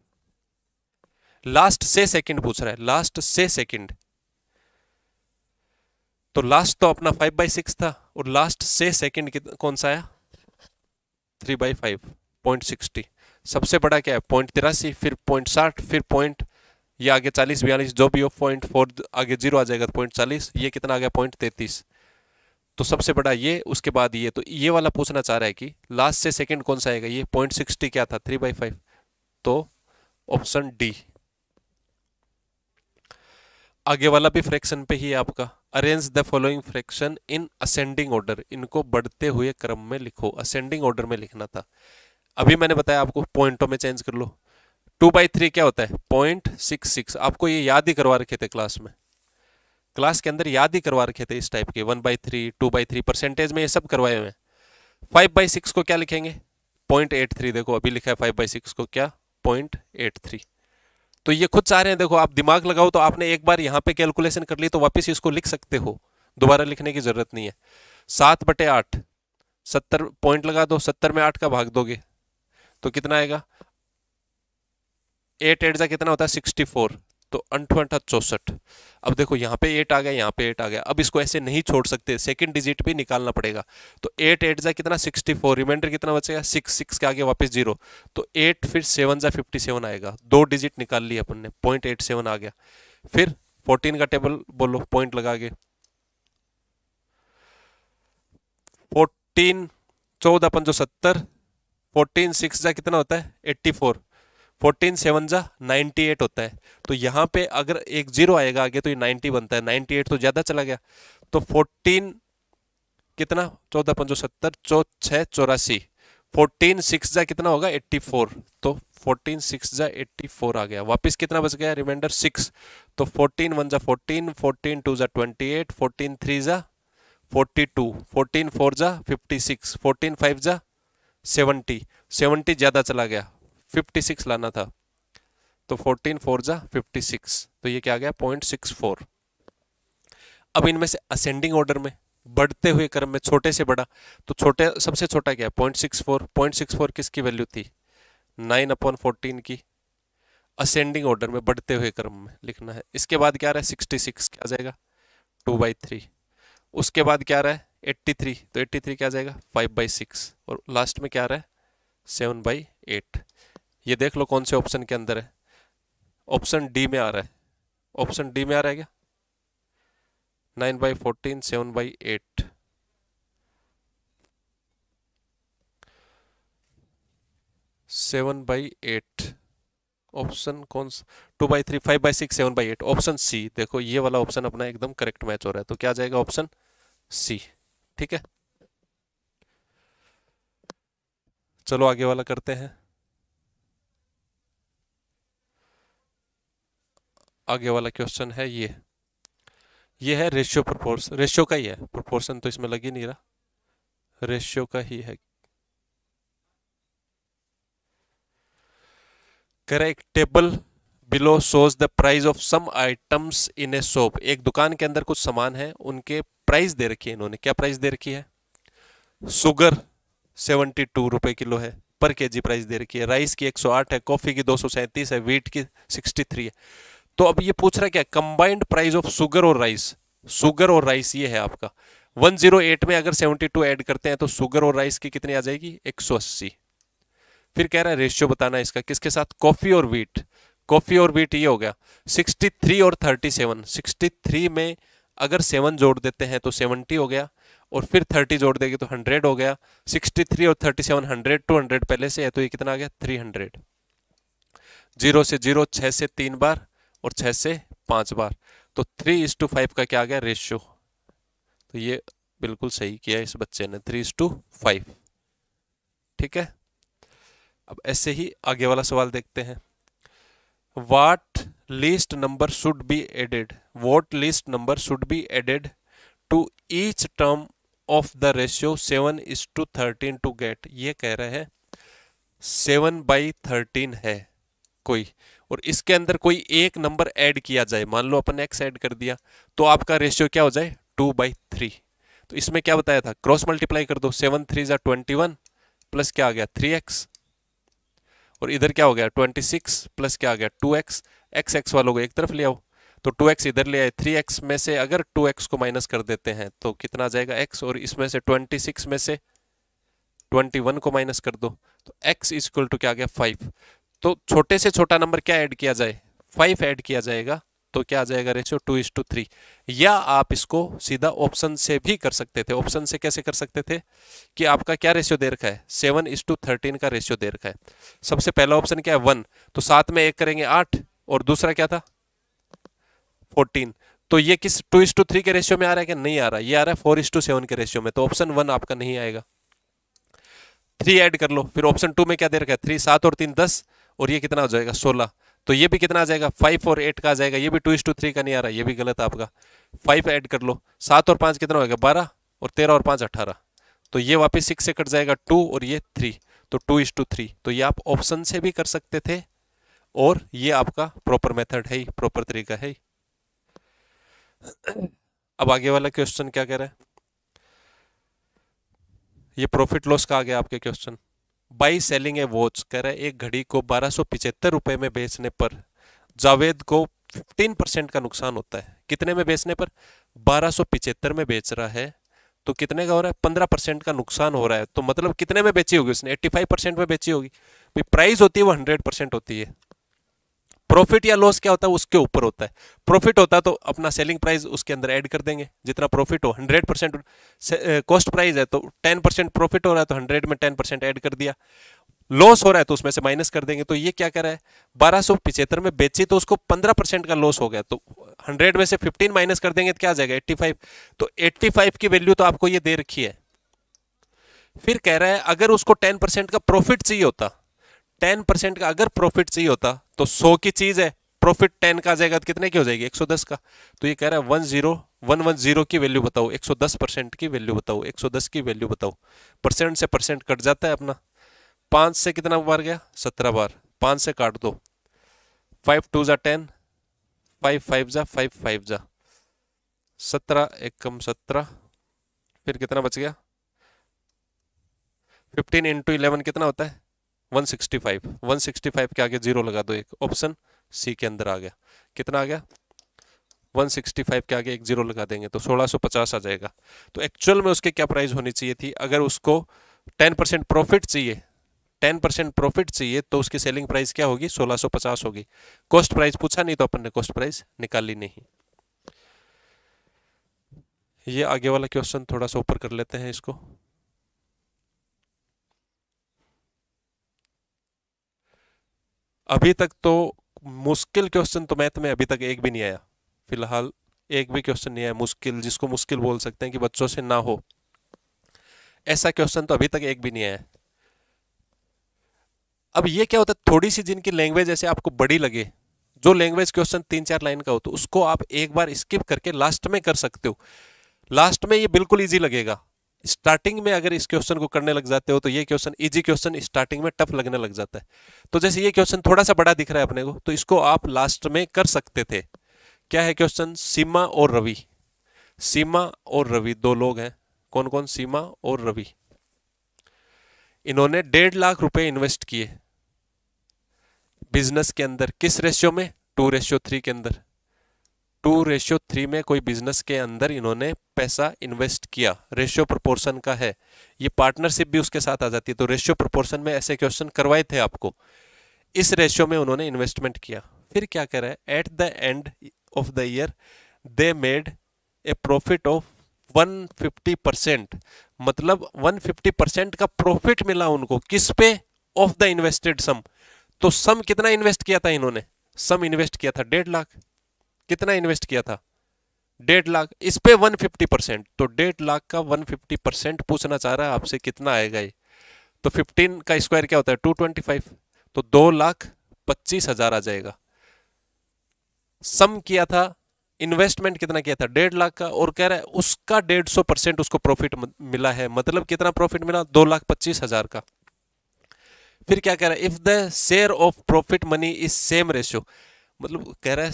लास्ट से सेकंड पूछ रहा है लास्ट से सेकंड तो लास्ट तो अपना फाइव बाई सिक्स था और लास्ट से सेकंड कौन सा आया three by five point sixty सबसे बड़ा क्या है पॉइंट तिरासी फिर पॉइंट साठ फिर पॉइंट ये आगे चालीस बयालीस जो भी हो पॉइंट फोर आगे जीरो आ जाएगा तो पॉइंट चालीस ये कितना आ गया पॉइंट तैतीस तो सबसे बड़ा ये उसके बाद ये तो ये वाला पूछना चाह रहा है कि लास्ट से सेकेंड कौन सा आएगा ये पॉइंट सिक्सटी क्या था थ्री बाई फाइव तो ऑप्शन डी आगे वाला भी फ्रैक्शन पे ही है आपका arrange the following fraction in ascending order इनको बढ़ते हुए क्रम में लिखो असेंडिंग ऑर्डर में लिखना था अभी मैंने बताया आपको पॉइंटों में चेंज कर लो टू बाई थ्री क्या होता है पॉइंट सिक्स सिक्स आपको ये याद ही करवा रखे थे क्लास में क्लास के अंदर याद ही करवा रखे थे इस टाइप के one by three two by three percentage में ये सब करवाए हुए हैं फाइव बाई सिक्स को क्या लिखेंगे पॉइंट एट थ्री देखो अभी लिखा है फाइव बाई सिक्स को क्या पॉइंट एट थ्री तो ये खुद चाह रहे हैं देखो आप दिमाग लगाओ तो आपने एक बार यहाँ पे कैलकुलेशन कर ली तो वापस इसको लिख सकते हो दोबारा लिखने की जरूरत नहीं है सात बटे आठ सत्तर पॉइंट लगा दो सत्तर में आठ का भाग दोगे तो कितना आएगा एट एट जा कितना होता है सिक्सटी फोर तो अनठवंठा चौसठ अब देखो यहाँ पे एट आ गया यहाँ पे एट आ गया अब इसको ऐसे नहीं छोड़ सकते सेकंड डिजिट भी निकालना पड़ेगा तो एट एट जा कितना सिक्सटी फोर रिमाइंडर कितना बचेगा सिक्स सिक्स के आगे वापस जीरो तो एट फिर सेवन जा फिफ्टी सेवन आएगा दो डिजिट निकाल लिया अपन ने पॉइंट एट सेवन आ गया फिर फोर्टीन का टेबल बोलो पॉइंट लगा के फोर्टीन चौदह पंजो सत्तर फोर्टीन सिक्स जा कितना होता है एट्टी फोर फोर्टीन सेवन जा नाइन्टी एट होता है तो यहाँ पे अगर एक जीरो आएगा आगे तो ये नाइन्टी बनता है नाइन्टी एट तो ज़्यादा चला गया तो फोर्टीन कितना चौदह पंजो सत्तर चौ छः चौरासी फोर्टीन सिक्स जा कितना होगा एट्टी फोर तो फोर्टीन सिक्स जा एट्टी फोर आ गया वापस कितना बच गया रिमाइंडर सिक्स तो फोर्टीन वन जा फोर्टीन फोर्टीन टू जा ट्वेंटी एट फोर्टीन थ्री जा फोर्टी टू फोर्टीन फोर जा फिफ्टी सिक्स फोर्टीन फाइव जा सेवेंटी सेवेंटी ज़्यादा चला गया 56 लाना था तो 14 फोर जा फिफ्टी तो ये क्या आ गया पॉइंट सिक्स फोर अब इनमें से असेंडिंग ऑर्डर में बढ़ते हुए क्रम में छोटे से बड़ा तो छोटे सबसे छोटा क्या point six four point six four किसकी वैल्यू थी नाइन अपॉन फोर्टीन की असेंडिंग ऑर्डर में बढ़ते हुए क्रम में लिखना है इसके बाद क्या रहा है सिक्सटी सिक्स क्या जाएगा टू बाई थ्री उसके बाद क्या रहा है एट्टी थ्री तो एट्टी थ्री क्या जाएगा फाइव बाई सिक्स और लास्ट में क्या रहा है सेवन बाई एट ये देख लो कौन से ऑप्शन के अंदर है ऑप्शन डी में आ रहा है ऑप्शन डी में आ रहा है क्या nine by fourteen seven by eight seven by eight option कौन सा two by three five by six seven by eight option C देखो ये वाला ऑप्शन अपना एकदम करेक्ट मैच हो रहा है तो क्या जाएगा ऑप्शन सी ठीक है चलो आगे वाला करते हैं आगे वाला क्वेश्चन है ये ये है रेशियो प्रपोर्स रेशियो का ही है प्रोपोर्शन तो इसमें लग ही नहीं रहा रेशियो का ही है correct table below shows the price of some items in a shop एक दुकान के अंदर कुछ सामान है उनके प्राइस दे रखी है इन्होंने क्या प्राइस दे रखी है शुगर सेवेंटी टू रुपए किलो है पर केजी प्राइस दे रखी है राइस की एक सौ आठ है कॉफ़ी की दो सौ सैंतीस है वीट की सिक्सटी थ्री है तो अब ये पूछ रहा है क्या कंबाइंड प्राइस ऑफ शुगर और राइस शुगर और राइस ये है आपका 108 में अगर 72 ऐड करते हैं तो शुगर और राइस की कितनी आ जाएगी 180 फिर कह रहा है रेशियो बताना इसका किसके साथ कॉफी और वीट कॉफी और वीट ये हो गया 63 और 37 63 में अगर 7 जोड़ देते हैं तो 70 हो गया और फिर 30 जोड़ देगी तो 100 हो गया 63 और 37 100 टू पहले से है तो ये कितना आ गया थ्री हंड्रेड से जीरो छह से तीन बार और छः से पाँच बार तो थ्री इज टू फाइव का क्या आ गया रेशियो तो ये बिल्कुल सही किया इस बच्चे ने थ्री इज टू फाइव ठीक है अब ऐसे ही आगे वाला सवाल देखते हैं what least number should be added what least number should be added to each term of the ratio seven is to thirteen to get ये कह रहे हैं सेवन बाई थर्टीन है कोई और इसके अंदर कोई एक नंबर ऐड किया जाए मान लो अपन एक्स ऐड कर दिया तो आपका रेशियो क्या हो जाए टू बाई थ्री तो इसमें क्या बताया था क्रॉस मल्टीप्लाई कर दो सेवन थ्री जै ट्वेंटी वन प्लस क्या आ गया थ्री एक्स और इधर क्या हो गया ट्वेंटी सिक्स प्लस क्या आ गया टू एक्स एक्स एक्स वालों को एक तरफ ले आओ तो टू एक्स इधर ले आए थ्री एक्स में से अगर टू एक्स को माइनस कर देते हैं तो कितना आ जाएगा एक्स और इसमें से ट्वेंटी सिक्स में से ट्वेंटी वन को माइनस कर दो तो एक्स इज इक्वल टू क्या आ गया फाइव तो छोटे से छोटा नंबर क्या ऐड किया जाए फाइव ऐड किया जाएगा तो क्या आ जाएगा ratio two is to three या आप इसको सीधा ऑप्शन से भी कर सकते थे ऑप्शन से कैसे कर सकते थे कि आपका क्या रेशियो दे रखा है सेवन इज टू थर्टीन का रेशियो दे रखा है सबसे पहला ऑप्शन क्या है वन तो सात में एक करेंगे आठ और दूसरा क्या था फोर्टीन तो ये किस टू इज टू थ्री के रेशियो में आ रहा है क्या नहीं आ रहा ये आ रहा है फोर इज टू सेवन के रेशियो में तो ऑप्शन वन आपका नहीं आएगा थ्री ऐड कर लो फिर ऑप्शन टू में क्या दे रखा है थ्री सात और तीन दस और ये कितना हो जाएगा सोलह तो ये भी कितना आ जाएगा फाइव और एट का आ जाएगा ये भी टू इस टू थ्री का नहीं आ रहा ये भी गलत आपका फाइव ऐड कर लो सात और पाँच कितना होगा बारह और तेरह और पाँच अट्ठारह तो ये वापस सिक्स से कट जाएगा टू और ये थ्री तो टू इस टू थ्री तो ये आप ऑप्शन से भी कर सकते थे और ये आपका प्रॉपर मेथड है प्रॉपर तरीका है अब आगे वाला क्वेश्चन क्या कह रहा है ये प्रॉफिट लॉस का आ गया आपके question by selling a watch कह रहा है एक घड़ी को बारह सौ रुपए में बेचने पर जावेद को 15 परसेंट का नुकसान होता है कितने में बेचने पर बारह में बेच रहा है तो कितने का हो रहा है पंद्रह परसेंट का नुकसान हो रहा है तो मतलब कितने में बेची होगी उसने एट्टी फाइव परसेंट में बेची होगी भाई प्राइस होती है वो हंड्रेड परसेंट होती है प्रॉफिट या लॉस क्या होता है उसके ऊपर होता है प्रॉफिट होता है तो अपना सेलिंग प्राइस उसके अंदर ऐड कर देंगे जितना प्रॉफिट हो हंड्रेड परसेंट कॉस्ट प्राइस है तो टेन परसेंट प्रॉफिट हो रहा है तो हंड्रेड में टेन परसेंट ऐड कर दिया लॉस हो रहा है तो उसमें से माइनस कर देंगे तो ये क्या कर रहा है बारह सौ पिछहत्तर में बेची तो उसको पंद्रह परसेंट का लॉस हो गया तो हंड्रेड में से फिफ्टीन माइनस कर देंगे तो क्या आ जाएगा एट्टी फाइव तो एट्टी फाइव की वैल्यू तो आपको ये दे रखी है फिर कह रहा है अगर उसको टेन परसेंट का प्रॉफिट चाहिए होता टेन परसेंट का अगर प्रॉफिट चाहिए होता तो सौ की चीज है प्रॉफिट टेन का आ जाएगा तो कितने की हो जाएगी 110 का तो ये कह रहा है one zero one one zero की वैल्यू बताओ 110 परसेंट की वैल्यू बताओ 110 की वैल्यू बताओ परसेंट से परसेंट कट जाता है अपना पाँच से कितना बार गया सत्रह बार पाँच से काट दो फाइव टू ज़ा टेन फाइव फाइव ज़ा फाइव फाइव ज़ा सत्रह एक कम सत्रह फिर कितना बच गया फिफ्टीन इंटू इलेवन कितना होता है 165 165 के आगे जीरो लगा दो एक ऑप्शन सी के अंदर आ गया कितना आ गया 165 के आगे एक जीरो लगा देंगे तो 1650 आ जाएगा तो एक्चुअल में उसके क्या प्राइस होनी चाहिए थी अगर उसको 10 परसेंट प्रॉफिट चाहिए 10 परसेंट प्रॉफिट चाहिए तो उसकी सेलिंग प्राइस क्या होगी 1650 होगी कॉस्ट प्राइस पूछा नहीं तो अपन ने कॉस्ट प्राइस निकाली नहीं ये आगे वाला क्वेश्चन थोड़ा सा ऊपर कर लेते हैं इसको अभी तक तो मुश्किल क्वेश्चन तो मैथ में अभी तक एक भी नहीं आया फिलहाल एक भी क्वेश्चन नहीं आया मुश्किल जिसको मुश्किल बोल सकते हैं कि बच्चों से ना हो ऐसा क्वेश्चन तो अभी तक एक भी नहीं आया अब ये क्या होता है थोड़ी सी जिनकी लैंग्वेज ऐसे आपको बड़ी लगे जो लैंग्वेज क्वेश्चन तीन चार लाइन का हो तो उसको आप एक बार स्किप करके लास्ट में कर सकते हो लास्ट में ये बिल्कुल ईजी लगेगा स्टार्टिंग में अगर इस क्वेश्चन को करने लग जाते हो तो ये क्वेश्चन इजी क्वेश्चन स्टार्टिंग में टफ लगने लग जाता है तो जैसे ये क्वेश्चन थोड़ा सा बड़ा दिख रहा है अपने को तो इसको आप लास्ट में कर सकते थे क्या है क्वेश्चन सीमा और रवि सीमा और रवि दो लोग हैं कौन कौन सीमा और रवि इन्होंने डेढ़ लाख रुपए इन्वेस्ट किए बिजनेस के अंदर किस रेशियो में टू रेशियो थ्री के अंदर टू रेशियो थ्री में कोई बिजनेस के अंदर इन्होंने पैसा इन्वेस्ट किया रेशियो प्रोपोर्शन का है ये पार्टनरशिप भी उसके साथ आ जाती है तो रेशियो प्रोपोर्शन में ऐसे क्वेश्चन करवाए थे आपको इस रेशियो में उन्होंने इन्वेस्टमेंट किया फिर क्या कह रहा है at the end of the year they made a profit of 150 percent मतलब 150 परसेंट का प्रॉफिट मिला उनको किस पे ऑफ द इन्वेस्टेड सम तो सम कितना इन्वेस्ट किया था इन्होंने सम इन्वेस्ट किया था डेढ़ लाख कितना इन्वेस्ट किया था डेढ़ लाख इस पे वन फिफ्टी परसेंट तो डेढ़ लाख का वन फिफ्टी परसेंट पूछना चाह रहा है आपसे कितना आएगा ये तो फिफ्टीन का स्क्वायर क्या होता है फाइव तो दो लाख पच्चीस हजार आ जाएगा सम किया था इन्वेस्टमेंट कितना किया था डेढ़ लाख का और कह रहा है उसका डेढ़ सौ परसेंट उसको प्रॉफिट मिला है मतलब कितना प्रॉफिट मिला दो लाख पच्चीस हजार का फिर क्या कह रहा है if the share of profit money is same ratio मतलब कह रहा है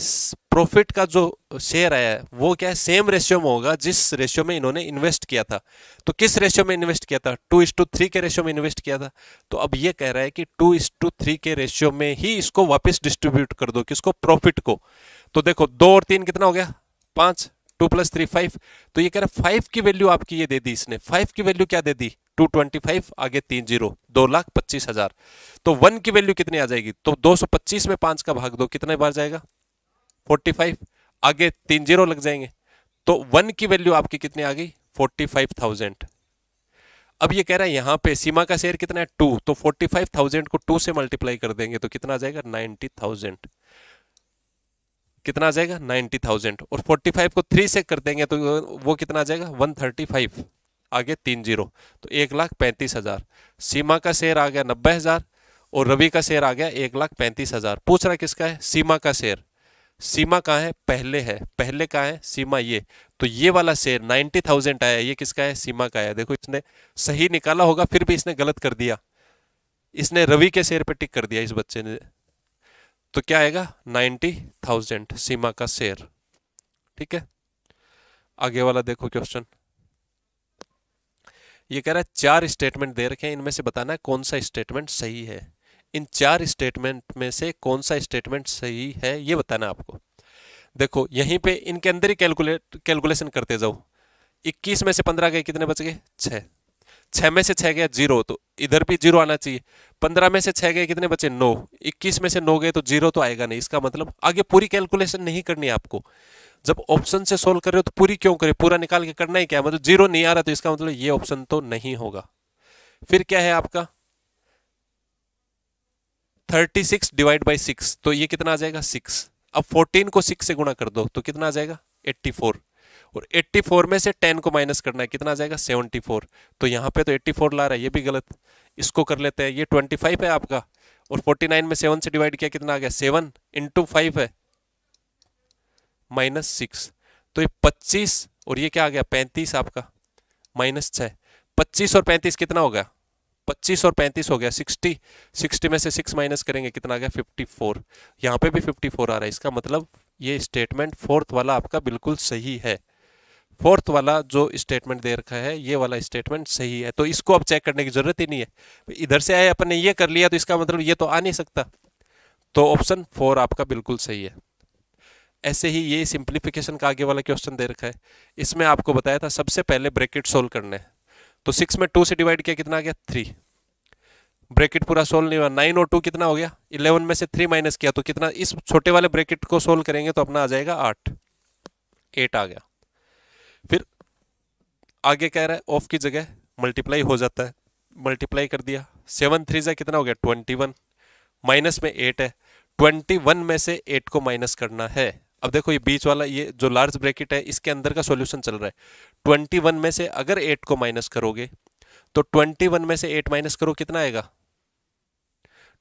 प्रॉफिट का जो शेयर आया वो क्या है सेम रेशियो में होगा जिस रेशियो में इन्होंने इन्वेस्ट किया था तो किस रेशियो में इन्वेस्ट किया था टू इस टू थ्री के रेशियो में इन्वेस्ट किया था तो अब ये कह रहा है कि टू इस टू थ्री के रेशियो में ही इसको वापस डिस्ट्रीब्यूट कर दो किसको प्रॉफिट को तो देखो दो और तीन कितना हो गया पांच टू प्लस थ्री फाइव तो ये कह रहा है फाइव की वैल्यू आपकी ये दे दी इसने फाइव की वैल्यू क्या दे दी टू ट्वेंटी फाइव आगे तीन जीरो दो लाख पच्चीस हजार तो वन की वैल्यू कितनी आ जाएगी तो दो सौ पच्चीस में पांच का भाग दो कितने बार जाएगा फोर्टी फाइव आगे तीन जीरो लग जाएंगे तो वन की वैल्यू आपकी कितनी आ गई फोर्टी फाइव थाउजेंड अब ये कह रहा है यहाँ पे सीमा का शेयर कितना है टू तो फोर्टी फाइव थाउजेंड को टू से मल्टीप्लाई कर देंगे तो कितना आ जाएगा नाइनटी थाउजेंड कितना आ जाएगा नाइनटी थाउजेंड और फोर्टी फाइव को थ्री से कर देंगे तो वो कितना आ जाएगा वन थर्टी फाइव आगे तीन जीरो तो एक लाख पैंतीस हज़ार सीमा का शेयर आ गया नब्बे हज़ार और रवि का शेयर आ गया एक लाख पैंतीस हज़ार पूछ रहा किसका है सीमा का शेयर सीमा कहाँ है पहले है पहले कहाँ है सीमा ये तो ये वाला शेयर नाइन्टी थाउजेंड आया ये किसका है सीमा का आया देखो इसने सही निकाला होगा फिर भी इसने गलत कर दिया इसने रवि के शेयर पे टिक कर दिया इस बच्चे ने तो क्या आएगा नाइन्टी थाउजेंड सीमा का शेयर ठीक है आगे वाला देखो क्वेश्चन ये कह रहा है चार स्टेटमेंट दे रखे हैं इनमें से बताना है कौन सा स्टेटमेंट सही है इन चार स्टेटमेंट में से कौन सा स्टेटमेंट सही है ये बताना आपको देखो यहीं पे इनके अंदर ही कैलकुलेट कैलकुलेशन करते जाओ 21 में से 15 गए कितने बच गए छः छह में से छह गया जीरो तो इधर भी जीरो आना चाहिए पंद्रह में से छह गए कितने बचे नौ इक्कीस में से नौ गए तो जीरो तो आएगा नहीं इसका मतलब आगे पूरी कैलकुलेशन नहीं करनी आपको जब ऑप्शन से सोल्व कर रहे हो तो पूरी क्यों करे पूरा निकाल के करना ही क्या मतलब जीरो नहीं आ रहा तो इसका मतलब ये ऑप्शन तो नहीं होगा फिर क्या है आपका thirty six divide by six तो ये कितना आ जाएगा सिक्स अब फोर्टीन को सिक्स से गुणा कर दो तो कितना आ जाएगा एट्टी फोर और 84 में से 10 को माइनस करना है कितना आ जाएगा 74 तो यहाँ पे तो 84 ला रहा है ये भी गलत इसको कर लेते हैं ये 25 है आपका और 49 में 7 से डिवाइड किया कितना आ गया 7 इंटू फाइव है माइनस सिक्स तो ये 25 और ये क्या आ गया 35 आपका माइनस छः पच्चीस और पैंतीस कितना हो गया पच्चीस और पैंतीस हो गया सिक्सटी सिक्सटी में से सिक्स माइनस करेंगे कितना आ गया फिफ्टी फोर यहाँ पे भी फिफ्टी फोर आ रहा है इसका मतलब ये स्टेटमेंट फोर्थ वाला आपका बिल्कुल सही है फोर्थ वाला जो स्टेटमेंट दे रखा है ये वाला स्टेटमेंट सही है तो इसको अब चेक करने की ज़रूरत ही नहीं है इधर से आए अपन ने ये कर लिया तो इसका मतलब ये तो आ नहीं सकता तो ऑप्शन फोर आपका बिल्कुल सही है ऐसे ही ये सिंप्लीफिकेशन का आगे वाला क्वेश्चन दे रखा है इसमें आपको बताया था सबसे पहले ब्रेकेट सोल्व करने है तो सिक्स में टू से डिवाइड किया कितना आ गया थ्री ब्रेकेट पूरा सोल्व नहीं हुआ नाइन और टू कितना हो गया इलेवन में से थ्री माइनस किया तो कितना इस छोटे वाले ब्रेकेट को सोल्व करेंगे तो अपना आ जाएगा आठ एट आ गया फिर आगे कह रहा है ऑफ की जगह मल्टीप्लाई हो जाता है मल्टीप्लाई कर दिया सेवन थ्री जा कितना हो गया ट्वेंटी वन माइनस में एट है ट्वेंटी वन में से एट को माइनस करना है अब देखो ये बीच वाला ये जो लार्ज ब्रैकेट है इसके अंदर का सॉल्यूशन चल रहा है ट्वेंटी वन में से अगर एट को माइनस करोगे तो ट्वेंटी वन में से एट माइनस करो कितना आएगा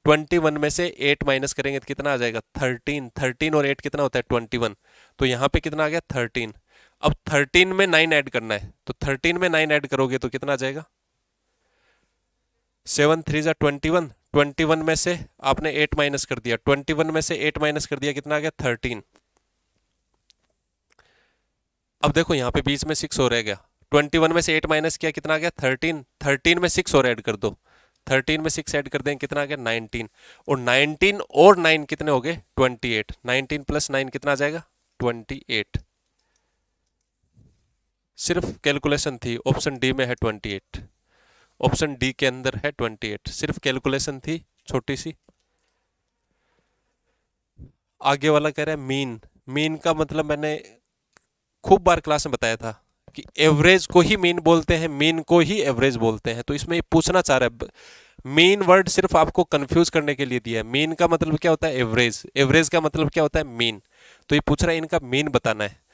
ट्वेंटी वन में से एट माइनस करेंगे तो कितना आ जाएगा थर्टीन थर्टीन और एट कितना होता है ट्वेंटी वन तो यहाँ पे कितना आ गया थर्टीन अब थर्टीन में नाइन ऐड करना है तो थर्टीन में नाइन ऐड करोगे तो कितना आ जाएगा सेवन थ्री जा ट्वेंटी वन ट्वेंटी वन में से आपने एट माइनस कर दिया ट्वेंटी वन में से एट माइनस कर दिया कितना आ गया थर्टीन अब देखो यहां पे बीच में सिक्स और रह गया ट्वेंटी वन में से एट माइनस किया कितना आ गया थर्टीन थर्टीन में सिक्स और ऐड कर दो थर्टीन में सिक्स ऐड कर देंगे कितना आ गया नाइनटीन और नाइनटीन और नाइन कितने हो गए twenty eight nineteen plus nine कितना आ जाएगा ट्वेंटी एट सिर्फ कैलकुलेशन थी ऑप्शन डी में है ट्वेंटी एट ऑप्शन डी के अंदर है ट्वेंटी एट सिर्फ कैलकुलेशन थी छोटी सी आगे वाला कह रहा है मीन मीन का मतलब मैंने खूब बार क्लास में बताया था कि एवरेज को ही मीन बोलते हैं मीन को ही एवरेज बोलते हैं तो इसमें पूछना चाह रहा है मीन वर्ड सिर्फ आपको कंफ्यूज करने के लिए दिया है मीन का मतलब क्या होता है एवरेज एवरेज का मतलब क्या होता है मीन तो ये पूछ रहा है इनका मीन बताना है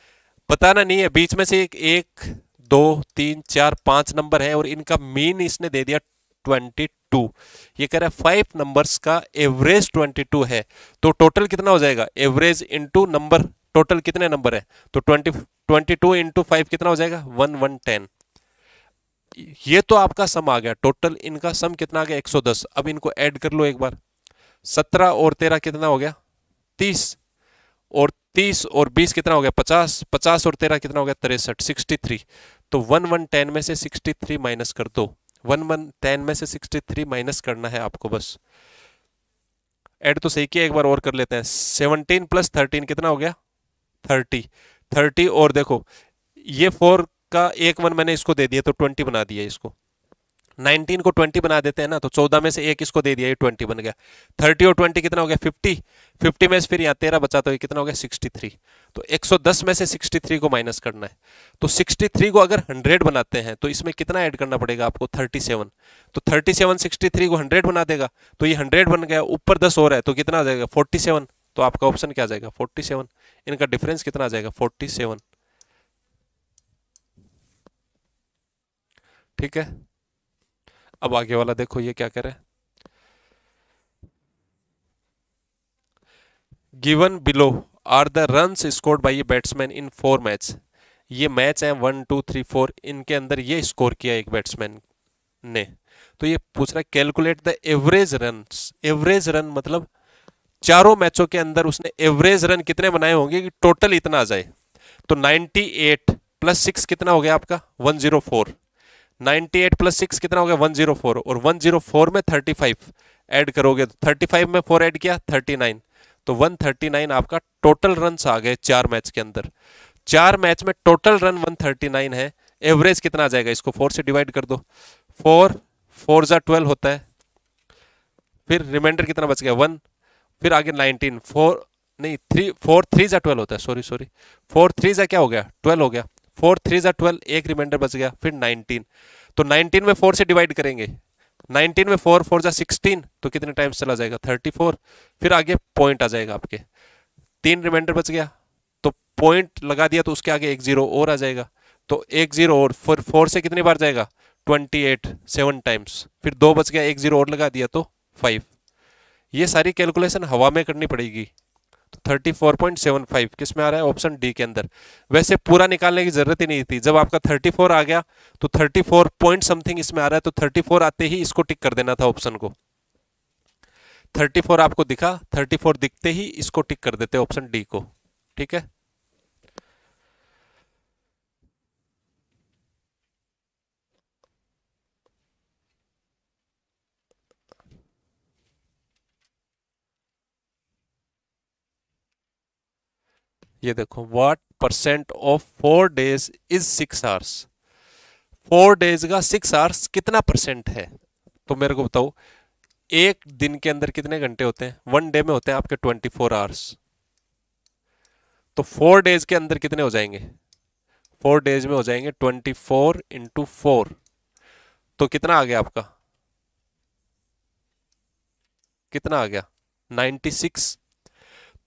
बताना नहीं है बीच में से एक, एक दो तीन चार पांच नंबर है और इनका मीन इसने दे दिया ट्वेंटी टू ये कह रहा है फाइव नंबर्स का एवरेज ट्वेंटी टू है तो टोटल कितना हो जाएगा एवरेज इंटू नंबर टोटल कितने नंबर है तो twenty twenty two into five कितना हो जाएगा वन वन टेन ये तो आपका सम आ गया टोटल इनका सम कितना आ गया एक सौ दस अब इनको ऐड कर लो एक बार सत्रह और तेरह कितना हो गया तीस और तीस और बीस कितना हो गया पचास पचास और तेरह कितना हो गया तिरसठ सिक्सटी थ्री तो वन वन टेन में से सिक्सटी थ्री माइनस कर दो वन वन टेन में से सिक्सटी थ्री माइनस करना है आपको बस ऐड तो सही किया एक बार और कर लेते हैं सेवनटीन प्लस थर्टीन कितना हो गया थर्टी थर्टी और देखो ये फोर का एक वन मैंने इसको दे दिया तो ट्वेंटी बना दिया इसको नाइनटीन को ट्वेंटी बना देते हैं ना तो चौदह में से एक इसको दे दिया ये ट्वेंटी बन गया थर्टी और ट्वेंटी कितना हो गया फिफ्टी फिफ्टी में से फिर यहाँ तेरह बचा तो ये कितना हो गया थ्री तो दस में से थ्री को माइनस करना है तो थ्री को अगर हंड्रेड बनाते हैं तो इसमें कितना ऐड करना पड़ेगा आपको सेवन तो सिक्सटी थ्री को हंड्रेड बना देगा तो ये हंड्रेड बन गया ऊपर दस हो रहा है तो कितना आ जाएगा फोर्टी सेवन तो आपका ऑप्शन क्या आ जाएगा फोर्टी सेवन इनका डिफरेंस कितना आ जाएगा फोर्टी सेवन ठीक है अब आगे वाला देखो ये क्या करे given below are the run score by a batsman in four match ये मैच है वन टू थ्री फोर इनके अंदर ये स्कोर किया एक बैट्समैन ने तो ये पूछ रहा है calculate the average run average run मतलब चारों मैचों के अंदर उसने एवरेज रन कितने बनाए होंगे कि टोटल इतना आ जाए तो 98 प्लस सिक्स कितना हो गया आपका 104 नाइनटी एट प्लस सिक्स कितना हो गया वन जीरो फोर और वन जीरो फोर में थर्टी फाइव ऐड करोगे तो थर्टी फाइव में फोर एड किया थर्टी नाइन तो वन थर्टी नाइन आपका टोटल रन आ गए चार मैच के अंदर चार मैच में total run one thirty nine है एवरेज कितना आ जाएगा इसको फोर से डिवाइड कर दो फोर फोर ज़ा ट्वेल्व होता है फिर रिमाइंडर कितना बच गया वन फिर आगे नाइनटीन फोर नहीं थ्री फोर थ्री ज़ा ट्वेल्व होता है सॉरी सॉरी फोर थ्री ज़ा क्या हो गया ट्वेल्व हो गया फोर थ्री जै ट्वेल्व एक रिमाइंडर बच गया फिर नाइनटीन तो नाइनटीन में फोर से डिवाइड करेंगे नाइनटीन में फोर फोर ज़ा सिक्सटीन तो कितने टाइम्स चला जाएगा थर्टी फोर फिर आगे पॉइंट आ जाएगा आपके तीन रिमाइंडर बच गया तो पॉइंट लगा दिया तो उसके आगे एक ज़ीरो और आ जाएगा तो एक ज़ीरो और फिर फोर से कितनी बार जाएगा ट्वेंटी एट सेवन टाइम्स फिर दो बच गया एक ज़ीरो और लगा दिया तो फाइव ये सारी कैलकुलेशन हवा में करनी पड़ेगी thirty four point seven five किस में आ रहा है ऑप्शन डी के अंदर वैसे पूरा निकालने की जरूरत ही नहीं थी जब आपका थर्टी फोर आ गया तो थर्टी फोर पॉइंट समथिंग इसमें आ रहा है तो थर्टी फोर आते ही इसको टिक कर देना था ऑप्शन को थर्टी फोर आपको दिखा थर्टी फोर दिखते ही इसको टिक कर देते ऑप्शन डी को ठीक है ये देखो what percent of four days is six hours four days का सिक्स आवर्स कितना परसेंट है तो मेरे को बताओ एक दिन के अंदर कितने घंटे होते हैं वन डे में होते हैं आपके ट्वेंटी फोर आवर्स तो फोर डेज के अंदर कितने हो जाएंगे फोर डेज में हो जाएंगे ट्वेंटी फोर इंटू फोर तो कितना आ गया आपका कितना आ गया नाइन्टी सिक्स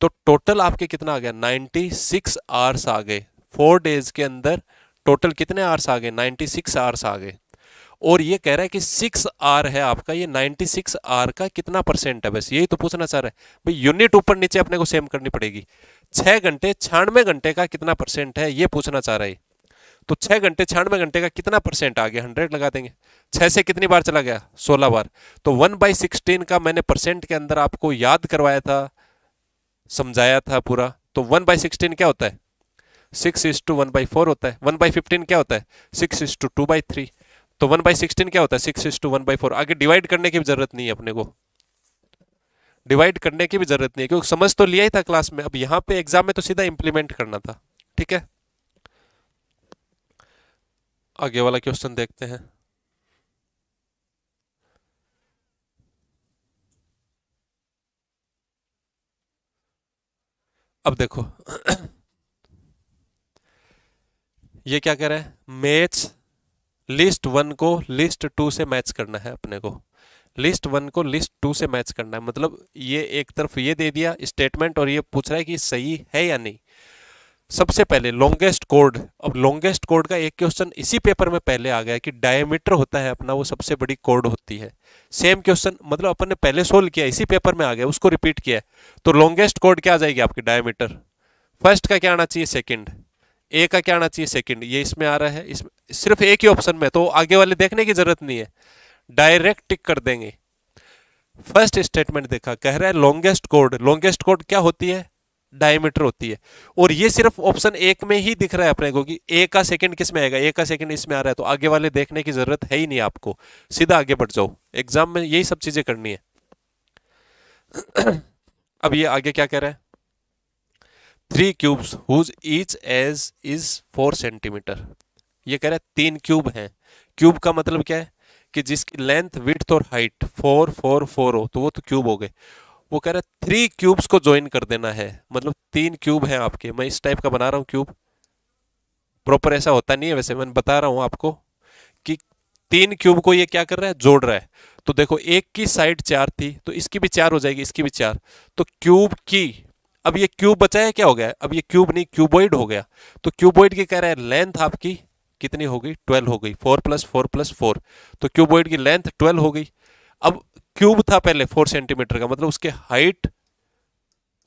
तो टोटल आपके कितना आ गया 96 सिक्स आवर्स आ गए फोर डेज के अंदर टोटल कितने आवर्स आ गए 96 सिक्स आवर्स आ गए और ये कह रहा है कि सिक्स आर है आपका ये नाइनटी सिक्स आर का कितना परसेंट है बस यही तो पूछना चाह रहा है भाई यूनिट ऊपर नीचे अपने को सेम करनी पड़ेगी छः घंटे छियानवे घंटे का कितना परसेंट है ये पूछना चाह रहा है तो छः घंटे छियानवे घंटे का कितना परसेंट आ गया हंड्रेड लगा देंगे छः से कितनी बार चला गया सोलह बार तो वन बाई सिक्सटीन का मैंने परसेंट के अंदर आपको याद करवाया था समझाया था पूरा तो वन बाई सिक्सटीन क्या होता है six is to one by four होता है वन बाई फिफ्टीन क्या होता है six is to two by three तो वन बाई सिक्सटीन क्या होता है six is to one by four आगे डिवाइड करने की भी जरूरत नहीं है अपने को डिवाइड करने की भी जरूरत नहीं है क्योंकि समझ तो लिया ही था क्लास में अब यहां पे एग्जाम में तो सीधा इंप्लीमेंट करना था ठीक है आगे वाला क्वेश्चन देखते हैं अब देखो ये क्या हैं मैच लिस्ट वन को लिस्ट टू से मैच करना है अपने को लिस्ट वन को लिस्ट टू से मैच करना है मतलब ये एक तरफ ये दे दिया स्टेटमेंट और ये पूछ रहा है कि सही है या नहीं सबसे पहले लॉन्गेस्ट कोड अब लॉन्गेस्ट कोड का एक क्वेश्चन इसी पेपर में पहले आ गया कि डायमीटर होता है अपना वो सबसे बड़ी कोड होती है सेम क्वेश्चन मतलब अपन ने पहले सोल्व किया इसी पेपर में आ गया उसको रिपीट किया तो लॉन्गेस्ट कोड क्या आ जाएगी आपकी डायमीटर फर्स्ट का क्या आना चाहिए सेकेंड ए का क्या आना चाहिए सेकेंड ये इसमें आ रहा है इसमें सिर्फ एक ही ऑप्शन में तो आगे वाले देखने की जरूरत नहीं है डायरेक्ट टिक कर देंगे फर्स्ट स्टेटमेंट देखा कह रहा है लॉन्गेस्ट कोड लॉन्गेस्ट कोड क्या होती है डायमीटर होती है और ये सिर्फ ऑप्शन एक में ही दिख रहा है अपने को कि ए का सेकंड किस में आएगा ए का सेकंड इसमें आ रहा है तो आगे वाले देखने की जरूरत है ही नहीं आपको सीधा आगे बढ़ जाओ एग्जाम में यही सब चीजें करनी है अब ये आगे क्या कह रहा है three cubes whose each edge is four centimetre ये कह रहा है तीन क्यूब है क्यूब का मतलब क्या है कि जिसकी लेंथ विथ और हाइट फोर फोर फोर हो तो वो तो क्यूब हो गए वो कह रहा है थ्री क्यूब्स को ज्वाइन कर देना है मतलब तीन क्यूब हैं आपके मैं इस टाइप का बना रहा हूँ क्यूब प्रॉपर ऐसा होता नहीं है वैसे मैं बता रहा हूँ आपको कि तीन क्यूब को ये क्या कर रहा है जोड़ रहा है तो देखो एक की साइड चार थी तो इसकी भी चार हो जाएगी इसकी भी चार तो क्यूब की अब ये क्यूब बचाया क्या हो गया अब ये क्यूब नहीं क्यूबॉइड हो गया तो क्यूबॉइड की कह रहा है लेंथ आपकी कितनी हो गई ट्वेल्व हो गई four plus four plus four तो क्यूबॉइड की लेंथ ट्वेल्व हो गई अब क्यूब था पहले फोर सेंटीमीटर का मतलब उसके हाइट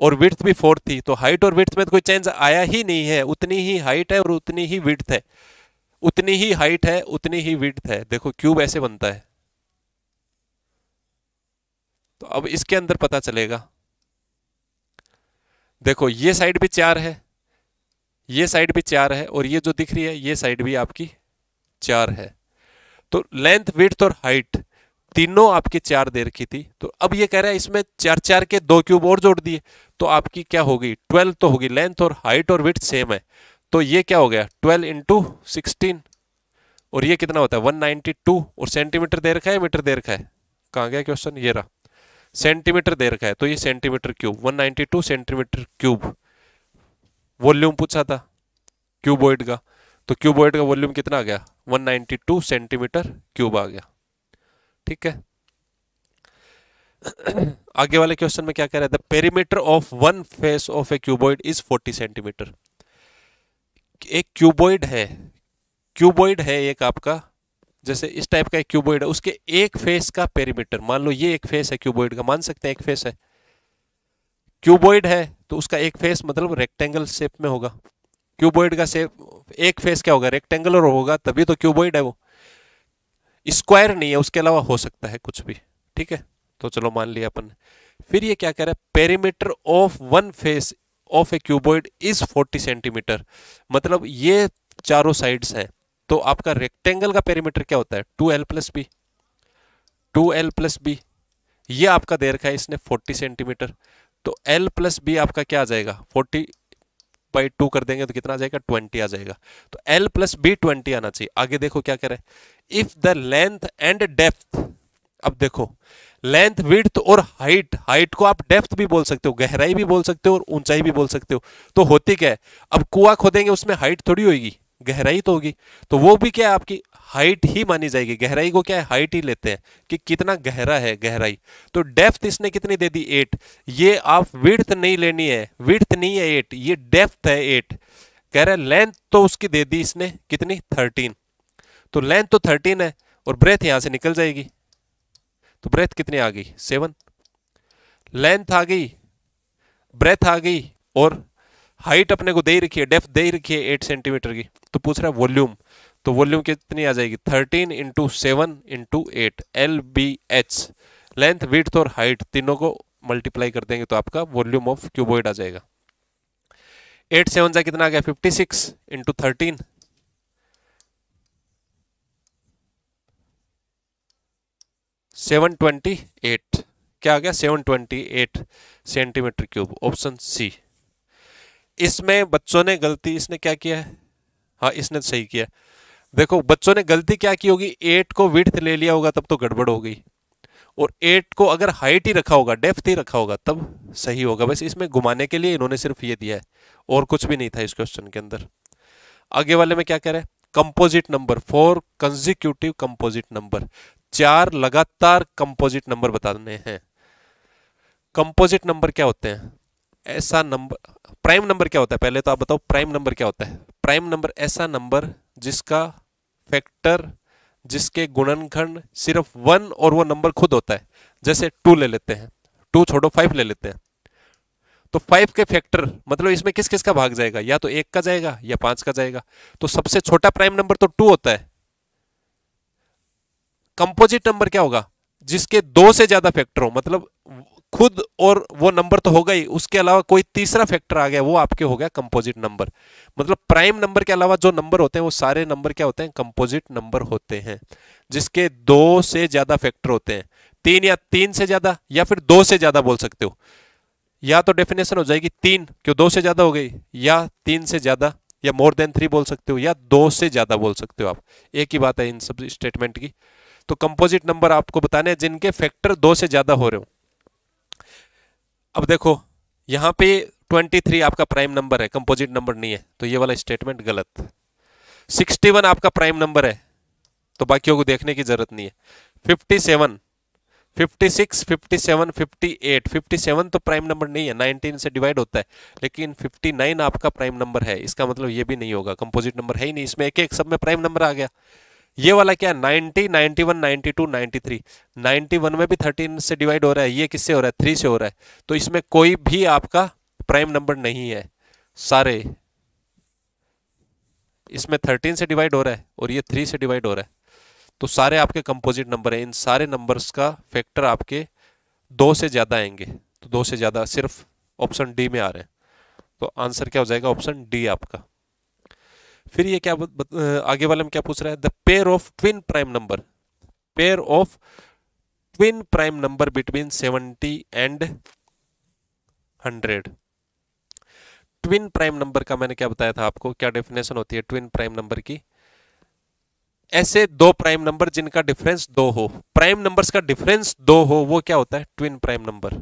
और विड्थ भी फोर थी तो हाइट और विड्थ में तो कोई चेंज आया ही नहीं है उतनी ही हाइट है और उतनी ही विर्थ है उतनी ही हाइट है उतनी ही विर्थ है देखो क्यूब ऐसे बनता है तो अब इसके अंदर पता चलेगा देखो ये साइड भी चार है ये साइड भी चार है और ये जो दिख रही है ये साइड भी आपकी चार है तो लेंथ विथ और हाइट तीनों आपके चार दे रखी थी तो अब ये कह रहा है इसमें चार चार के दो क्यूब और जोड़ दिए तो आपकी क्या होगी ट्वेल्व तो होगी लेंथ और हाइट और विथ सेम है तो ये क्या हो गया ट्वेल्व इंटू सिक्सटीन और ये कितना होता है वन नाइनटी टू और सेंटीमीटर दे रखा है मीटर दे रखा है कहाँ गया क्वेश्चन ये रहा सेंटीमीटर दे रखा है तो ये centimetre cube one two centimetre cube volume पूछा था क्यूबॉइड का तो क्यूबॉइड का वॉल्यूम कितना आ गया टू सेंटीमीटर क्यूब आ गया ठीक है आगे वाले क्वेश्चन में क्या कह रहा है the perimeter of one face of a cuboid is 40 centimetre एक क्यूबॉइड है क्यूबॉइड है एक आपका जैसे इस टाइप का एक क्यूबॉइड है उसके एक फेस का पेरीमीटर मान लो ये एक फेस है क्यूबॉइड का मान सकते हैं एक फेस है क्यूबॉइड है तो उसका एक फेस मतलब रेक्टेंगल शेप में होगा क्यूबॉइड का शेप एक फेस क्या होगा रेक्टेंगुलर होगा तभी तो क्यूबॉइड है वो स्क्वायर नहीं है उसके अलावा हो सकता है कुछ भी ठीक है तो चलो मान लिया अपन फिर ये क्या कह रहा है perimeter of one face of a cuboid is 40 centimetre मतलब ये चारों साइड्स हैं तो आपका रेक्टेंगल का पेरीमीटर क्या होता है two L plus B two L plus B ये आपका दे रखा है इसने 40 सेंटीमीटर तो एल प्लस बी आपका क्या आ जाएगा फोर्टी बाई टू कर देंगे तो कितना आ जाएगा ट्वेंटी आ जाएगा तो एल प्लस बी ट्वेंटी आना चाहिए आगे देखो क्या करें if the length and depth अब देखो लेंथ विड्थ और हाइट हाइट को आप डेप्थ भी बोल सकते हो गहराई भी बोल सकते हो और ऊंचाई भी बोल सकते हो तो होती क्या है अब कुआ खोदेंगे उसमें हाइट थोड़ी होगी गहराई तो होगी तो वो भी क्या है आपकी हाइट ही मानी जाएगी गहराई को क्या है हाइट ही लेते हैं कि कितना गहरा है गहराई तो डेप्थ इसने कितनी दे दी एट ये आप विर्थ नहीं लेनी है विर्थ नहीं है एट ये डेप्थ है एट कह रहे लेंथ तो उसकी दे दी इसने कितनी थर्टीन तो लेंथ तो थर्टीन है और ब्रेथ यहां से निकल जाएगी तो ब्रेथ कितनी आ गई सेवन लेंथ आ गई ब्रेथ आ गई और हाइट अपने को दे ही रखी है डेफ दे ही रखी है एट सेंटीमीटर की तो पूछ रहा है वॉल्यूम तो वॉल्यूम कितनी आ जाएगी thirteen into seven into eight L B H length width और हाइट तीनों को मल्टीप्लाई कर देंगे तो आपका वॉल्यूम ऑफ क्यूबोइड आ जाएगा एट सेवन जा कितना आ गया fifty six into thirteen seven twenty eight क्या आ गया seven twenty eight centimetre cube option C इसमें बच्चों ने गलती इसने क्या किया है हाँ इसने सही किया देखो बच्चों ने गलती क्या की होगी एट को विथ ले लिया होगा तब तो गड़बड़ हो गई और एट को अगर हाइट ही रखा होगा डेप्थ ही रखा होगा तब सही होगा बस इसमें घुमाने के लिए इन्होंने सिर्फ ये दिया है और कुछ भी नहीं था इस क्वेश्चन के अंदर आगे वाले में क्या कह रहे हैं composite number four consecutive composite number चार लगातार कंपोजिट नंबर बताने हैं कंपोजिट नंबर क्या होते हैं ऐसा नंबर प्राइम नंबर क्या होता है पहले तो आप बताओ प्राइम नंबर क्या होता है प्राइम नंबर ऐसा नंबर जिसका फैक्टर जिसके गुणनखंड सिर्फ वन और वो नंबर खुद होता है जैसे टू ले लेते हैं टू छोड़ो फाइव ले लेते हैं तो फाइव के फैक्टर मतलब इसमें किस किस का भाग जाएगा या तो एक का जाएगा या पांच का जाएगा तो सबसे छोटा प्राइम नंबर तो टू होता है कंपोजिट नंबर क्या होगा जिसके दो से ज्यादा फैक्टर हो मतलब खुद और वो नंबर तो होगा ही उसके अलावा कोई तीसरा फैक्टर आ गया वो आपके हो गया कंपोजिट नंबर मतलब प्राइम नंबर के अलावा जो नंबर होते हैं वो सारे नंबर क्या होते हैं कंपोजिट नंबर होते हैं जिसके दो से ज्यादा फैक्टर होते हैं तीन या तीन से ज्यादा या फिर दो से ज्यादा बोल सकते हो या तो डेफिनेशन हो जाएगी तीन क्यों दो से ज्यादा हो गई या तीन से ज्यादा या मोर देन थ्री बोल सकते हो या दो से ज्यादा बोल सकते हो आप एक ही बात है इन सब स्टेटमेंट की तो कंपोजिट नंबर आपको बताने जिनके फैक्टर दो से ज्यादा हो रहे हो अब देखो यहां पे 23 आपका प्राइम नंबर है कंपोजिट नंबर नहीं है तो ये वाला स्टेटमेंट गलत 61 आपका प्राइम नंबर है तो बाकियों को देखने की जरूरत नहीं है 57 56, 57, 58, सेवन तो प्राइम नंबर नहीं है 19 से डिवाइड होता है लेकिन 59 आपका प्राइम नंबर है इसका मतलब ये भी नहीं होगा कंपोजिट नंबर है ही नहीं इसमें एक एक सब में प्राइम नंबर आ गया ये वाला क्या है 90, 91, 92, 93, 91 में भी 13 से डिवाइड हो रहा है ये किससे हो रहा है 3 से हो रहा है तो इसमें कोई भी आपका प्राइम नंबर नहीं है सारे इसमें 13 से डिवाइड हो रहा है और ये 3 से डिवाइड हो रहा है तो सारे आपके कंपोजिट नंबर हैं इन सारे नंबर्स का फैक्टर आपके दो से ज़्यादा आएंगे तो दो से ज़्यादा सिर्फ ऑप्शन डी में आ रहे हैं तो आंसर क्या हो जाएगा ऑप्शन डी आपका फिर ये क्या बत, बत, आगे वाले में क्या पूछ रहा है the pair of twin prime number pair of twin prime number between seventy and hundred twin prime number का मैंने क्या बताया था आपको क्या डेफिनेशन होती है ट्विन प्राइम नंबर की ऐसे दो प्राइम नंबर जिनका डिफरेंस दो हो प्राइम नंबर्स का डिफरेंस दो हो वो क्या होता है ट्विन प्राइम नंबर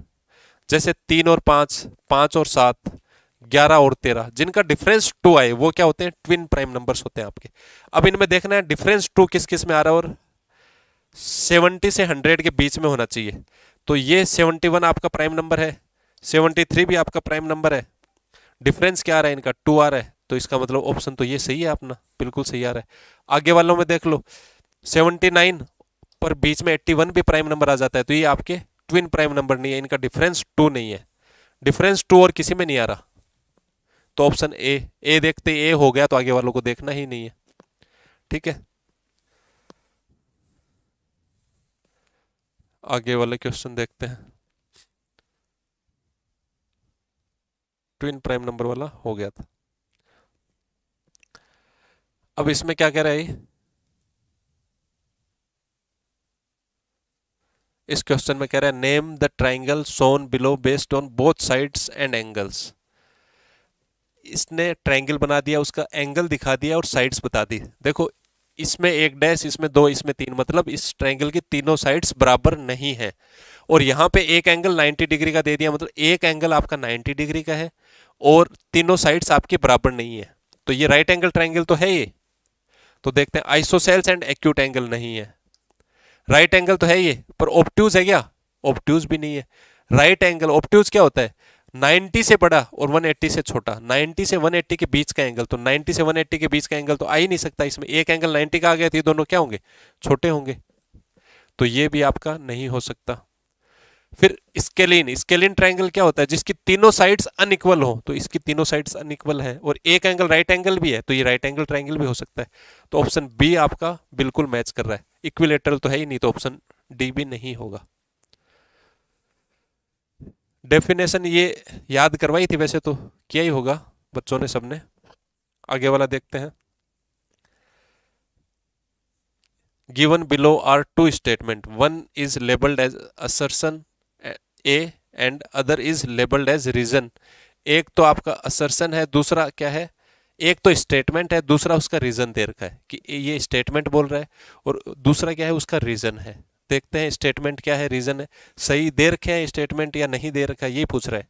जैसे तीन और पांच पांच और सात ग्यारह और तेरह जिनका डिफरेंस टू आए वो क्या होते हैं ट्विन प्राइम नंबर्स होते हैं आपके अब इनमें देखना है डिफरेंस टू किस किस में आ रहा है और सेवेंटी से हंड्रेड के बीच में होना चाहिए तो ये सेवनटी वन आपका प्राइम नंबर है सेवनटी थ्री भी आपका प्राइम नंबर है डिफरेंस क्या आ रहा है इनका टू आ रहा है तो इसका मतलब ऑप्शन तो ये सही है अपना बिल्कुल सही आ रहा है आगे वालों में देख लो सेवेंटी नाइन पर बीच में एट्टी वन भी प्राइम नंबर आ जाता है तो ये आपके ट्विन प्राइम नंबर नहीं है इनका डिफरेंस टू नहीं है डिफरेंस टू और किसी में नहीं आ रहा तो ऑप्शन ए ए देखते ए हो गया तो आगे वालों को देखना ही नहीं है ठीक है आगे वाले क्वेश्चन देखते हैं ट्विन प्राइम नंबर वाला हो गया था अब इसमें क्या कह रहा है इस क्वेश्चन में कह रहा है name the triangle shown below based on both sides and angles इसने ट्रायंगल बना दिया उसका एंगल दिखा दिया और साइड्स बता दी देखो इसमें एक डैश इसमें दो इसमें तीन मतलब इस ट्रायंगल की तीनों साइड्स बराबर नहीं है और यहाँ पे एक एंगल 90 डिग्री का दे दिया मतलब एक एंगल आपका 90 डिग्री का है और तीनों साइड्स आपके बराबर नहीं है तो ये राइट एंगल ट्रायंगल तो है ये तो देखते हैं आइसोसेल्स एंड एक्यूट एंगल नहीं है राइट एंगल तो है ये पर ऑप्ट्यूज है क्या ऑप्ट्यूज भी नहीं है राइट एंगल ऑप्ट्यूज क्या होता है 90 से बड़ा और 180 से छोटा 90 से 180 के बीच का एंगल तो 90 से 180 के बीच का एंगल तो आ ही नहीं सकता इसमें एक एंगल 90 का आ गया तो ये दोनों क्या होंगे छोटे होंगे तो ये भी आपका नहीं हो सकता फिर स्केलिन स्केलिन ट्रायंगल क्या होता है जिसकी तीनों साइड्स अनइक्वल हो तो इसकी तीनों साइड्स अनइक्वल है और एक एंगल राइट एंगल भी है तो ये राइट एंगल ट्राइंगल भी हो सकता है तो ऑप्शन बी आपका बिल्कुल मैच कर रहा है इक्विलेटरल तो है ही नहीं तो ऑप्शन डी भी नहीं होगा डेफिनेशन ये याद करवाई थी वैसे तो क्या ही होगा बच्चों ने सबने आगे वाला देखते हैं given below are two statement one is labelled as assertion A and other is labelled as reason एक तो आपका असरसन है दूसरा क्या है एक तो स्टेटमेंट है दूसरा उसका रीजन दे रखा है कि ये स्टेटमेंट बोल रहा है और दूसरा क्या है उसका रीजन है देखते हैं स्टेटमेंट क्या है रीजन है सही दे रखे हैं स्टेटमेंट या नहीं दे रखा ये पूछ रहे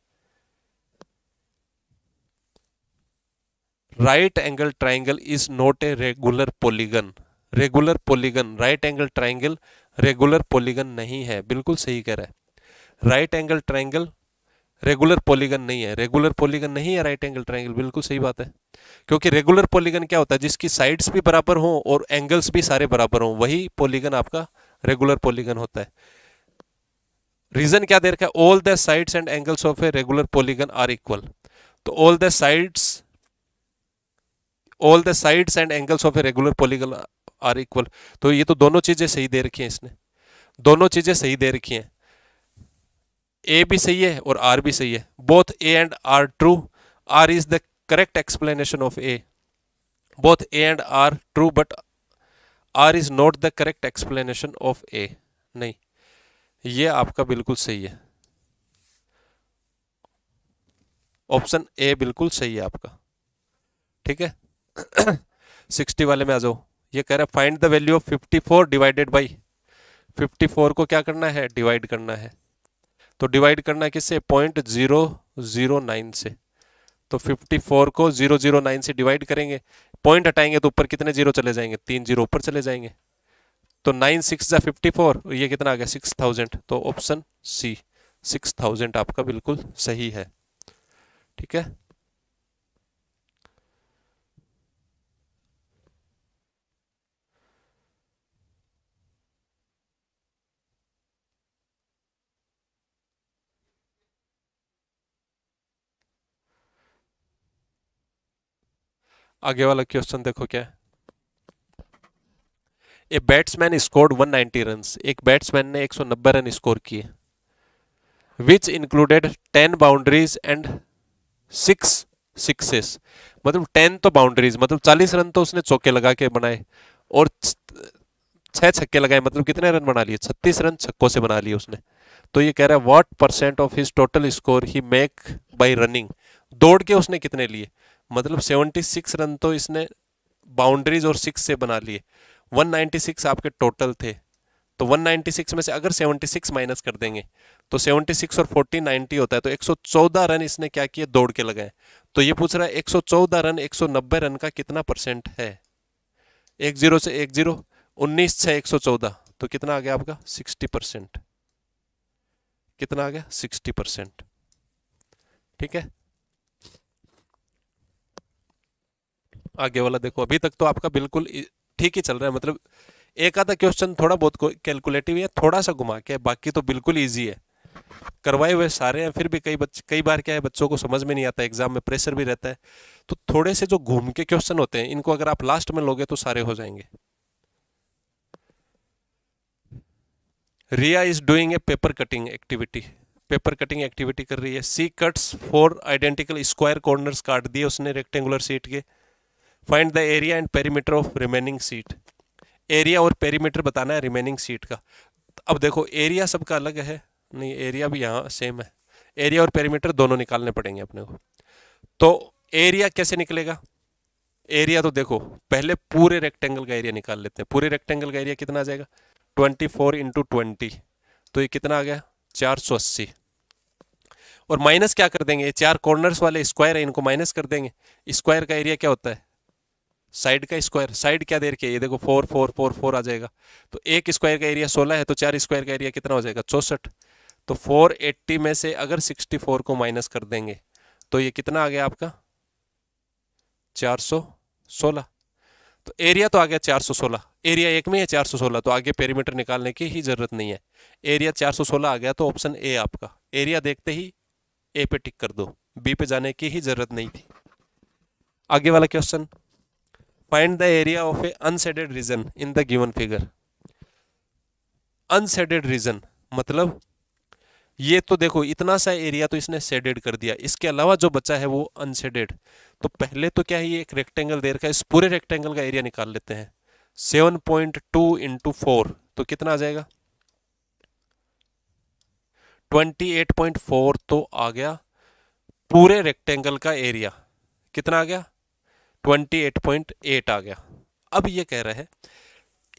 right angle triangle is not a regular polygon regular polygon right angle triangle regular polygon नहीं है बिल्कुल सही कह रहा है right angle triangle regular polygon नहीं है रेगुलर पोलीगन नहीं है राइट एंगल ट्राइंगल बिल्कुल सही बात है क्योंकि रेगुलर पोलीगन क्या होता है जिसकी साइड्स भी बराबर हों और एंगल्स भी सारे बराबर हों वही पोलीगन आपका रेगुलर पॉलीगन होता है रीजन क्या दे रखा है all the sides and angles of a regular polygon are equal तो all the sides all the sides and angles of a regular polygon are equal तो ये तो दोनों चीजें सही दे रखी हैं इसने दोनों चीजें सही दे रखी हैं ए भी सही है और आर भी सही है both A and R true R is the correct explanation of A both A and R true but R is not the correct explanation of A नहीं ये आपका बिल्कुल सही है ऑप्शन ए बिल्कुल सही है आपका ठीक है सिक्सटी वाले में आ जाओ ये कह रहा है find the value of fifty four divided by fifty four को क्या करना है डिवाइड करना है तो डिवाइड करना किससे पॉइंट जीरो जीरो नाइन से तो फिफ्टी फोर को जीरो जीरो नाइन से डिवाइड करेंगे पॉइंट हटाएंगे तो ऊपर कितने जीरो चले जाएंगे तीन जीरो ऊपर चले जाएंगे तो नाइन सिक्स या फिफ्टी फोर ये कितना आ गया सिक्स थाउजेंड तो ऑप्शन सी सिक्स थाउजेंड आपका बिल्कुल सही है ठीक है आगे वाला क्वेश्चन देखो क्या a batsman scored 190 ninety run एक बैट्समैन ने 190 रन स्कोर किए which included 10 boundaries and six sixes मतलब 10 तो बाउंड्रीज मतलब 40 रन तो उसने चौके लगा के बनाए और छह छक्के लगाए मतलब कितने रन बना लिए 36 रन छक्कों से बना लिए उसने तो ये कह रहा है what percent of his total score he make by running दौड़ के उसने कितने लिए मतलब 76 रन तो इसने बाउंड्रीज और सिक्स से बना लिए 196 आपके टोटल थे तो 196 में से अगर 76 माइनस कर देंगे तो 76 और 40 90 होता है तो 114 रन इसने क्या किए दौड़ के लगाए तो ये पूछ रहा है 114 रन 190 रन का कितना परसेंट है एक जीरो से एक जीरो उन्नीस से एक सौ चौदह तो कितना आ गया आपका सिक्सटी परसेंट कितना आ गया सिक्सटी परसेंट ठीक है आगे वाला देखो अभी तक तो आपका बिल्कुल ठीक ही चल रहा है मतलब एक आधा क्वेश्चन थोड़ा बहुत कैलकुलेटिव है थोड़ा सा घुमा के बाकी तो बिल्कुल ईजी है करवाए हुए सारे हैं फिर भी कई बच्चे कई बार क्या है बच्चों को समझ में नहीं आता एग्जाम में प्रेशर भी रहता है तो थोड़े से जो घूम के क्वेश्चन होते हैं इनको अगर आप लास्ट में लोगे तो सारे हो जाएंगे Riya is doing a paper cutting activity paper cutting activity कर रही है she cuts four identical square corners काट दिए उसने रेक्टेंगुलर सीट के find the area and perimeter of remaining sheet area और पेरीमीटर बताना है रिमेनिंग सीट का अब देखो एरिया सबका अलग है नहीं एरिया भी यहाँ सेम है एरिया और पेरीमीटर दोनों निकालने पड़ेंगे अपने को तो एरिया कैसे निकलेगा एरिया तो देखो पहले पूरे रेक्टेंगल का एरिया निकाल लेते हैं पूरे रेक्टेंगल का एरिया कितना आ जाएगा ट्वेंटी फोर इंटू ट्वेंटी तो ये कितना आ गया चार सौ अस्सी और माइनस क्या कर देंगे चार कॉर्नर्स वाले स्क्वायर है इनको माइनस कर देंगे स्क्वायर का एरिया क्या होता है साइड का स्क्वायर साइड क्या दे रखी है ये देखो फोर फोर फोर फोर आ जाएगा तो एक स्क्वायर का एरिया सोलह है तो चार स्क्वायर का एरिया कितना हो जाएगा चौसठ तो फोर एट्टी में से अगर सिक्सटी फोर को माइनस कर देंगे तो ये कितना आ गया आपका चार सौ सोलह तो एरिया तो आ गया चार सौ सोलह एरिया एक में है चार सौ सोलह तो आगे पेरीमीटर निकालने की ही जरूरत नहीं है एरिया चार सौ सोलह आ गया तो ऑप्शन ए आपका एरिया देखते ही ए पे टिक कर दो बी पे जाने की ही जरूरत नहीं थी आगे वाला question find the area of a unshaded region in the given figure unshaded region मतलब ये तो देखो इतना सा एरिया तो इसने शेडेड कर दिया इसके अलावा जो बचा है वो अनशेडेड तो पहले तो क्या है ये एक रेक्टेंगल दे रखा है इस पूरे रेक्टेंगल का एरिया निकाल लेते हैं seven point two into four तो कितना आ जाएगा ट्वेंटी एट पॉइंट फोर तो आ गया पूरे रेक्टेंगल का एरिया कितना आ गया 28.8 आ गया अब ये कह रहे हैं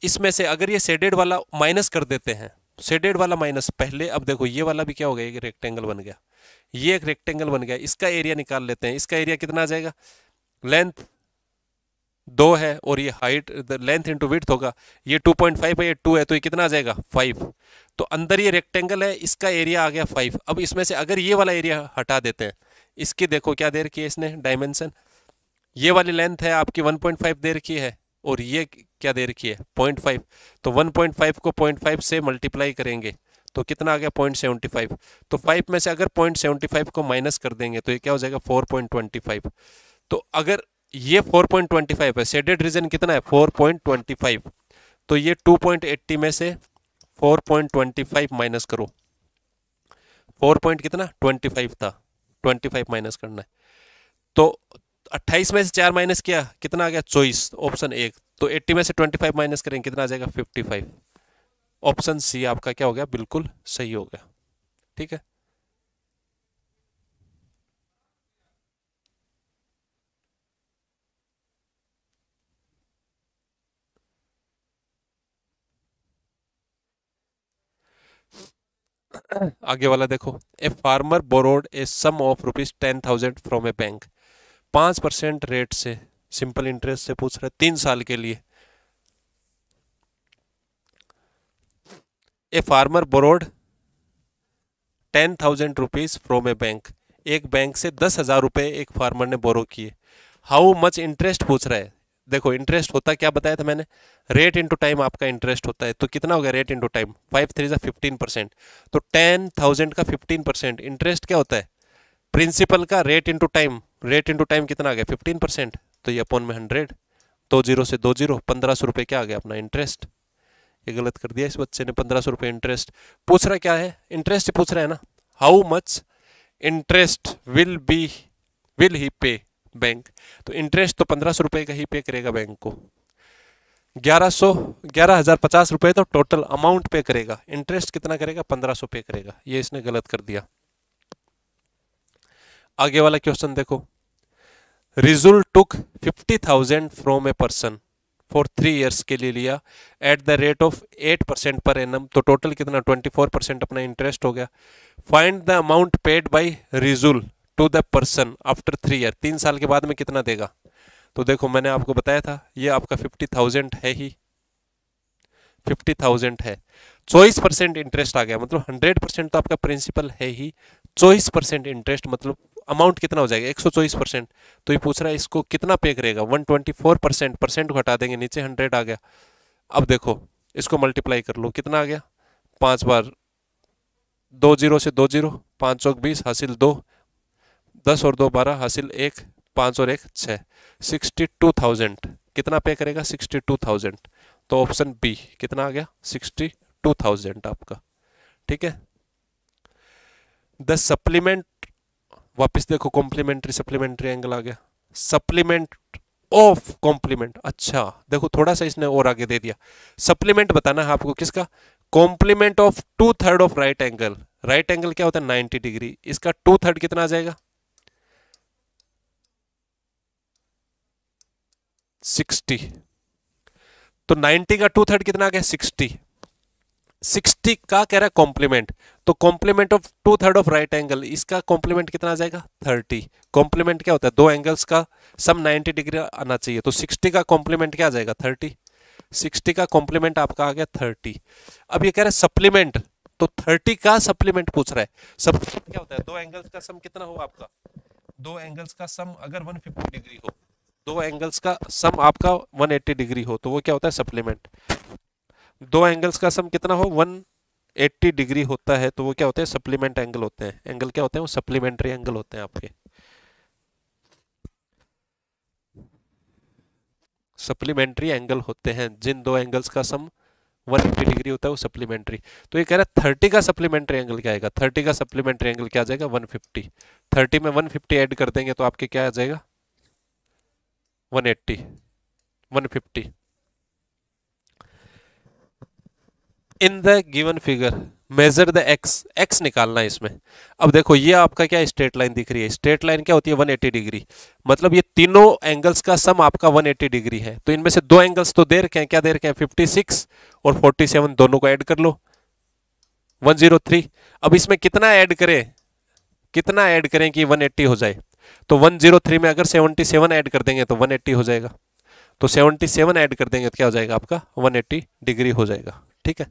इसमें से अगर ये सेडेड वाला माइनस कर देते हैं सेडेड वाला माइनस पहले अब देखो ये वाला भी क्या हो गया एक रेक्टेंगल बन गया ये एक रेक्टेंगल बन गया इसका एरिया निकाल लेते हैं इसका एरिया कितना आ जाएगा लेंथ दो है और ये हाइट लेंथ इंटू विथ होगा ये 2.5 है ये टू है तो ये कितना आ जाएगा फाइव तो अंदर ये रेक्टेंगल है इसका एरिया आ गया फाइव अब इसमें से अगर ये वाला एरिया हटा देते हैं इसकी देखो क्या दे रखी है इसने डायमेंशन ये वाली लेंथ है आपकी 1.5 दे रखी है और ये क्या दे रखी है 0.5 तो 1.5 को 0.5 से मल्टीप्लाई करेंगे तो कितना आ गया 0.75 तो 5 में से अगर 0.75 को माइनस कर देंगे तो ये क्या हो जाएगा 4.25 तो अगर ये 4.25 है सेडेड रीजन कितना है 4.25 तो ये 2.80 में से 4.25 माइनस करो 4. कितना 25 था 25 माइनस करना है तो अट्ठाईस में से चार माइनस किया कितना आ गया चौबीस ऑप्शन एक तो एट्टी में से ट्वेंटी फाइव माइनस करेंगे कितना आ जाएगा फिफ्टी फाइव ऑप्शन सी आपका क्या हो गया बिल्कुल सही हो गया ठीक है आगे वाला देखो a farmer borrowed a sum of rupees ten thousand from a bank पाँच परसेंट रेट से सिंपल इंटरेस्ट से पूछ रहे तीन साल के लिए a farmer borrowed ten thousand rupees from a bank एक बैंक से दस हजार रुपए एक फार्मर ने बोरो किए हाउ मच इंटरेस्ट पूछ रहे हैं देखो इंटरेस्ट होता क्या बताया था मैंने रेट इंटू टाइम आपका इंटरेस्ट होता है तो कितना हो गया rate into time five three ज़ा फिफ्टीन परसेंट तो टेन थाउजेंड का फिफ्टीन परसेंट इंटरेस्ट क्या होता है प्रिंसिपल का rate into time rate into time कितना आ गया फिफ्टीन परसेंट तो ये अपॉन में हंड्रेड दो जीरो से दो जीरो पंद्रह सौ रुपये क्या आ गया अपना इंटरेस्ट ये गलत कर दिया इस बच्चे ने पंद्रह सौ रुपये इंटरेस्ट पूछ रहा क्या है इंटरेस्ट पूछ रहा है ना how much interest will be will he pay bank तो इंटरेस्ट तो पंद्रह सौ रुपये का ही पे करेगा बैंक को ग्यारह सौ ग्यारह हज़ार पचास रुपये तो टोटल अमाउंट पे करेगा इंटरेस्ट कितना करेगा पंद्रह सौ पे करेगा ये इसने गलत कर दिया आगे वाला क्वेश्चन देखो Rijul took fifty thousand from a person for three years के लिए लिया at the rate of eight percent per annum तो टोटल कितना ट्वेंटी फोर परसेंट अपना इंटरेस्ट हो गया find the amount paid by Rijul to the person after three year तीन साल के बाद में कितना देगा तो देखो मैंने आपको बताया था ये आपका फिफ्टी थाउजेंड है ही फिफ्टी थाउजेंड है चौबीस परसेंट इंटरेस्ट आ गया मतलब हंड्रेड परसेंट तो आपका प्रिंसिपल है ही चौबीस परसेंट इंटरेस्ट मतलब अमाउंट कितना हो जाएगा एक परसेंट तो ये पूछ रहा है इसको कितना पे करेगा 124 परसेंट परसेंट घटा देंगे नीचे 100 आ गया अब देखो इसको मल्टीप्लाई कर लो कितना आ गया पांच बार दो जीरो से दो जीरो पाँच सौ बीस हासिल दो दस और दो बारह हासिल एक पाँच और एक छः सिक्सटी कितना पे करेगा सिक्सटी टू थाउजेंड तो ऑप्शन बी कितना आ गया सिक्सटी टू आपका ठीक है द सप्लीमेंट वापस देखो कॉम्प्लीमेंट्री सप्लीमेंट्री एंगल आ गया सप्लीमेंट ऑफ कॉम्प्लीमेंट अच्छा देखो थोड़ा सा इसने और आगे दे दिया सप्लीमेंट बताना है आपको किसका complement of two third of right angle right angle क्या होता है 90 डिग्री इसका टू थर्ड कितना आ जाएगा 60 तो 90 का टू थर्ड कितना आ गया सिक्सटी सिक्सटी का कह रहा है कॉम्प्लीमेंट तो complement of two third of right angle इसका कॉम्प्लीमेंट कितना आ जाएगा थर्टी कॉम्प्लीमेंट क्या होता है दो एंगल्स का सम नाइन्टी डिग्री आना चाहिए तो सिक्सटी का कॉम्प्लीमेंट क्या आ जाएगा थर्टी सिक्सटी का कॉम्प्लीमेंट आपका आ गया थर्टी अब ये कह रहा है सप्लीमेंट तो थर्टी का सप्लीमेंट पूछ रहा है सप्लीमेंट क्या होता है दो एंगल्स का सम कितना हो आपका दो एंगल्स का सम अगर 150 डिग्री हो दो एंगल्स का सम आपका 180 डिग्री हो तो वो क्या होता है सप्लीमेंट दो एंगल्स का सम कितना हो 180 डिग्री होता है तो वो क्या होते हैं सप्लीमेंट एंगल होते हैं एंगल क्या होते हैं वो सप्लीमेंट्री एंगल होते हैं आपके सप्लीमेंट्री एंगल होते हैं जिन दो एंगल्स का सम 180 डिग्री होता है वो सप्लीमेंट्री तो ये कह रहा है 30 का सप्लीमेंट्री एंगल क्या आएगा 30 का सप्लीमेंट्री एंगल क्या आ जाएगा 150 30 में 150 ऐड कर देंगे तो आपके क्या आ जाएगा 180 150 in the given figure measure the x x निकालना है इसमें अब देखो ये आपका क्या स्ट्रेट लाइन दिख रही है स्ट्रेट लाइन क्या होती है 180 डिग्री मतलब ये तीनों एंगल्स का सम आपका 180 डिग्री है तो इनमें से दो एंगल्स तो दे रखे हैं क्या दे रखे हैं 56 और 47 दोनों को ऐड कर लो 103 अब इसमें कितना ऐड करें कितना ऐड करें कि वन हो जाए तो वन में अगर सेवनटी ऐड कर देंगे तो वन हो जाएगा तो सेवनटी ऐड कर देंगे तो क्या हो जाएगा आपका वन डिग्री हो जाएगा ठीक है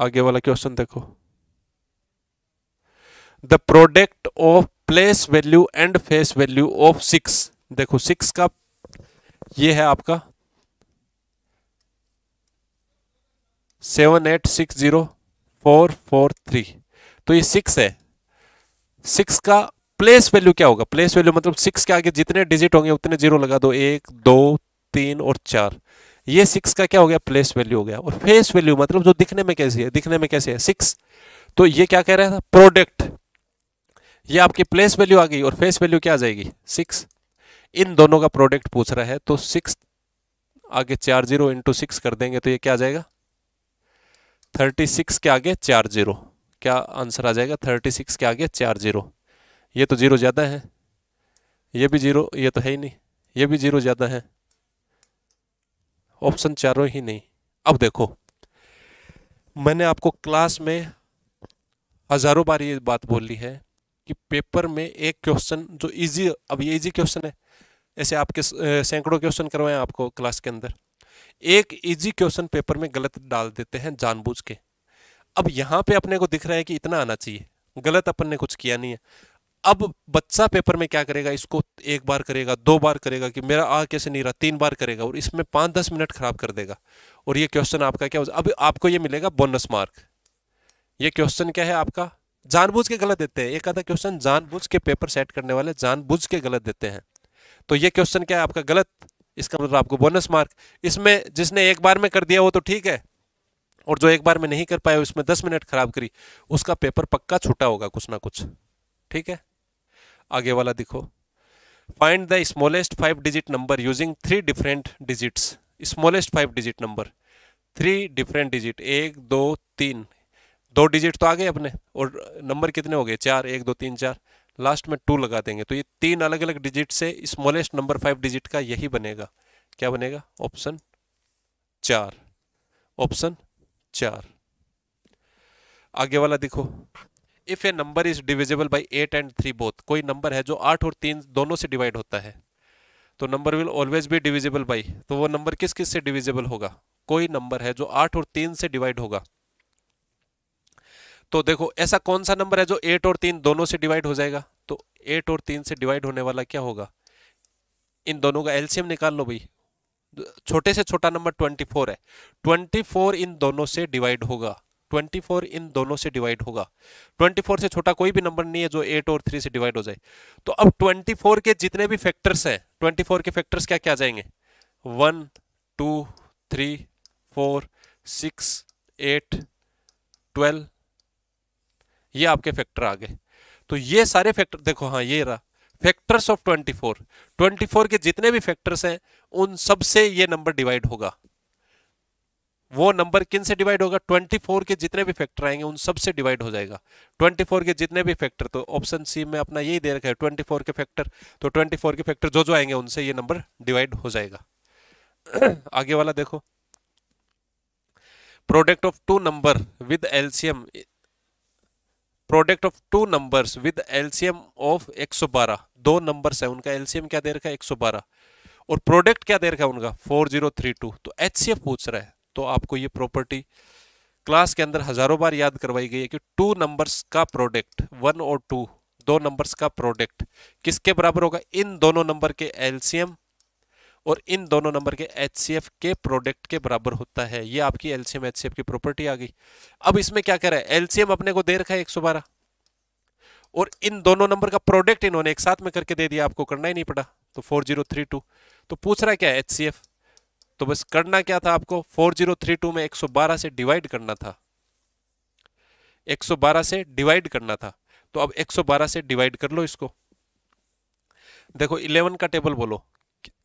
आगे वाला क्वेश्चन देखो the product of place value and face value of six देखो सिक्स का ये है आपका seven eight six zero four four three तो ये सिक्स है सिक्स का प्लेस वैल्यू क्या होगा प्लेस वैल्यू मतलब सिक्स के आगे जितने डिजिट होंगे उतने जीरो लगा दो एक दो तीन और चार ये सिक्स का क्या हो गया प्लेस वैल्यू हो गया और फेस वैल्यू मतलब जो दिखने में कैसी है दिखने में कैसी है सिक्स तो ये क्या कह रहा था प्रोडक्ट ये आपकी प्लेस वैल्यू आ गई और फेस वैल्यू क्या आ जाएगी सिक्स इन दोनों का प्रोडक्ट पूछ रहा है तो सिक्स आगे चार जीरो इंटू सिक्स कर देंगे तो ये क्या आ जाएगा थर्टी सिक्स के आगे चार जीरो क्या आंसर आ जाएगा थर्टी सिक्स के आगे चार जीरो ये तो जीरो ज़्यादा है ये भी जीरो ये तो है ही नहीं ये भी जीरो ज़्यादा है ऑप्शन चारों ही नहीं अब देखो मैंने आपको क्लास में हज़ारों बार ये बात बोली है कि पेपर में एक क्वेश्चन जो इजी अब ये इजी क्वेश्चन है ऐसे आपके सैकड़ों क्वेश्चन करवाए आपको क्लास के अंदर एक इजी क्वेश्चन पेपर में गलत डाल देते हैं जानबूझ के अब यहाँ पे अपने को दिख रहा है कि इतना आना चाहिए गलत अपन ने कुछ किया नहीं है अब बच्चा पेपर में क्या करेगा इसको एक बार करेगा दो बार करेगा कि मेरा आ कैसे नहीं रहा तीन बार करेगा और इसमें पाँच दस मिनट खराब कर देगा और ये क्वेश्चन आपका क्या अब आपको ये मिलेगा बोनस मार्क ये क्वेश्चन क्या है आपका जानबूझ के गलत देते हैं एक आधा क्वेश्चन जानबूझ के पेपर सेट करने वाले जानबूझ के गलत देते हैं तो ये क्वेश्चन क्या है आपका गलत इसका मतलब आपको बोनस मार्क इसमें जिसने एक बार में कर दिया वो तो ठीक है और जो एक बार में नहीं कर पाया उसमें दस मिनट खराब करी उसका पेपर पक्का छूटा होगा कुछ ना कुछ ठीक है आगे वाला दिखो find the smallest five digit number using three different digits smallest five digit number three different digit एक दो तीन दो डिजिट तो आ गए अपने और नंबर कितने हो गए चार एक दो तीन चार लास्ट में टू लगा देंगे तो ये तीन अलग अलग डिजिट से स्मॉलेस्ट नंबर फाइव डिजिट का यही बनेगा क्या बनेगा ऑप्शन चार ऑप्शन चार आगे वाला देखो if a number is divisible by eight and three both कोई नंबर है जो आठ और तीन दोनों से डिवाइड होता है तो नंबर विल ऑलवेज भी डिविजिबल बाई तो वो नंबर किस किस से डिविजिबल होगा कोई नंबर है जो आठ और तीन से डिवाइड होगा तो देखो ऐसा कौन सा नंबर है जो एट और तीन दोनों से डिवाइड हो जाएगा तो एट और तीन से डिवाइड होने वाला क्या होगा इन दोनों का एल्सियम निकाल लो भाई छोटे से छोटा नंबर ट्वेंटी फोर है ट्वेंटी फोर इन दोनों से डिवाइड होगा 24 इन दोनों से डिवाइड होगा 24 से छोटा कोई भी नंबर नहीं है जो 8 और 3 से डिवाइड हो जाए तो अब 24 के जितने भी फैक्टर्स हैं 24 के फैक्टर्स क्या क्या जाएंगे one two three four six eight twelve ये आपके फैक्टर आ गए तो ये सारे फैक्टर देखो हाँ ये रहा फैक्टर्स ऑफ 24 24 के जितने भी फैक्टर्स हैं उन सबसे ये नंबर डिवाइड होगा वो नंबर किन से डिवाइड होगा 24 के जितने भी फैक्टर आएंगे उन सब से डिवाइड हो जाएगा 24 के जितने भी फैक्टर तो ऑप्शन सी में अपना यही दे रखा है 24 के फैक्टर तो 24 के फैक्टर जो जो आएंगे उनसे ये नंबर डिवाइड हो जाएगा आगे वाला देखो product of two number with LCM product of two number with LCM of एक दो नंबर है उनका एल्सियम क्या दे रखा है एक और प्रोडक्ट क्या दे रखा है उनका फोर तो एच पूछ रहा है तो आपको ये प्रॉपर्टी क्लास के अंदर हजारों बार याद करवाई गई है कि टू नंबर्स का प्रोडक्ट वन और टू दो नंबर्स का प्रोडक्ट किसके बराबर होगा इन दोनों नंबर के एलसीएम और इन दोनों नंबर के एच के प्रोडक्ट के बराबर होता है ये आपकी एलसीएम एच की प्रॉपर्टी आ गई अब इसमें क्या कह रहा है एलसीएम अपने को दे रखा है एक और इन दोनों नंबर का प्रोडक्ट इन्होंने एक साथ में करके दे दिया आपको करना ही नहीं पड़ा तो फोर तो पूछ रहा है क्या एच तो बस करना क्या था आपको 4032 में 112 से डिवाइड करना था 112 से डिवाइड करना था तो अब 112 से डिवाइड कर लो इसको देखो 11 का टेबल बोलो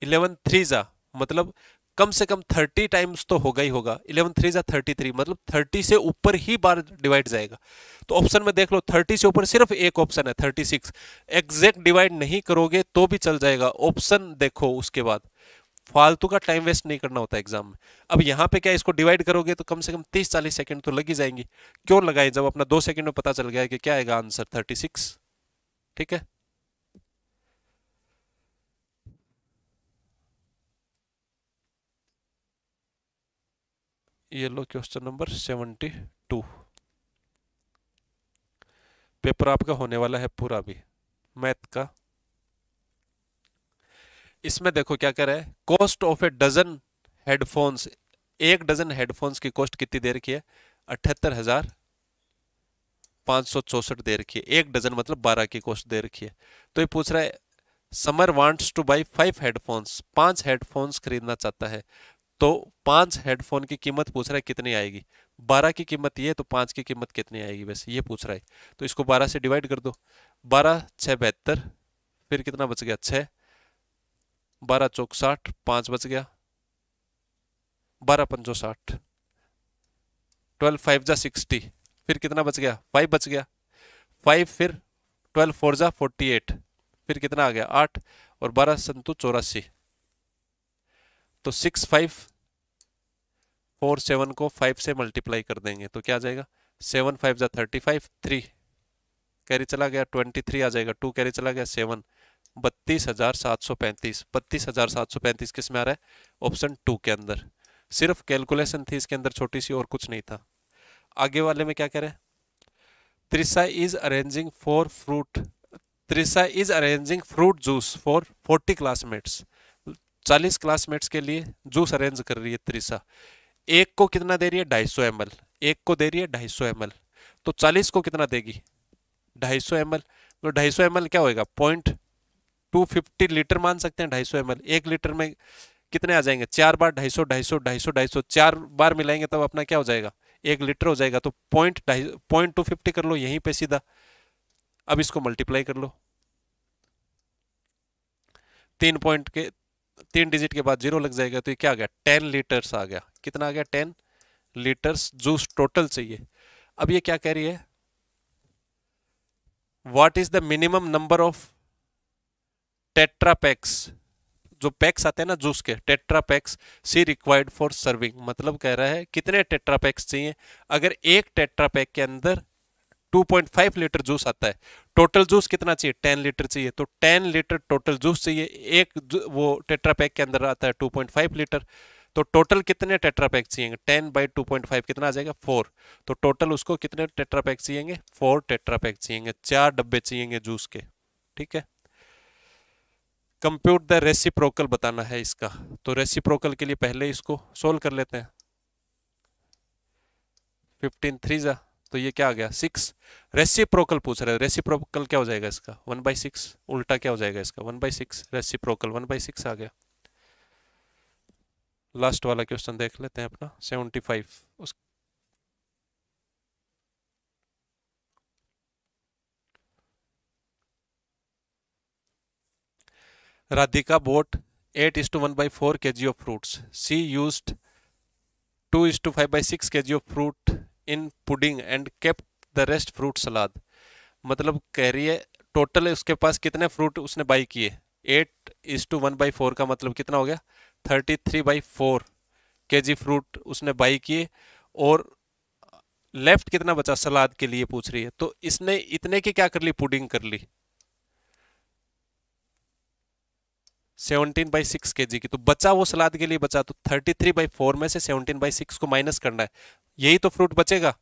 11 थ्री जा मतलब कम से कम 30 टाइम्स तो होगा ही होगा 11 थ्री जा 33 मतलब 30 से ऊपर ही बार डिवाइड जाएगा तो ऑप्शन में देख लो 30 से ऊपर सिर्फ एक ऑप्शन है 36 सिक्स एग्जैक्ट डिवाइड नहीं करोगे तो भी चल जाएगा ऑप्शन देखो उसके बाद फालतू का टाइम वेस्ट नहीं करना होता एग्जाम में अब यहाँ पे क्या इसको डिवाइड करोगे तो कम से कम तीस चालीस सेकंड तो लग ही जाएंगे क्यों लगाए जब अपना दो सेकंड में पता चल गया कि क्या आएगा आंसर थर्टी सिक्स ठीक है ये लो question number seventy two paper आपका होने वाला है पूरा भी मैथ का इसमें देखो क्या कर रहा है cost of a dozen headphones एक डजन हेडफोन्स की कॉस्ट कितनी दे रखी है अठहत्तर हजार पाँच सौ चौसठ दे रखी है एक डजन मतलब बारह की कॉस्ट दे रखी है तो ये पूछ रहा है Samar wants to buy five headphones पांच हेडफोन्स खरीदना चाहता है तो पांच हेडफोन की कीमत पूछ रहा है कितनी आएगी बारह की कीमत ये तो पांच की कीमत कितनी आएगी वैसे ये पूछ रहा है तो इसको बारह से डिवाइड कर दो बारह छः बहत्तर फिर कितना बच गया छः बारह चौक साठ पाँच बच गया बारह पंचो साठ ट्वेल्व फाइव जा सिक्सटी फिर कितना बच गया फाइव बच गया फाइव फिर ट्वेल्व फोर जा फोर्टी एट फिर कितना आ गया आठ और बारह संतु चौरासी तो सिक्स फाइव फोर सेवन को फाइव से मल्टीप्लाई कर देंगे तो क्या आ जाएगा सेवन फाइव जा थर्टी फाइव थ्री कैरी चला गया ट्वेंटी थ्री आ जाएगा टू कैरी चला गया सेवन बत्तीस हजार सात सौ पैंतीस बत्तीस हजार सात सौ पैंतीस किस में आ रहा है ऑप्शन टू के अंदर सिर्फ कैलकुलेशन थी इसके अंदर छोटी सी और कुछ नहीं था आगे वाले में क्या कह रहे हैं Trisha is arranging for fruit Trisha is arranging fruit juice for forty classmates चालीस क्लासमेट्स के लिए जूस अरेंज कर रही है त्रिसा एक को कितना दे रही है ढाई सौ एम एक को दे रही है ढाई सौ एम तो चालीस को कितना देगी ढाई सौ एम एल तो ढाई सौ एम क्या होएगा पॉइंट 250 लीटर मान सकते हैं 250 सौ एम एक लीटर में कितने आ जाएंगे चार बार 250 250 250 250 चार बार मिलाएंगे तब अपना क्या हो जाएगा एक लीटर हो जाएगा तो पॉइंट पॉइंट टू फिफ्टी कर लो यहीं पे सीधा अब इसको मल्टीप्लाई कर लो तीन पॉइंट के तीन डिजिट के बाद जीरो लग जाएगा तो ये क्या आ गया टेन लीटर्स आ गया कितना आ गया टेन लीटर्स जूस टोटल चाहिए अब ये क्या कह रही है what is the minimum number of tetrapacks जो पैक्स आते हैं ना जूस के टेट्रापैक्स सी रिक्वायर्ड फॉर सर्विंग मतलब कह रहा है कितने टेट्रापैक्स चाहिए अगर एक टेट्रापैक के अंदर 2.5 लीटर जूस आता है टोटल जूस कितना चाहिए 10 लीटर चाहिए तो 10 लीटर टोटल जूस चाहिए एक वो टेट्रापैक के अंदर आता है 2.5 लीटर तो टोटल कितने टेट्रापैक चाहिए 10 बाई 2.5 कितना आ जाएगा 4 तो टोटल उसको कितने टेट्रापैक चाहिए 4 टेट्रापैक चाहिए चार डब्बे चाहिए जूस के ठीक है कंप्यूट द रेसिप्रोकल बताना है इसका तो रेसिप्रोकल के लिए पहले इसको सोल्व कर लेते हैं फिफ्टीन थ्री जा तो ये क्या आ गया सिक्स रेसिप्रोकल पूछ रहे है रेसिप्रोकल क्या हो जाएगा इसका वन बाई सिक्स उल्टा क्या हो जाएगा इसका one by six reciprocal one by six आ गया लास्ट वाला क्वेश्चन देख लेते हैं अपना सेवेंटी फाइव उस Radhika eight is to one by four K G of fruits she use two is to five by six K G of fruit in pudding and keep the rest fruit salad मतलब कह रही है टोटल उसके पास कितने फ्रूट उसने बाई किए eight is to one by four का मतलब कितना हो गया thirty three by four K ji fruit उसने बाई किए और लेफ्ट कितना बचा सलाद के लिए पूछ रही है तो इसने इतने की क्या कर ली पुडिंग कर ली सेवनटीन बाई सिक्स के जी की तो बचा वो सलाद के लिए बचा तो थर्टी थ्री बाई फोर में से सेवनटीन बाई सिक्स को माइनस करना है यही तो फ्रूट बचेगा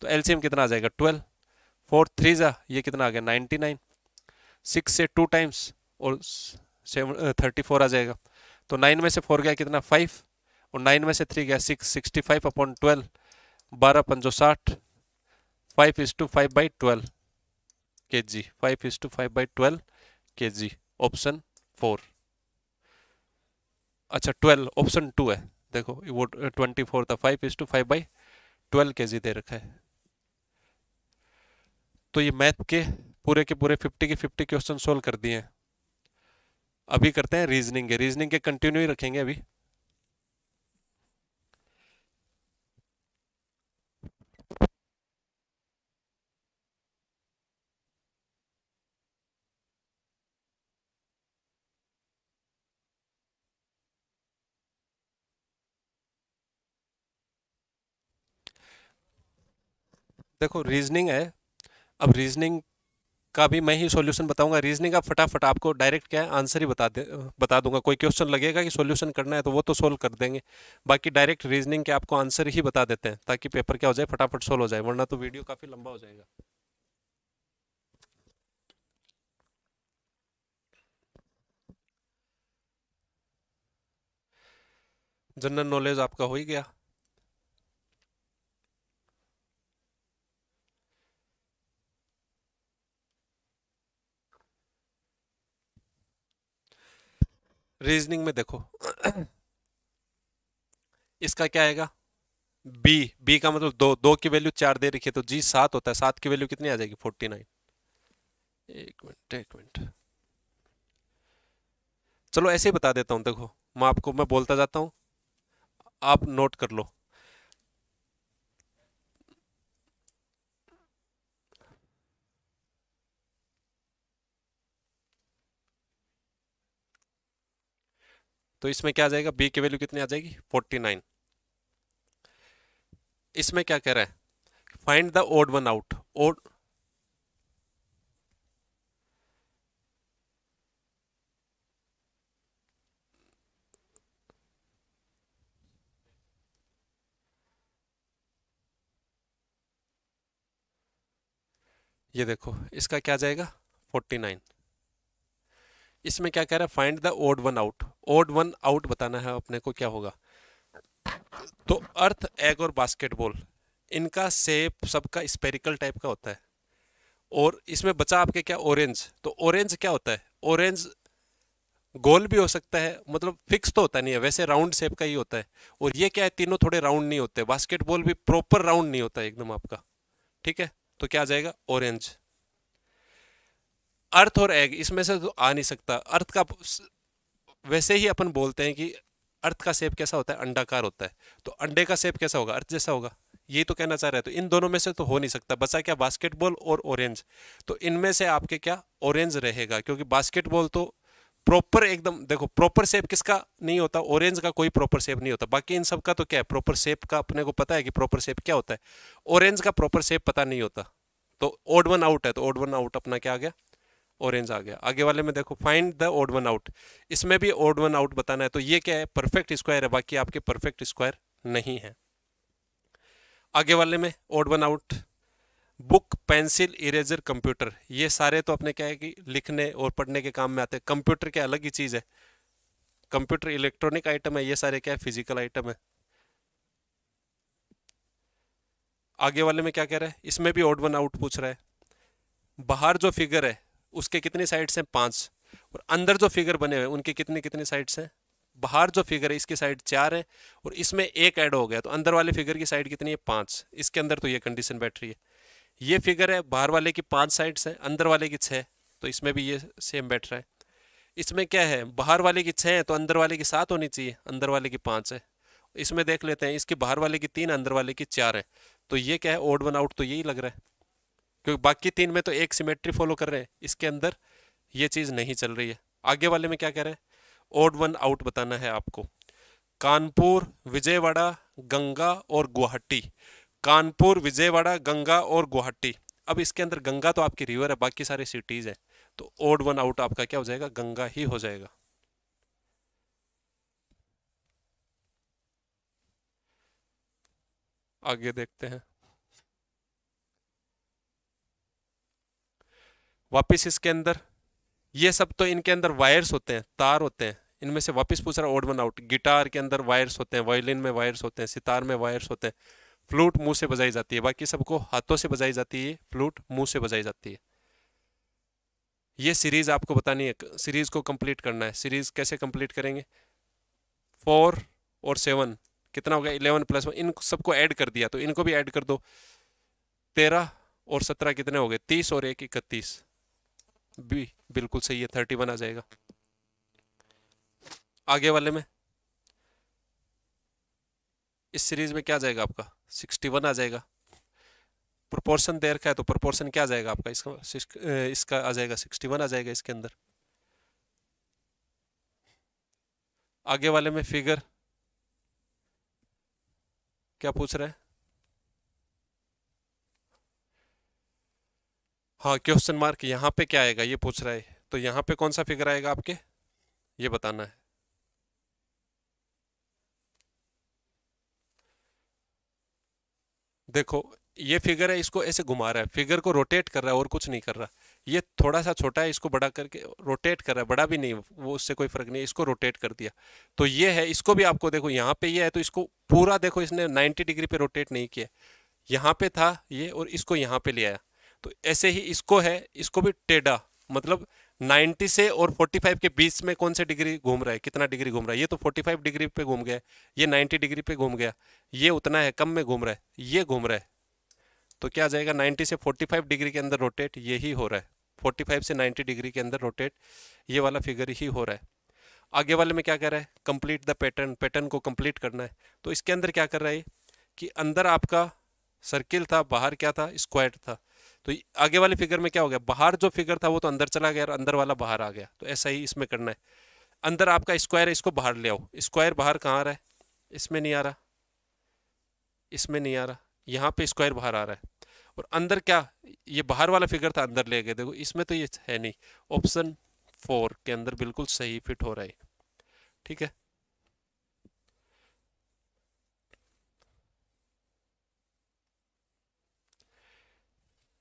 तो एलसीएम कितना आ जाएगा ट्वेल्व फोर थ्री जा ये कितना आ गया नाइन्टी नाइन सिक्स से टू टाइम्स और सेवन थर्टी फोर आ जाएगा तो नाइन में से फोर गया कितना फाइव और नाइन में से थ्री गया six sixty five upon twelve बारह पंजो साठ five is to five by twelve K G five is to five by twelve K G option four अच्छा ट्वेल्व ऑप्शन टू है देखो वो ट्वेंटी फोर था five is to five by twelve K G दे रखा है तो ये मैथ के पूरे के पूरे फिफ्टी के फिफ्टी क्वेश्चन सोल्व कर दिए हैं अभी करते हैं रीजनिंग के रीजनिंग के कंटिन्यू ही रखेंगे अभी देखो रीजनिंग है अब रीजनिंग का भी मैं ही सॉल्यूशन बताऊंगा रीजनिंग का फटाफट आपको डायरेक्ट क्या है आंसर ही बता दे बता दूंगा कोई क्वेश्चन लगेगा कि सॉल्यूशन करना है तो वो तो सोल्व कर देंगे बाकी डायरेक्ट रीजनिंग के आपको आंसर ही बता देते हैं ताकि पेपर क्या हो जाए फटाफट सोल्व हो जाए वरना तो वीडियो काफ़ी लंबा हो जाएगा जनरल नॉलेज आपका हो ही गया रीजनिंग में देखो इसका क्या आएगा बी बी का मतलब दो दो की वैल्यू चार दे रखी है तो जी सात होता है सात की वैल्यू कितनी आ जाएगी फोर्टी नाइन एक मिनट एक मिनट चलो ऐसे ही बता देता हूँ देखो मैं आपको मैं बोलता जाता हूँ आप नोट कर लो तो इसमें क्या आ जाएगा बी की वैल्यू कितनी आ जाएगी फोर्टी नाइन इसमें क्या कह रहा है find the odd one out odd ये देखो इसका क्या जाएगा फोर्टी नाइन इसमें क्या कह रहा है find the odd one out odd one out बताना है अपने को क्या होगा तो अर्थ एग और बास्केटबॉल इनका सेप सबका स्पेरिकल टाइप का होता है और इसमें बचा आपके क्या ऑरेंज तो ऑरेंज क्या होता है ऑरेंज गोल भी हो सकता है मतलब फिक्स तो होता नहीं है वैसे राउंड शेप का ही होता है और ये क्या है तीनों थोड़े राउंड नहीं होते बास्केटबॉल भी प्रॉपर राउंड नहीं होता एकदम आपका ठीक है तो क्या आ जाएगा ऑरेंज अर्थ और एग इसमें से तो आ नहीं सकता अर्थ का वैसे ही अपन बोलते हैं कि अर्थ का सेप कैसा होता है अंडाकार होता है तो अंडे का सेप कैसा होगा अर्थ जैसा होगा ये तो कहना चाह रहे हैं तो इन दोनों में से तो हो नहीं सकता बचा क्या बास्केटबॉल और ऑरेंज तो इनमें से आपके क्या ऑरेंज रहेगा क्योंकि बास्केटबॉल तो प्रॉपर एकदम देखो प्रॉपर सेप किसका नहीं होता ऑरेंज का कोई प्रॉपर सेप नहीं होता बाकी इन सब का तो क्या है प्रॉपर सेप का अपने को पता है कि प्रॉपर सेप क्या होता है ऑरेंज का प्रॉपर सेप पता नहीं होता तो ओड वन आउट है तो ओड वन आउट अपना क्या आ गया ऑरेंज आ गया आगे वाले में देखो find the odd one out इसमें भी ओड वन आउट बताना है तो ये क्या है परफेक्ट स्क्वायर है बाकी आपके परफेक्ट स्क्वायर नहीं है आगे वाले में odd one out book pencil eraser computer ये सारे तो अपने क्या है कि लिखने और पढ़ने के काम में आते हैं कंप्यूटर क्या अलग ही चीज़ है कंप्यूटर इलेक्ट्रॉनिक आइटम है ये सारे क्या है फिजिकल आइटम है आगे वाले में क्या कह रहा है इसमें भी ओड वन आउट पूछ रहा है बाहर जो फिगर है उसके कितने साइड्स हैं पाँच और अंदर जो फिगर बने हुए हैं उनके कितने कितने साइड्स हैं बाहर जो फिगर है इसकी साइड चार हैं और इसमें एक ऐड हो गया तो अंदर वाले फिगर की साइड कितनी है पाँच इसके अंदर तो ये कंडीशन बैठ रही है ये फिगर है बाहर वाले की पाँच साइड्स हैं अंदर वाले की छः तो इसमें भी ये सेम बैठ रहा है इसमें क्या है बाहर वाले की छः है तो अंदर वाले की सात होनी चाहिए अंदर वाले की पाँच है इसमें देख लेते हैं इसके बाहर वाले की तीन अंदर वाले की चार है तो ये क्या है ओड वन आउट तो यही लग रहा है क्योंकि बाकी तीन में तो एक सिमेट्री फॉलो कर रहे हैं इसके अंदर ये चीज़ नहीं चल रही है आगे वाले में क्या कह रहे हैं ओड वन आउट बताना है आपको कानपुर विजयवाड़ा गंगा और गुवाहाटी कानपुर विजयवाड़ा गंगा और गुवाहाटी अब इसके अंदर गंगा तो आपकी रिवर है बाकी सारी सिटीज़ हैं तो ओड वन आउट आपका क्या हो जाएगा गंगा ही हो जाएगा आगे देखते हैं वापस इसके अंदर ये सब तो इनके अंदर वायर्स होते हैं तार होते हैं इनमें से वापस पूछ रहा ओड वन आउट गिटार के अंदर वायर्स होते हैं वायलिन में वायर्स होते हैं सितार में वायर्स होते हैं फ्लूट मुंह से बजाई जाती है बाकी सबको हाथों से बजाई जाती है फ्लूट मुंह से बजाई जाती है ये सीरीज आपको बतानी है सीरीज को कंप्लीट करना है सीरीज कैसे कंप्लीट करेंगे फोर और सेवन कितना हो गया इलेवन प्लस वन इन सबको ऐड कर दिया तो इनको भी ऐड कर दो तेरह और सत्रह कितने हो गए तीस और एक इकतीस बी बिल्कुल सही है थर्टी वन आ जाएगा आगे वाले में इस सीरीज में क्या जाएगा आपका सिक्सटी वन आ जाएगा प्रोपोर्शन दे रखा है तो प्रोपोर्शन क्या जाएगा आपका इसका इसका आ जाएगा सिक्सटी वन आ जाएगा इसके अंदर आगे वाले में फिगर क्या पूछ रहे हैं हाँ क्वेश्चन मार्क यहाँ पे क्या आएगा ये पूछ रहा है तो यहाँ पे कौन सा फिगर आएगा आपके ये बताना है देखो ये फिगर है इसको ऐसे घुमा रहा है फिगर को रोटेट कर रहा है और कुछ नहीं कर रहा ये थोड़ा सा छोटा है इसको बड़ा करके रोटेट कर रहा है बड़ा भी नहीं वो उससे कोई फर्क नहीं इसको रोटेट कर दिया तो ये है इसको भी आपको देखो यहाँ पे ये है तो इसको पूरा देखो इसने 90 डिग्री पे रोटेट नहीं किया यहाँ पे था ये और इसको यहाँ पे ले आया तो ऐसे ही इसको है इसको भी टेढ़ा मतलब 90 से और 45 के बीच में कौन से डिग्री घूम रहा है कितना डिग्री घूम रहा है ये तो 45 डिग्री पे घूम गया ये 90 डिग्री पे घूम गया ये उतना है कम में घूम रहा है ये घूम रहा है तो क्या जाएगा 90 से 45 डिग्री के अंदर रोटेट ये ही हो रहा है 45 से 90 डिग्री के अंदर रोटेट ये वाला फिगर ही हो रहा है आगे वाले में क्या कर रहा है कंप्लीट द पैटर्न पैटर्न को कम्प्लीट करना है तो इसके अंदर क्या कर रहा है कि अंदर आपका सर्किल था बाहर क्या था स्क्वायर था तो आगे वाले फिगर में क्या हो गया बाहर जो फिगर था वो तो अंदर चला गया और अंदर वाला बाहर आ गया तो ऐसा ही इसमें करना है अंदर आपका स्क्वायर है इसको बाहर ले आओ स्क्वायर बाहर कहाँ आ रहा है इसमें नहीं आ रहा इसमें नहीं आ रहा यहाँ पे स्क्वायर बाहर आ रहा है और अंदर क्या ये बाहर वाला फिगर था अंदर ले गए देखो इसमें तो ये है नहीं ऑप्शन फोर के अंदर बिल्कुल सही फिट हो रहा है ठीक है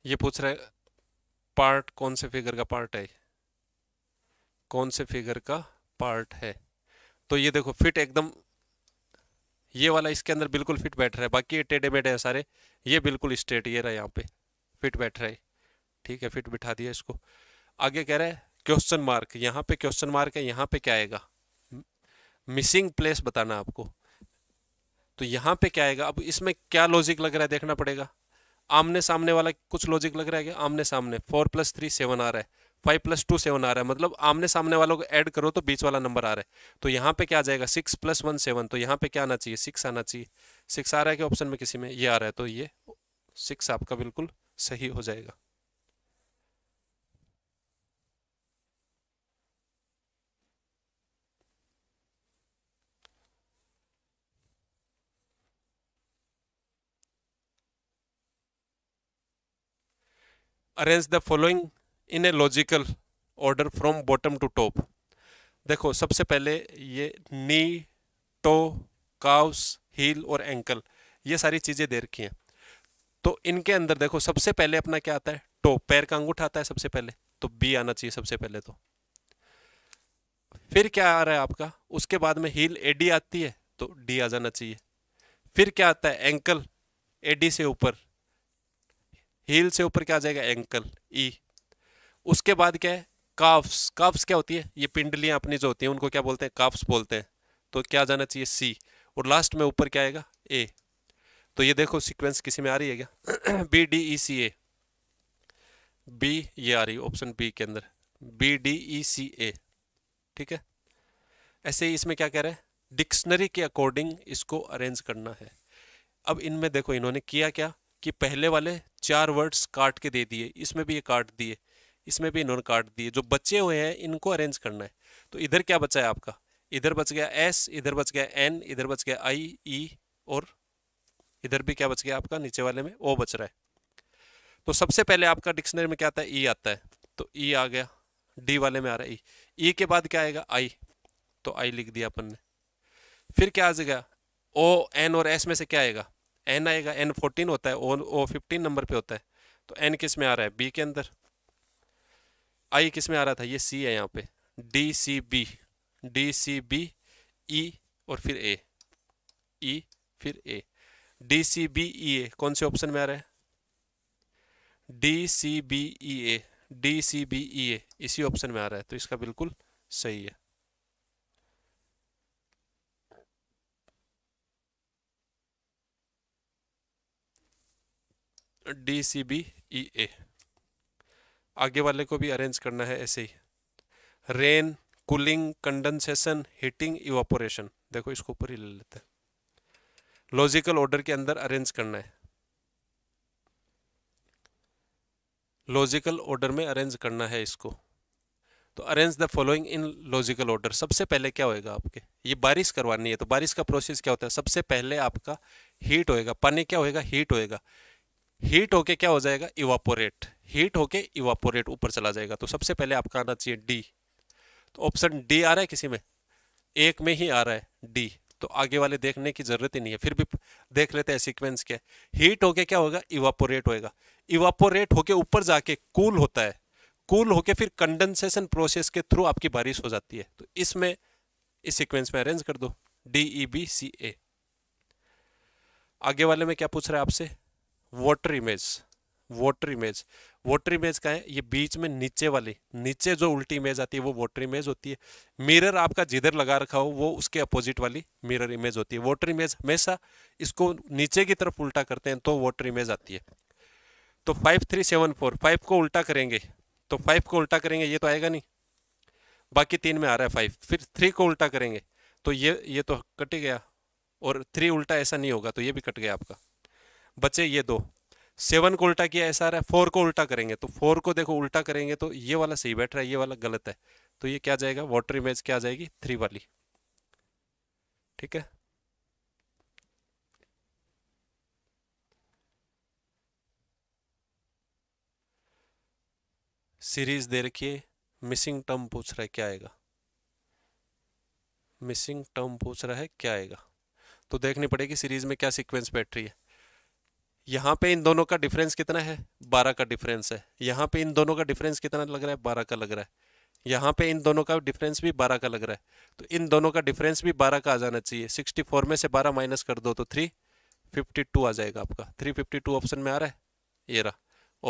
ये पूछ रहा है पार्ट कौन से फिगर का पार्ट है कौन से फिगर का पार्ट है तो ये देखो फिट एकदम ये वाला इसके अंदर बिल्कुल फिट बैठ रहा है बाकी ये टेढ़े मेढ़े हैं सारे ये बिल्कुल स्ट्रेट ये रहा यहाँ पे फिट बैठ रहा है ठीक है फिट बिठा दिया इसको आगे कह रहा है क्वेश्चन मार्क यहाँ पे क्वेश्चन मार्क है यहाँ पे क्या आएगा मिसिंग प्लेस बताना आपको तो यहाँ पे क्या आएगा अब इसमें क्या लॉजिक लग रहा है देखना पड़ेगा आमने सामने वाला कुछ लॉजिक लग रहा है कि आमने सामने फोर प्लस थ्री सेवन आ रहा है फाइव प्लस टू सेवन आ रहा है मतलब आमने सामने वालों को ऐड करो तो बीच वाला नंबर आ रहा है तो यहाँ पे क्या आ जाएगा सिक्स प्लस वन सेवन तो यहाँ पे क्या आना चाहिए सिक्स आना चाहिए सिक्स आ रहा है कि ऑप्शन में किसी में ये आ रहा है तो ये सिक्स आपका बिल्कुल सही हो जाएगा arrange the following in a logical order from bottom to top देखो सबसे पहले ये नी टो तो, काउस हील और एंकल ये सारी चीज़ें दे रखी हैं तो इनके अंदर देखो सबसे पहले अपना क्या आता है टो तो, पैर का अंगूठा आता है सबसे पहले तो बी आना चाहिए सबसे पहले तो फिर क्या आ रहा है आपका उसके बाद में हील ए डी आती है तो डी आ जाना चाहिए फिर क्या आता है एंकल ए डी से ऊपर हील से ऊपर क्या आ जाएगा एंकल ई e. उसके बाद क्या है काफ्स काफ्स क्या होती है ये पिंडलियाँ अपनी जो होती हैं उनको क्या बोलते हैं काफ्स बोलते हैं तो क्या जाना चाहिए सी और लास्ट में ऊपर क्या आएगा ए तो ये देखो सीक्वेंस किसी में आ रही है क्या B D E C A B ये आ रही है ऑप्शन बी के अंदर बी डी ई सी ए ठीक है ऐसे ही इसमें क्या कह रहे हैं डिक्शनरी के अकॉर्डिंग इसको अरेंज करना है अब इनमें देखो इन्होंने किया क्या कि पहले वाले चार वर्ड्स काट के दे दिए इसमें भी ये काट दिए इसमें भी इन्होंने काट दिए जो बचे हुए हैं इनको अरेंज करना है तो इधर क्या बचा है आपका इधर बच गया एस इधर बच गया एन इधर बच गया आई ई e और इधर भी क्या बच गया आपका नीचे वाले में ओ बच रहा है तो सबसे पहले आपका डिक्शनरी में क्या आता है ई e आता है तो ई e आ गया डी वाले में आ रहा है ई ई के बाद क्या आएगा आई तो आई लिख दिया अपन ने फिर क्या आ जाएगा ओ एन और एस में से क्या आएगा एन आएगा एन फोर्टीन होता है ओ ओ फिफ्टीन नंबर पे होता है तो एन किस में आ रहा है बी के अंदर आई किस में आ रहा था ये सी है यहाँ पे D C B D C B E और फिर ए ई e, फिर ए डी सी बी ई ए कौन से ऑप्शन में आ रहा है D C B E A D C B E A इसी ऑप्शन में आ रहा है तो इसका बिल्कुल सही है डी सी बी ई ए आगे वाले को भी अरेंज करना है ऐसे ही rain cooling condensation heating evaporation देखो इसको ऊपर ही ले लेते हैं लॉजिकल ऑर्डर के अंदर अरेंज करना है लॉजिकल ऑर्डर में अरेंज करना है इसको तो arrange the following in logical order सबसे पहले क्या होएगा आपके ये बारिश करवानी है तो बारिश का प्रोसेस क्या होता है सबसे पहले आपका हीट होएगा पानी क्या होएगा हीट होएगा हीट होके क्या हो जाएगा इवापोरेट हीट होके इवापोरेट ऊपर चला जाएगा तो सबसे पहले आपका आना चाहिए डी तो ऑप्शन डी आ रहा है किसी में एक में ही आ रहा है डी तो आगे वाले देखने की जरूरत ही नहीं है फिर भी देख लेते हैं सीक्वेंस क्या हीट होके क्या होगा इवापोरेट होएगा इवापोरेट होके ऊपर जाके कूल होता है कूल होके फिर कंडेंसेशन प्रोसेस के थ्रू आपकी बारिश हो जाती है तो इसमें इस सीक्वेंस में अरेंज कर दो डी ई बी सी ए आगे वाले में क्या पूछ रहा है आपसे water image water image water image का है ये बीच में नीचे वाली नीचे जो उल्टी इमेज आती है वो वोटर इमेज होती है मिरर आपका जिधर लगा रखा हो वो उसके अपोजिट वाली मिरर इमेज होती है वोटर इमेज हमेशा इसको नीचे की तरफ उल्टा करते हैं तो वोटर इमेज आती है तो five three seven four five को उल्टा करेंगे तो फाइव को उल्टा करेंगे ये तो आएगा नहीं बाकी तीन में आ रहा है फाइव फिर थ्री को उल्टा करेंगे तो ये ये तो कट ही गया और थ्री उल्टा ऐसा नहीं होगा तो ये भी कट गया आपका बचे ये दो सेवन को उल्टा किया ऐसा आ रहा है फोर को उल्टा करेंगे तो फोर को देखो उल्टा करेंगे तो ये वाला सही बैठ रहा है ये वाला गलत है तो ये क्या जाएगा वाटर इमेज क्या जाएगी थ्री वाली ठीक है सीरीज दे रखिए मिसिंग टर्म पूछ रहा है क्या आएगा मिसिंग टर्म पूछ रहा है क्या आएगा तो देखनी पड़ेगी सीरीज में क्या सीक्वेंस बैठ रही है यहाँ पे इन दोनों का डिफरेंस कितना है बारह का डिफरेंस है यहाँ पे इन दोनों का डिफरेंस कितना लग रहा है बारह का लग रहा है यहाँ पे इन दोनों का डिफरेंस भी बारह का लग रहा है तो इन दोनों का डिफरेंस भी बारह का आ जाना चाहिए सिक्सटी फोर में से बारह माइनस कर दो तो थ्री फिफ्टी टू आ जाएगा आपका थ्री फिफ्टी टू ऑप्शन में आ रहा है ये रहा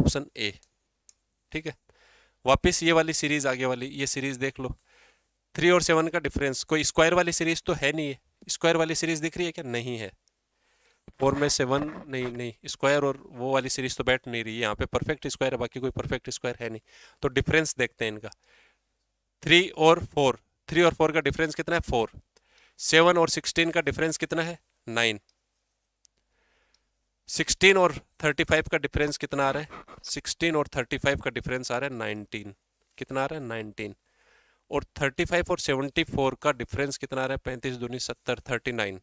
ऑप्शन ए ठीक है वापस ये वाली सीरीज आगे वाली ये सीरीज देख लो थ्री और सेवन का डिफरेंस कोई स्क्वायर वाली सीरीज तो है नहीं है स्क्वायर वाली सीरीज दिख रही है क्या नहीं है में से सेवन नहीं नहीं स्क्वायर और वो वाली सीरीज तो बैठ नहीं रही है यहाँ पे परफेक्ट स्क्वायर है बाकी कोई परफेक्ट स्क्वायर है नहीं तो डिफरेंस देखते हैं इनका थ्री और फोर थ्री और फोर का डिफरेंस कितना है फोर सेवन और सिक्सटीन का डिफरेंस कितना है नाइन सिक्सटीन और थर्टी फाइव का डिफरेंस कितना आ रहा है सिक्सटीन और थर्टी फाइव का डिफरेंस आ रहा है नाइनटीन कितना आ रहा है नाइनटीन और थर्टी फाइव और सेवेंटी फोर का डिफरेंस कितना आ रहा है पैंतीस दूनी सत्तर थर्टी नाइन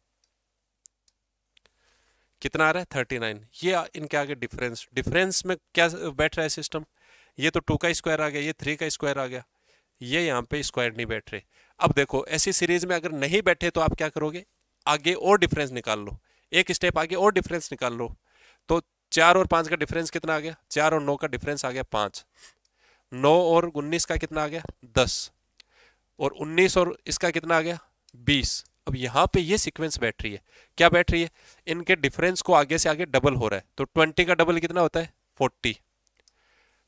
कितना आ रहा है थर्टी नाइन ये इनके आगे डिफरेंस डिफरेंस में क्या बैठ रहा है सिस्टम ये तो टू का स्क्वायर आ गया ये थ्री का स्क्वायर आ गया ये यहाँ पे स्क्वायर नहीं बैठ रहे अब देखो ऐसी सीरीज में अगर नहीं बैठे तो आप क्या करोगे आगे और डिफरेंस निकाल लो एक स्टेप आगे और डिफरेंस निकाल लो तो चार और पाँच का डिफरेंस कितना आ गया चार और नौ का डिफरेंस आ गया पाँच नौ और उन्नीस का कितना आ गया दस और उन्नीस और इसका कितना आ गया बीस अब यहाँ पे ये सीक्वेंस बैठ रही है क्या बैठ रही है इनके डिफरेंस को आगे से आगे डबल हो रहा है तो ट्वेंटी का डबल कितना होता है फोर्टी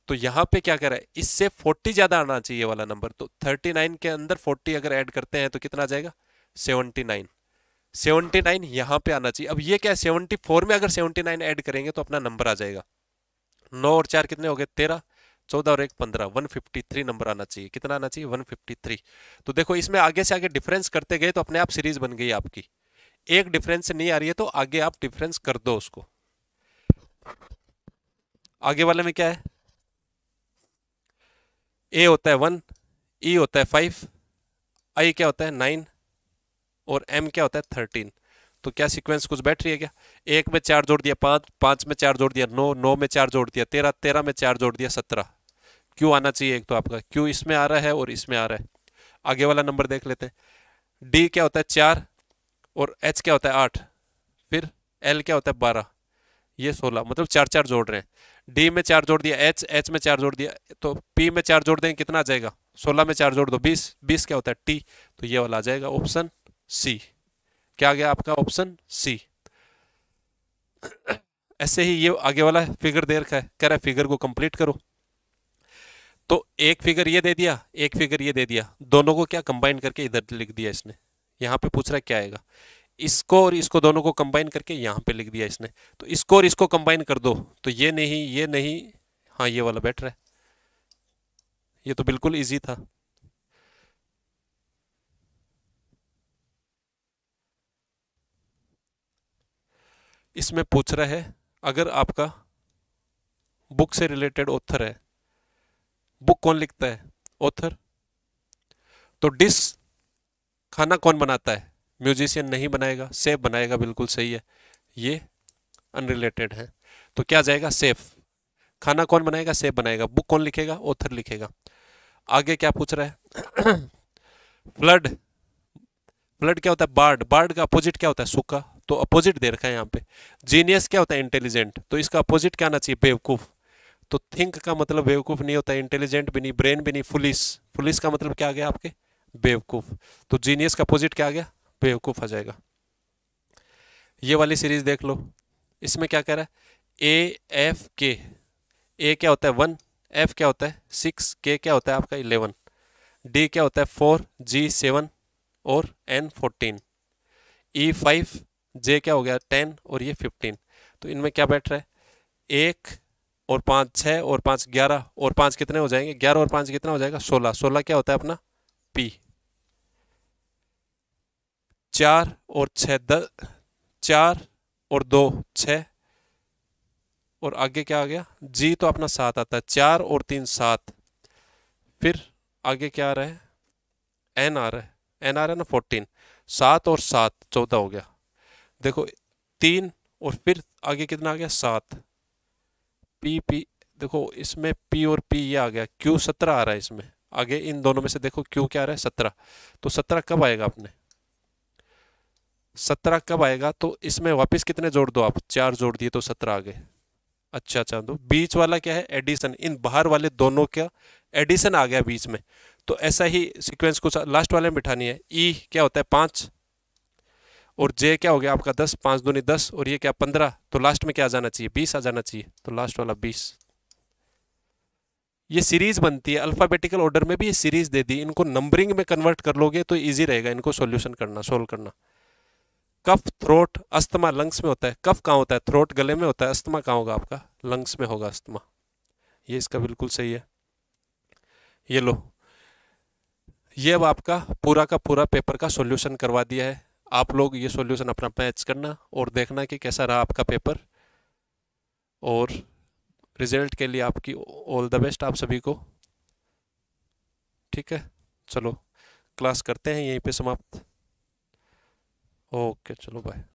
तो यहाँ पे क्या कर रहा है इससे फोर्टी ज्यादा आना चाहिए वाला नंबर तो थर्टी नाइन के अंदर फोर्टी अगर ऐड करते हैं तो कितना जाएगा सेवनटी नाइन सेवनटी नाइन यहाँ पे आना चाहिए अब ये क्या है सेवनटी फोर में अगर सेवनटी नाइन ऐड करेंगे तो अपना नंबर आ जाएगा नौ और चार कितने हो गए तेरह चौदह और एक पंद्रह वन फिफ्टी थ्री नंबर आना चाहिए कितना आना चाहिए वन फिफ्टी थ्री तो देखो इसमें आगे से आगे डिफरेंस करते गए तो अपने आप सीरीज बन गई आपकी एक डिफरेंस से नहीं आ रही है तो आगे आप डिफरेंस कर दो उसको आगे वाले में क्या है ए होता है वन ई e होता है फाइव आई क्या होता है नाइन और एम क्या होता है थर्टीन तो क्या सीक्वेंस कुछ बैठ रही है क्या एक में चार जोड़ दिया पांच पांच में चार जोड़ दिया नौ नौ में चार जोड़ दिया तेरह तेरह में चार जोड़ दिया सत्रह क्यों आना चाहिए एक तो आपका क्यू इसमें आ रहा है और इसमें आ रहा है आगे वाला नंबर देख लेते हैं डी क्या होता है चार और एच क्या होता है आठ फिर एल क्या होता है बारह ये सोलह मतलब चार चार जोड़ रहे हैं डी में चार जोड़ दिया एच एच में चार जोड़ दिया तो पी में चार जोड़ देंगे कितना आ जाएगा सोलह में चार जोड़ दो बीस बीस क्या होता है टी तो ये वाला आ जाएगा ऑप्शन सी क्या आ गया आपका ऑप्शन सी ऐसे ही ये आगे वाला फिगर दे रखा है कह रहा है फिगर को कंप्लीट करो तो एक फिगर ये दे दिया एक फिगर ये दे दिया दोनों को क्या कंबाइन करके इधर लिख दिया इसने यहाँ पे पूछ रहा क्या आएगा इसको और इसको दोनों को कंबाइन करके यहाँ पे लिख दिया इसने तो इसको और इसको कंबाइन कर दो तो ये नहीं ये नहीं हाँ ये वाला बेटर है ये तो बिल्कुल इजी था इसमें पूछ रहा है अगर आपका बुक से रिलेटेड ऑथर है बुक कौन लिखता है ऑथर तो डिस खाना कौन बनाता है म्यूजिशियन नहीं बनाएगा सेफ बनाएगा बिल्कुल सही है ये अनरिलेटेड है तो क्या जाएगा सेफ खाना कौन बनाएगा सेफ बनाएगा बुक कौन लिखेगा ऑथर लिखेगा आगे क्या पूछ रहा है फ्लड फ्लड क्या होता है बार्ड बार्ड का अपोजिट क्या होता है सूखा तो अपोजिट दे रखा है यहाँ पे जीनियस क्या होता है इंटेलिजेंट तो इसका अपोजिट क्या आना चाहिए बेवकूफ़ तो थिंक का मतलब बेवकूफ़ नहीं होता इंटेलिजेंट भी नहीं ब्रेन भी नहीं फुलिस फुलिस का मतलब क्या आ गया आपके बेवकूफ़ तो जीनियस का अपोजिट क्या आ गया बेवकूफ़ आ जाएगा ये वाली सीरीज देख लो इसमें क्या कह रहा है ए एफ के ए क्या होता है वन एफ क्या होता है सिक्स के क्या होता है आपका इलेवन डी क्या होता है फोर जी सेवन और N fourteen E five J क्या हो गया टेन और ये फिफ्टीन तो इनमें क्या बैठ रहा है एक और पाँच छः और पाँच ग्यारह और पाँच कितने हो जाएंगे ग्यारह और पाँच कितना हो जाएगा सोलह सोलह क्या होता है अपना पी चार और छः दस चार और दो छः और आगे क्या आ गया जी तो अपना सात आता है चार और तीन सात फिर आगे क्या आ रहा है एन आ रहा है एन आ रहा है ना फोर्टीन सात और सात चौदह हो गया देखो तीन और फिर आगे कितना आ गया सात पी पी देखो इसमें पी और पी ये आ गया क्यू सत्रह आ रहा है इसमें आगे इन दोनों में से देखो क्यू क्या आ रहा है सत्रह तो सत्रह कब आएगा आपने सत्रह कब आएगा तो इसमें वापस कितने जोड़ दो आप चार जोड़ दिए तो सत्रह आ गए अच्छा चांदो अच्छा, तो बीच वाला क्या है एडिशन इन बाहर वाले दोनों का एडिशन आ गया बीच में तो ऐसा ही सिक्वेंस कुछ लास्ट वाले में बिठानी है ई e क्या होता है पाँच और जे क्या हो गया आपका दस पाँच दूनी दस और ये क्या पंद्रह तो लास्ट में क्या आ जाना चाहिए बीस आ जाना चाहिए तो लास्ट वाला बीस ये सीरीज बनती है अल्फ़ाबेटिकल ऑर्डर में भी ये सीरीज दे दी इनको नंबरिंग में कन्वर्ट कर लोगे तो ईजी रहेगा इनको सोल्यूशन करना सोल्व करना कफ थ्रोट अस्थमा लंग्स में होता है कफ कहाँ होता है थ्रोट गले में होता है अस्थमा कहाँ होगा आपका लंग्स में होगा अस्थमा ये इसका बिल्कुल सही है ये लो ये अब आपका पूरा का पूरा पेपर का सॉल्यूशन करवा दिया है आप लोग ये सॉल्यूशन अपना मैच करना और देखना कि कैसा रहा आपका पेपर और रिजल्ट के लिए आपकी ऑल द बेस्ट आप सभी को ठीक है चलो क्लास करते हैं यहीं पे समाप्त ओके चलो बाय